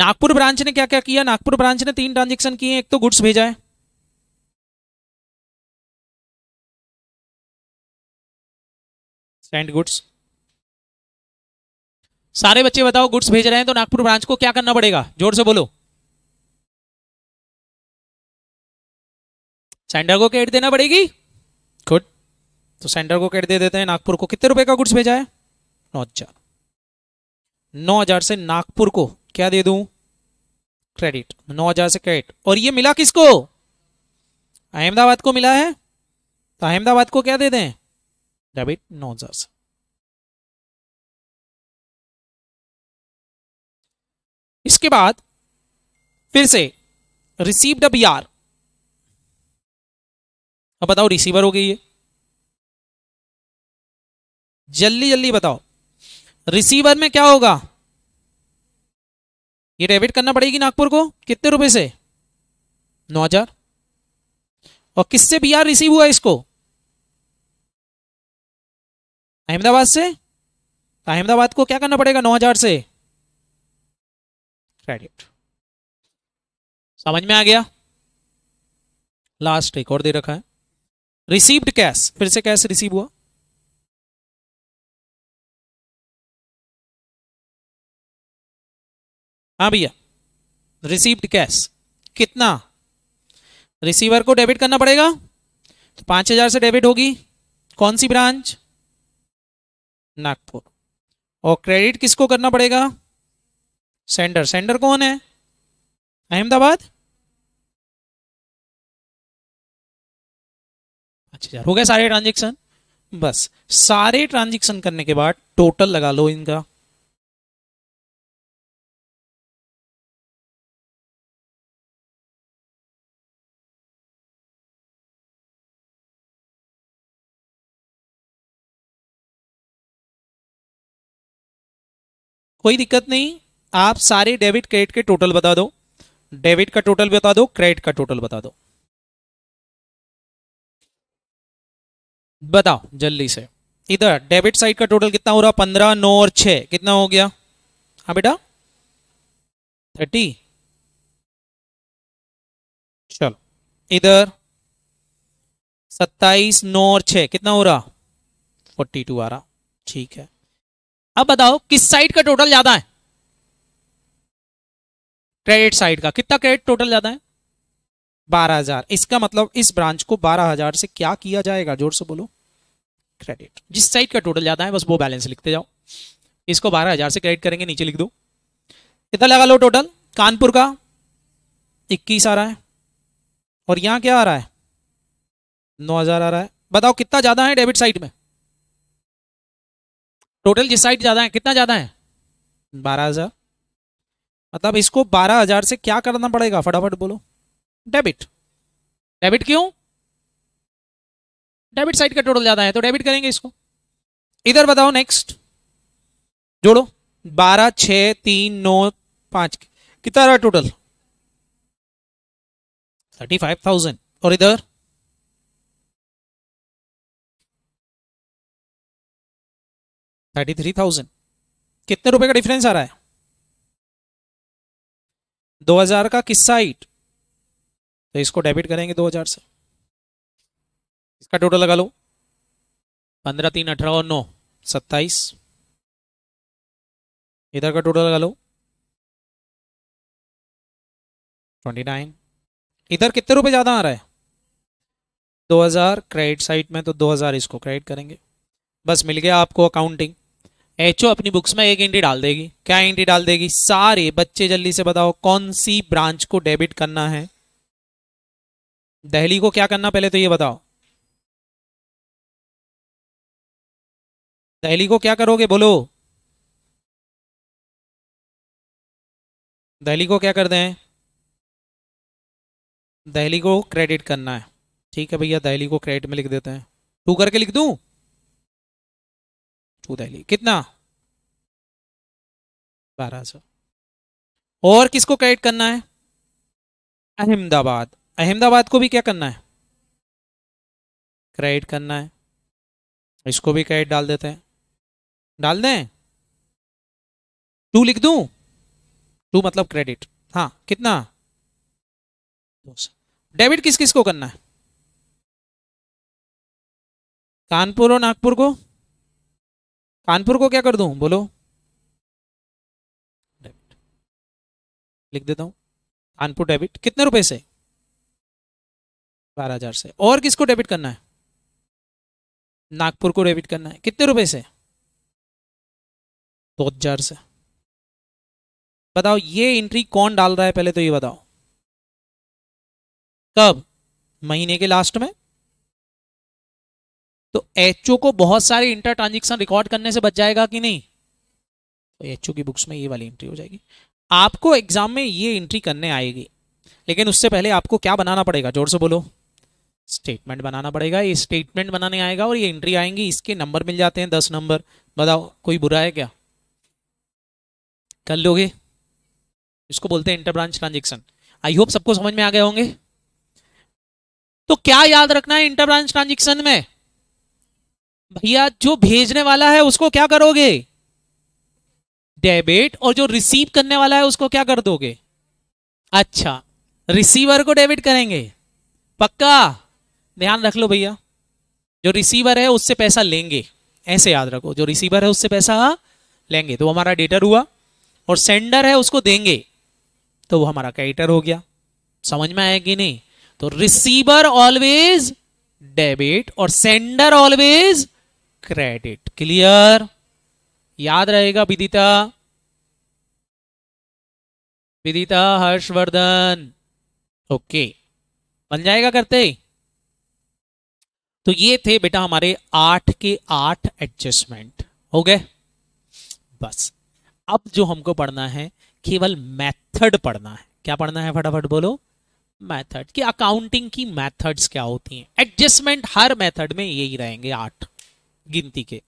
S2: नागपुर ब्रांच ने क्या क्या किया नागपुर ब्रांच ने तीन ट्रांजेक्शन
S1: किए एक तो गुड्स भेजा है सेंड गुड्स सारे बच्चे बताओ गुड्स भेज रहे हैं तो नागपुर ब्रांच को क्या करना पड़ेगा जोर से बोलो सेंडर को कैट देना पड़ेगी गुड
S2: तो सेंडर को कैट दे देते हैं नागपुर को कितने रुपए का गुड्स भेजा है नौ हजार नौ हजार से नागपुर को क्या दे दू क्रेडिट नौ हजार से कैट और ये मिला किसको अहमदाबाद को मिला है तो अहमदाबाद को क्या दे
S1: दें rabbit nosers. इसके बाद फिर से रिसीव द बी आर अब बताओ रिसीवर हो गई है जल्दी जल्दी बताओ रिसीवर में क्या होगा
S2: ये डेबिट करना पड़ेगी नागपुर को कितने रुपए से नौ हजार और किससे बी आर रिसीव हुआ इसको
S1: अहमदाबाद से तो अहमदाबाद को क्या करना पड़ेगा 9000 से क्रेडिट समझ में आ गया लास्ट एक और दे रखा है रिसीव्ड कैश फिर से कैश रिसीव हुआ हाँ भैया रिसीव्ड कैश कितना
S2: रिसीवर को डेबिट करना पड़ेगा तो पांच हजार से डेबिट होगी कौन सी ब्रांच नागपुर और क्रेडिट किसको करना
S1: पड़ेगा सेंडर सेंडर कौन है अहमदाबाद अच्छा हो गया सारे ट्रांजेक्शन बस सारे ट्रांजेक्शन करने के बाद टोटल लगा लो इनका कोई दिक्कत नहीं आप सारे डेबिट क्रेडिट के टोटल बता दो डेबिट का टोटल बता दो
S2: क्रेडिट का टोटल बता दो बताओ जल्दी से इधर डेबिट साइड का टोटल कितना हो रहा पंद्रह नौ और छह कितना हो गया हाँ बेटा थर्टी चलो इधर सत्ताईस नौ और छ कितना हो रहा फोर्टी टू आ रहा ठीक है अब बताओ किस साइड का टोटल ज्यादा है क्रेडिट साइड का कितना क्रेडिट टोटल ज्यादा है बारह हजार इसका मतलब इस ब्रांच को बारह हजार से क्या किया जाएगा जोर से बोलो क्रेडिट जिस साइड का टोटल ज्यादा है बस वो बैलेंस लिखते जाओ इसको बारह हजार से क्रेडिट करेंगे नीचे लिख दो कितना लगा लो टोटल कानपुर का इक्कीस आ रहा है और यहां क्या आ रहा है नौ हजार आ रहा है बताओ कितना ज्यादा है डेबिट साइड में टोटल जिस साइड ज़्यादा है कितना ज़्यादा है बारह हज़ार मतलब इसको बारह हज़ार से क्या करना पड़ेगा फटाफट बोलो डेबिट डेबिट क्यों डेबिट साइड का टोटल ज़्यादा है तो डेबिट करेंगे इसको इधर बताओ नेक्स्ट जोड़ो बारह छ तीन नौ पांच कितना रहा टोटल
S1: थर्टी फाइव थाउजेंड और इधर थर्टी थ्री थाउजेंड कितने रुपए का डिफरेंस आ रहा है दो हजार का किस साइड
S2: तो इसको डेबिट करेंगे दो हजार से इसका टोटल लगा लो
S1: पंद्रह तीन अठारह और नौ सत्ताईस इधर का टोटल लगा लो ट्वेंटी नाइन
S2: इधर कितने रुपए ज़्यादा आ रहा है दो हज़ार क्रेडिट साइट में तो दो हज़ार इसको क्रेडिट करेंगे बस मिल गया आपको अकाउंटिंग एच अपनी बुक्स में एक एंट्री डाल देगी क्या इंटी डाल देगी सारे बच्चे जल्दी से बताओ कौन सी ब्रांच को डेबिट करना है
S1: दहली को क्या करना पहले तो ये बताओ दहली को क्या करोगे बोलो दहली को क्या कर दें दहली को क्रेडिट करना है ठीक है भैया दहली को क्रेडिट में लिख देते हैं टू करके लिख दूं टू दिल्ली कितना बारह सौ और किसको कैड करना है
S2: अहमदाबाद अहमदाबाद को भी क्या करना है क्रेडिट करना है इसको भी क्रेडिट डाल देते हैं डाल दें
S1: टू लिख दूं टू मतलब क्रेडिट हाँ कितना डेबिट किस किस को करना है कानपुर और नागपुर को कानपुर को क्या कर दू बोलो डेबिट लिख देता हूं कानपुर डेबिट कितने रुपए से बारह हजार से और किसको डेबिट करना है नागपुर को डेबिट करना है कितने रुपए से दो हजार से बताओ ये एंट्री कौन डाल रहा है पहले तो ये बताओ कब महीने के लास्ट में तो
S2: एचओ को बहुत सारे इंटर ट्रांजेक्शन रिकॉर्ड करने से बच जाएगा कि नहीं तो एचओ की बुक्स में ये वाली एंट्री हो जाएगी आपको एग्जाम में ये एंट्री करने आएगी लेकिन उससे पहले आपको क्या बनाना पड़ेगा जोर से बोलो स्टेटमेंट बनाना पड़ेगा ये स्टेटमेंट बनाने आएगा और ये एंट्री आएंगी इसके नंबर मिल जाते हैं दस नंबर बताओ कोई बुरा है क्या कर लोगे इसको बोलते हैं inter branch transaction I hope सबको समझ में आ गए होंगे तो क्या याद रखना है इंटर ब्रांच ट्रांजेक्शन में भैया जो भेजने वाला है उसको क्या करोगे डेबिट और जो रिसीव करने वाला है उसको क्या कर दोगे अच्छा रिसीवर को डेबिट करेंगे पक्का ध्यान रख लो भैया जो रिसीवर है उससे पैसा लेंगे ऐसे याद रखो जो रिसीवर है उससे पैसा लेंगे तो हमारा डेटर हुआ और सेंडर है उसको देंगे तो वो हमारा कैटर हो गया समझ में आया कि नहीं तो रिसीवर ऑलवेज डेबिट और सेंडर ऑलवेज क्रेडिट क्लियर याद रहेगा विदिता विदिता हर्षवर्धन ओके बन जाएगा करते तो ये थे बेटा हमारे आठ के आठ एडजस्टमेंट हो गए बस अब जो हमको पढ़ना है केवल मेथड पढ़ना है क्या पढ़ना है फटाफट बोलो मेथड कि अकाउंटिंग की मेथड्स क्या होती हैं एडजस्टमेंट हर मेथड में यही रहेंगे आठ गिनती के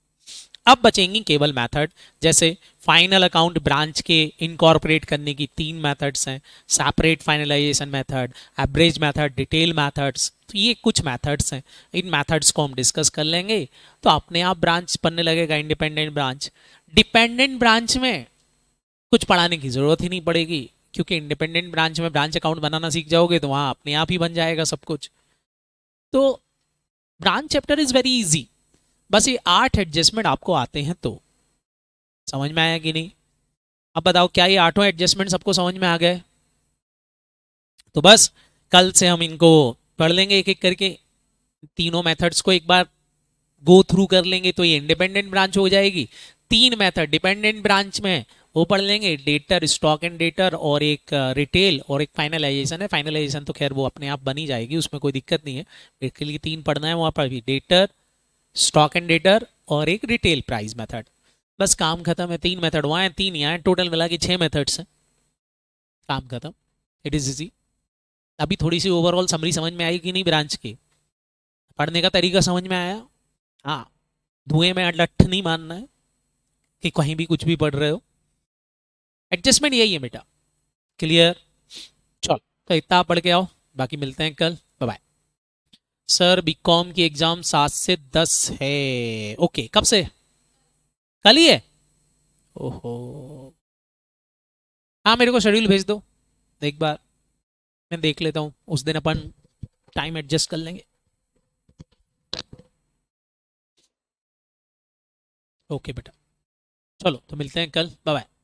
S2: अब बचेंगी केवल मेथड जैसे फाइनल अकाउंट ब्रांच के इनकॉर्पोरेट करने की तीन मेथड्स हैं separate finalization method average method detail methods तो ये कुछ मेथड्स हैं इन मेथड्स को हम डिस्कस कर लेंगे तो अपने आप ब्रांच बनने लगेगा इंडिपेंडेंट ब्रांच डिपेंडेंट ब्रांच में कुछ पढ़ाने की ज़रूरत ही नहीं पड़ेगी क्योंकि इंडिपेंडेंट ब्रांच में ब्रांच अकाउंट बनाना सीख जाओगे तो वहाँ अपने आप ही बन जाएगा सब कुछ तो branch chapter is very easy बस ये आठ एडजस्टमेंट आपको आते हैं तो समझ में आया कि नहीं अब बताओ क्या ये आठों एडजस्टमेंट सबको समझ में आ गए तो बस कल से हम इनको पढ़ लेंगे एक एक करके तीनों मेथड्स को एक बार गो थ्रू कर लेंगे तो ये इंडिपेंडेंट ब्रांच हो जाएगी तीन मेथड डिपेंडेंट ब्रांच में वो पढ़ लेंगे डेटर स्टॉक एंड डेटर और एक रिटेल uh, और एक फाइनलाइजेशन है फाइनलाइजेशन तो खैर वो अपने आप बनी जाएगी उसमें कोई दिक्कत नहीं है इसके लिए तीन पढ़ना है वहाँ पर भी डेटर स्टॉक एंड डेटर और एक रिटेल प्राइस मेथड बस काम खत्म है तीन मेथड वहाँ तीन तीन यहाँ टोटल मिला के छः मेथड्स हैं काम खत्म इट इज़ इजी अभी थोड़ी सी ओवरऑल समरी समझ में आई कि नहीं ब्रांच की पढ़ने का तरीका समझ में आया हाँ धुएं में लट्ठ नहीं मानना है कि कहीं भी कुछ भी पढ़ रहे हो एडजस्टमेंट यही है बेटा क्लियर चलो तो इतना पढ़ के आओ बाकी मिलते हैं कल बाय सर बीकॉम की एग्जाम सात से दस है ओके कब से कल ही है ओहो हाँ मेरे को शेड्यूल भेज दो एक बार मैं देख लेता हूँ उस दिन अपन टाइम एडजस्ट कर लेंगे
S1: ओके बेटा चलो तो मिलते हैं कल बाय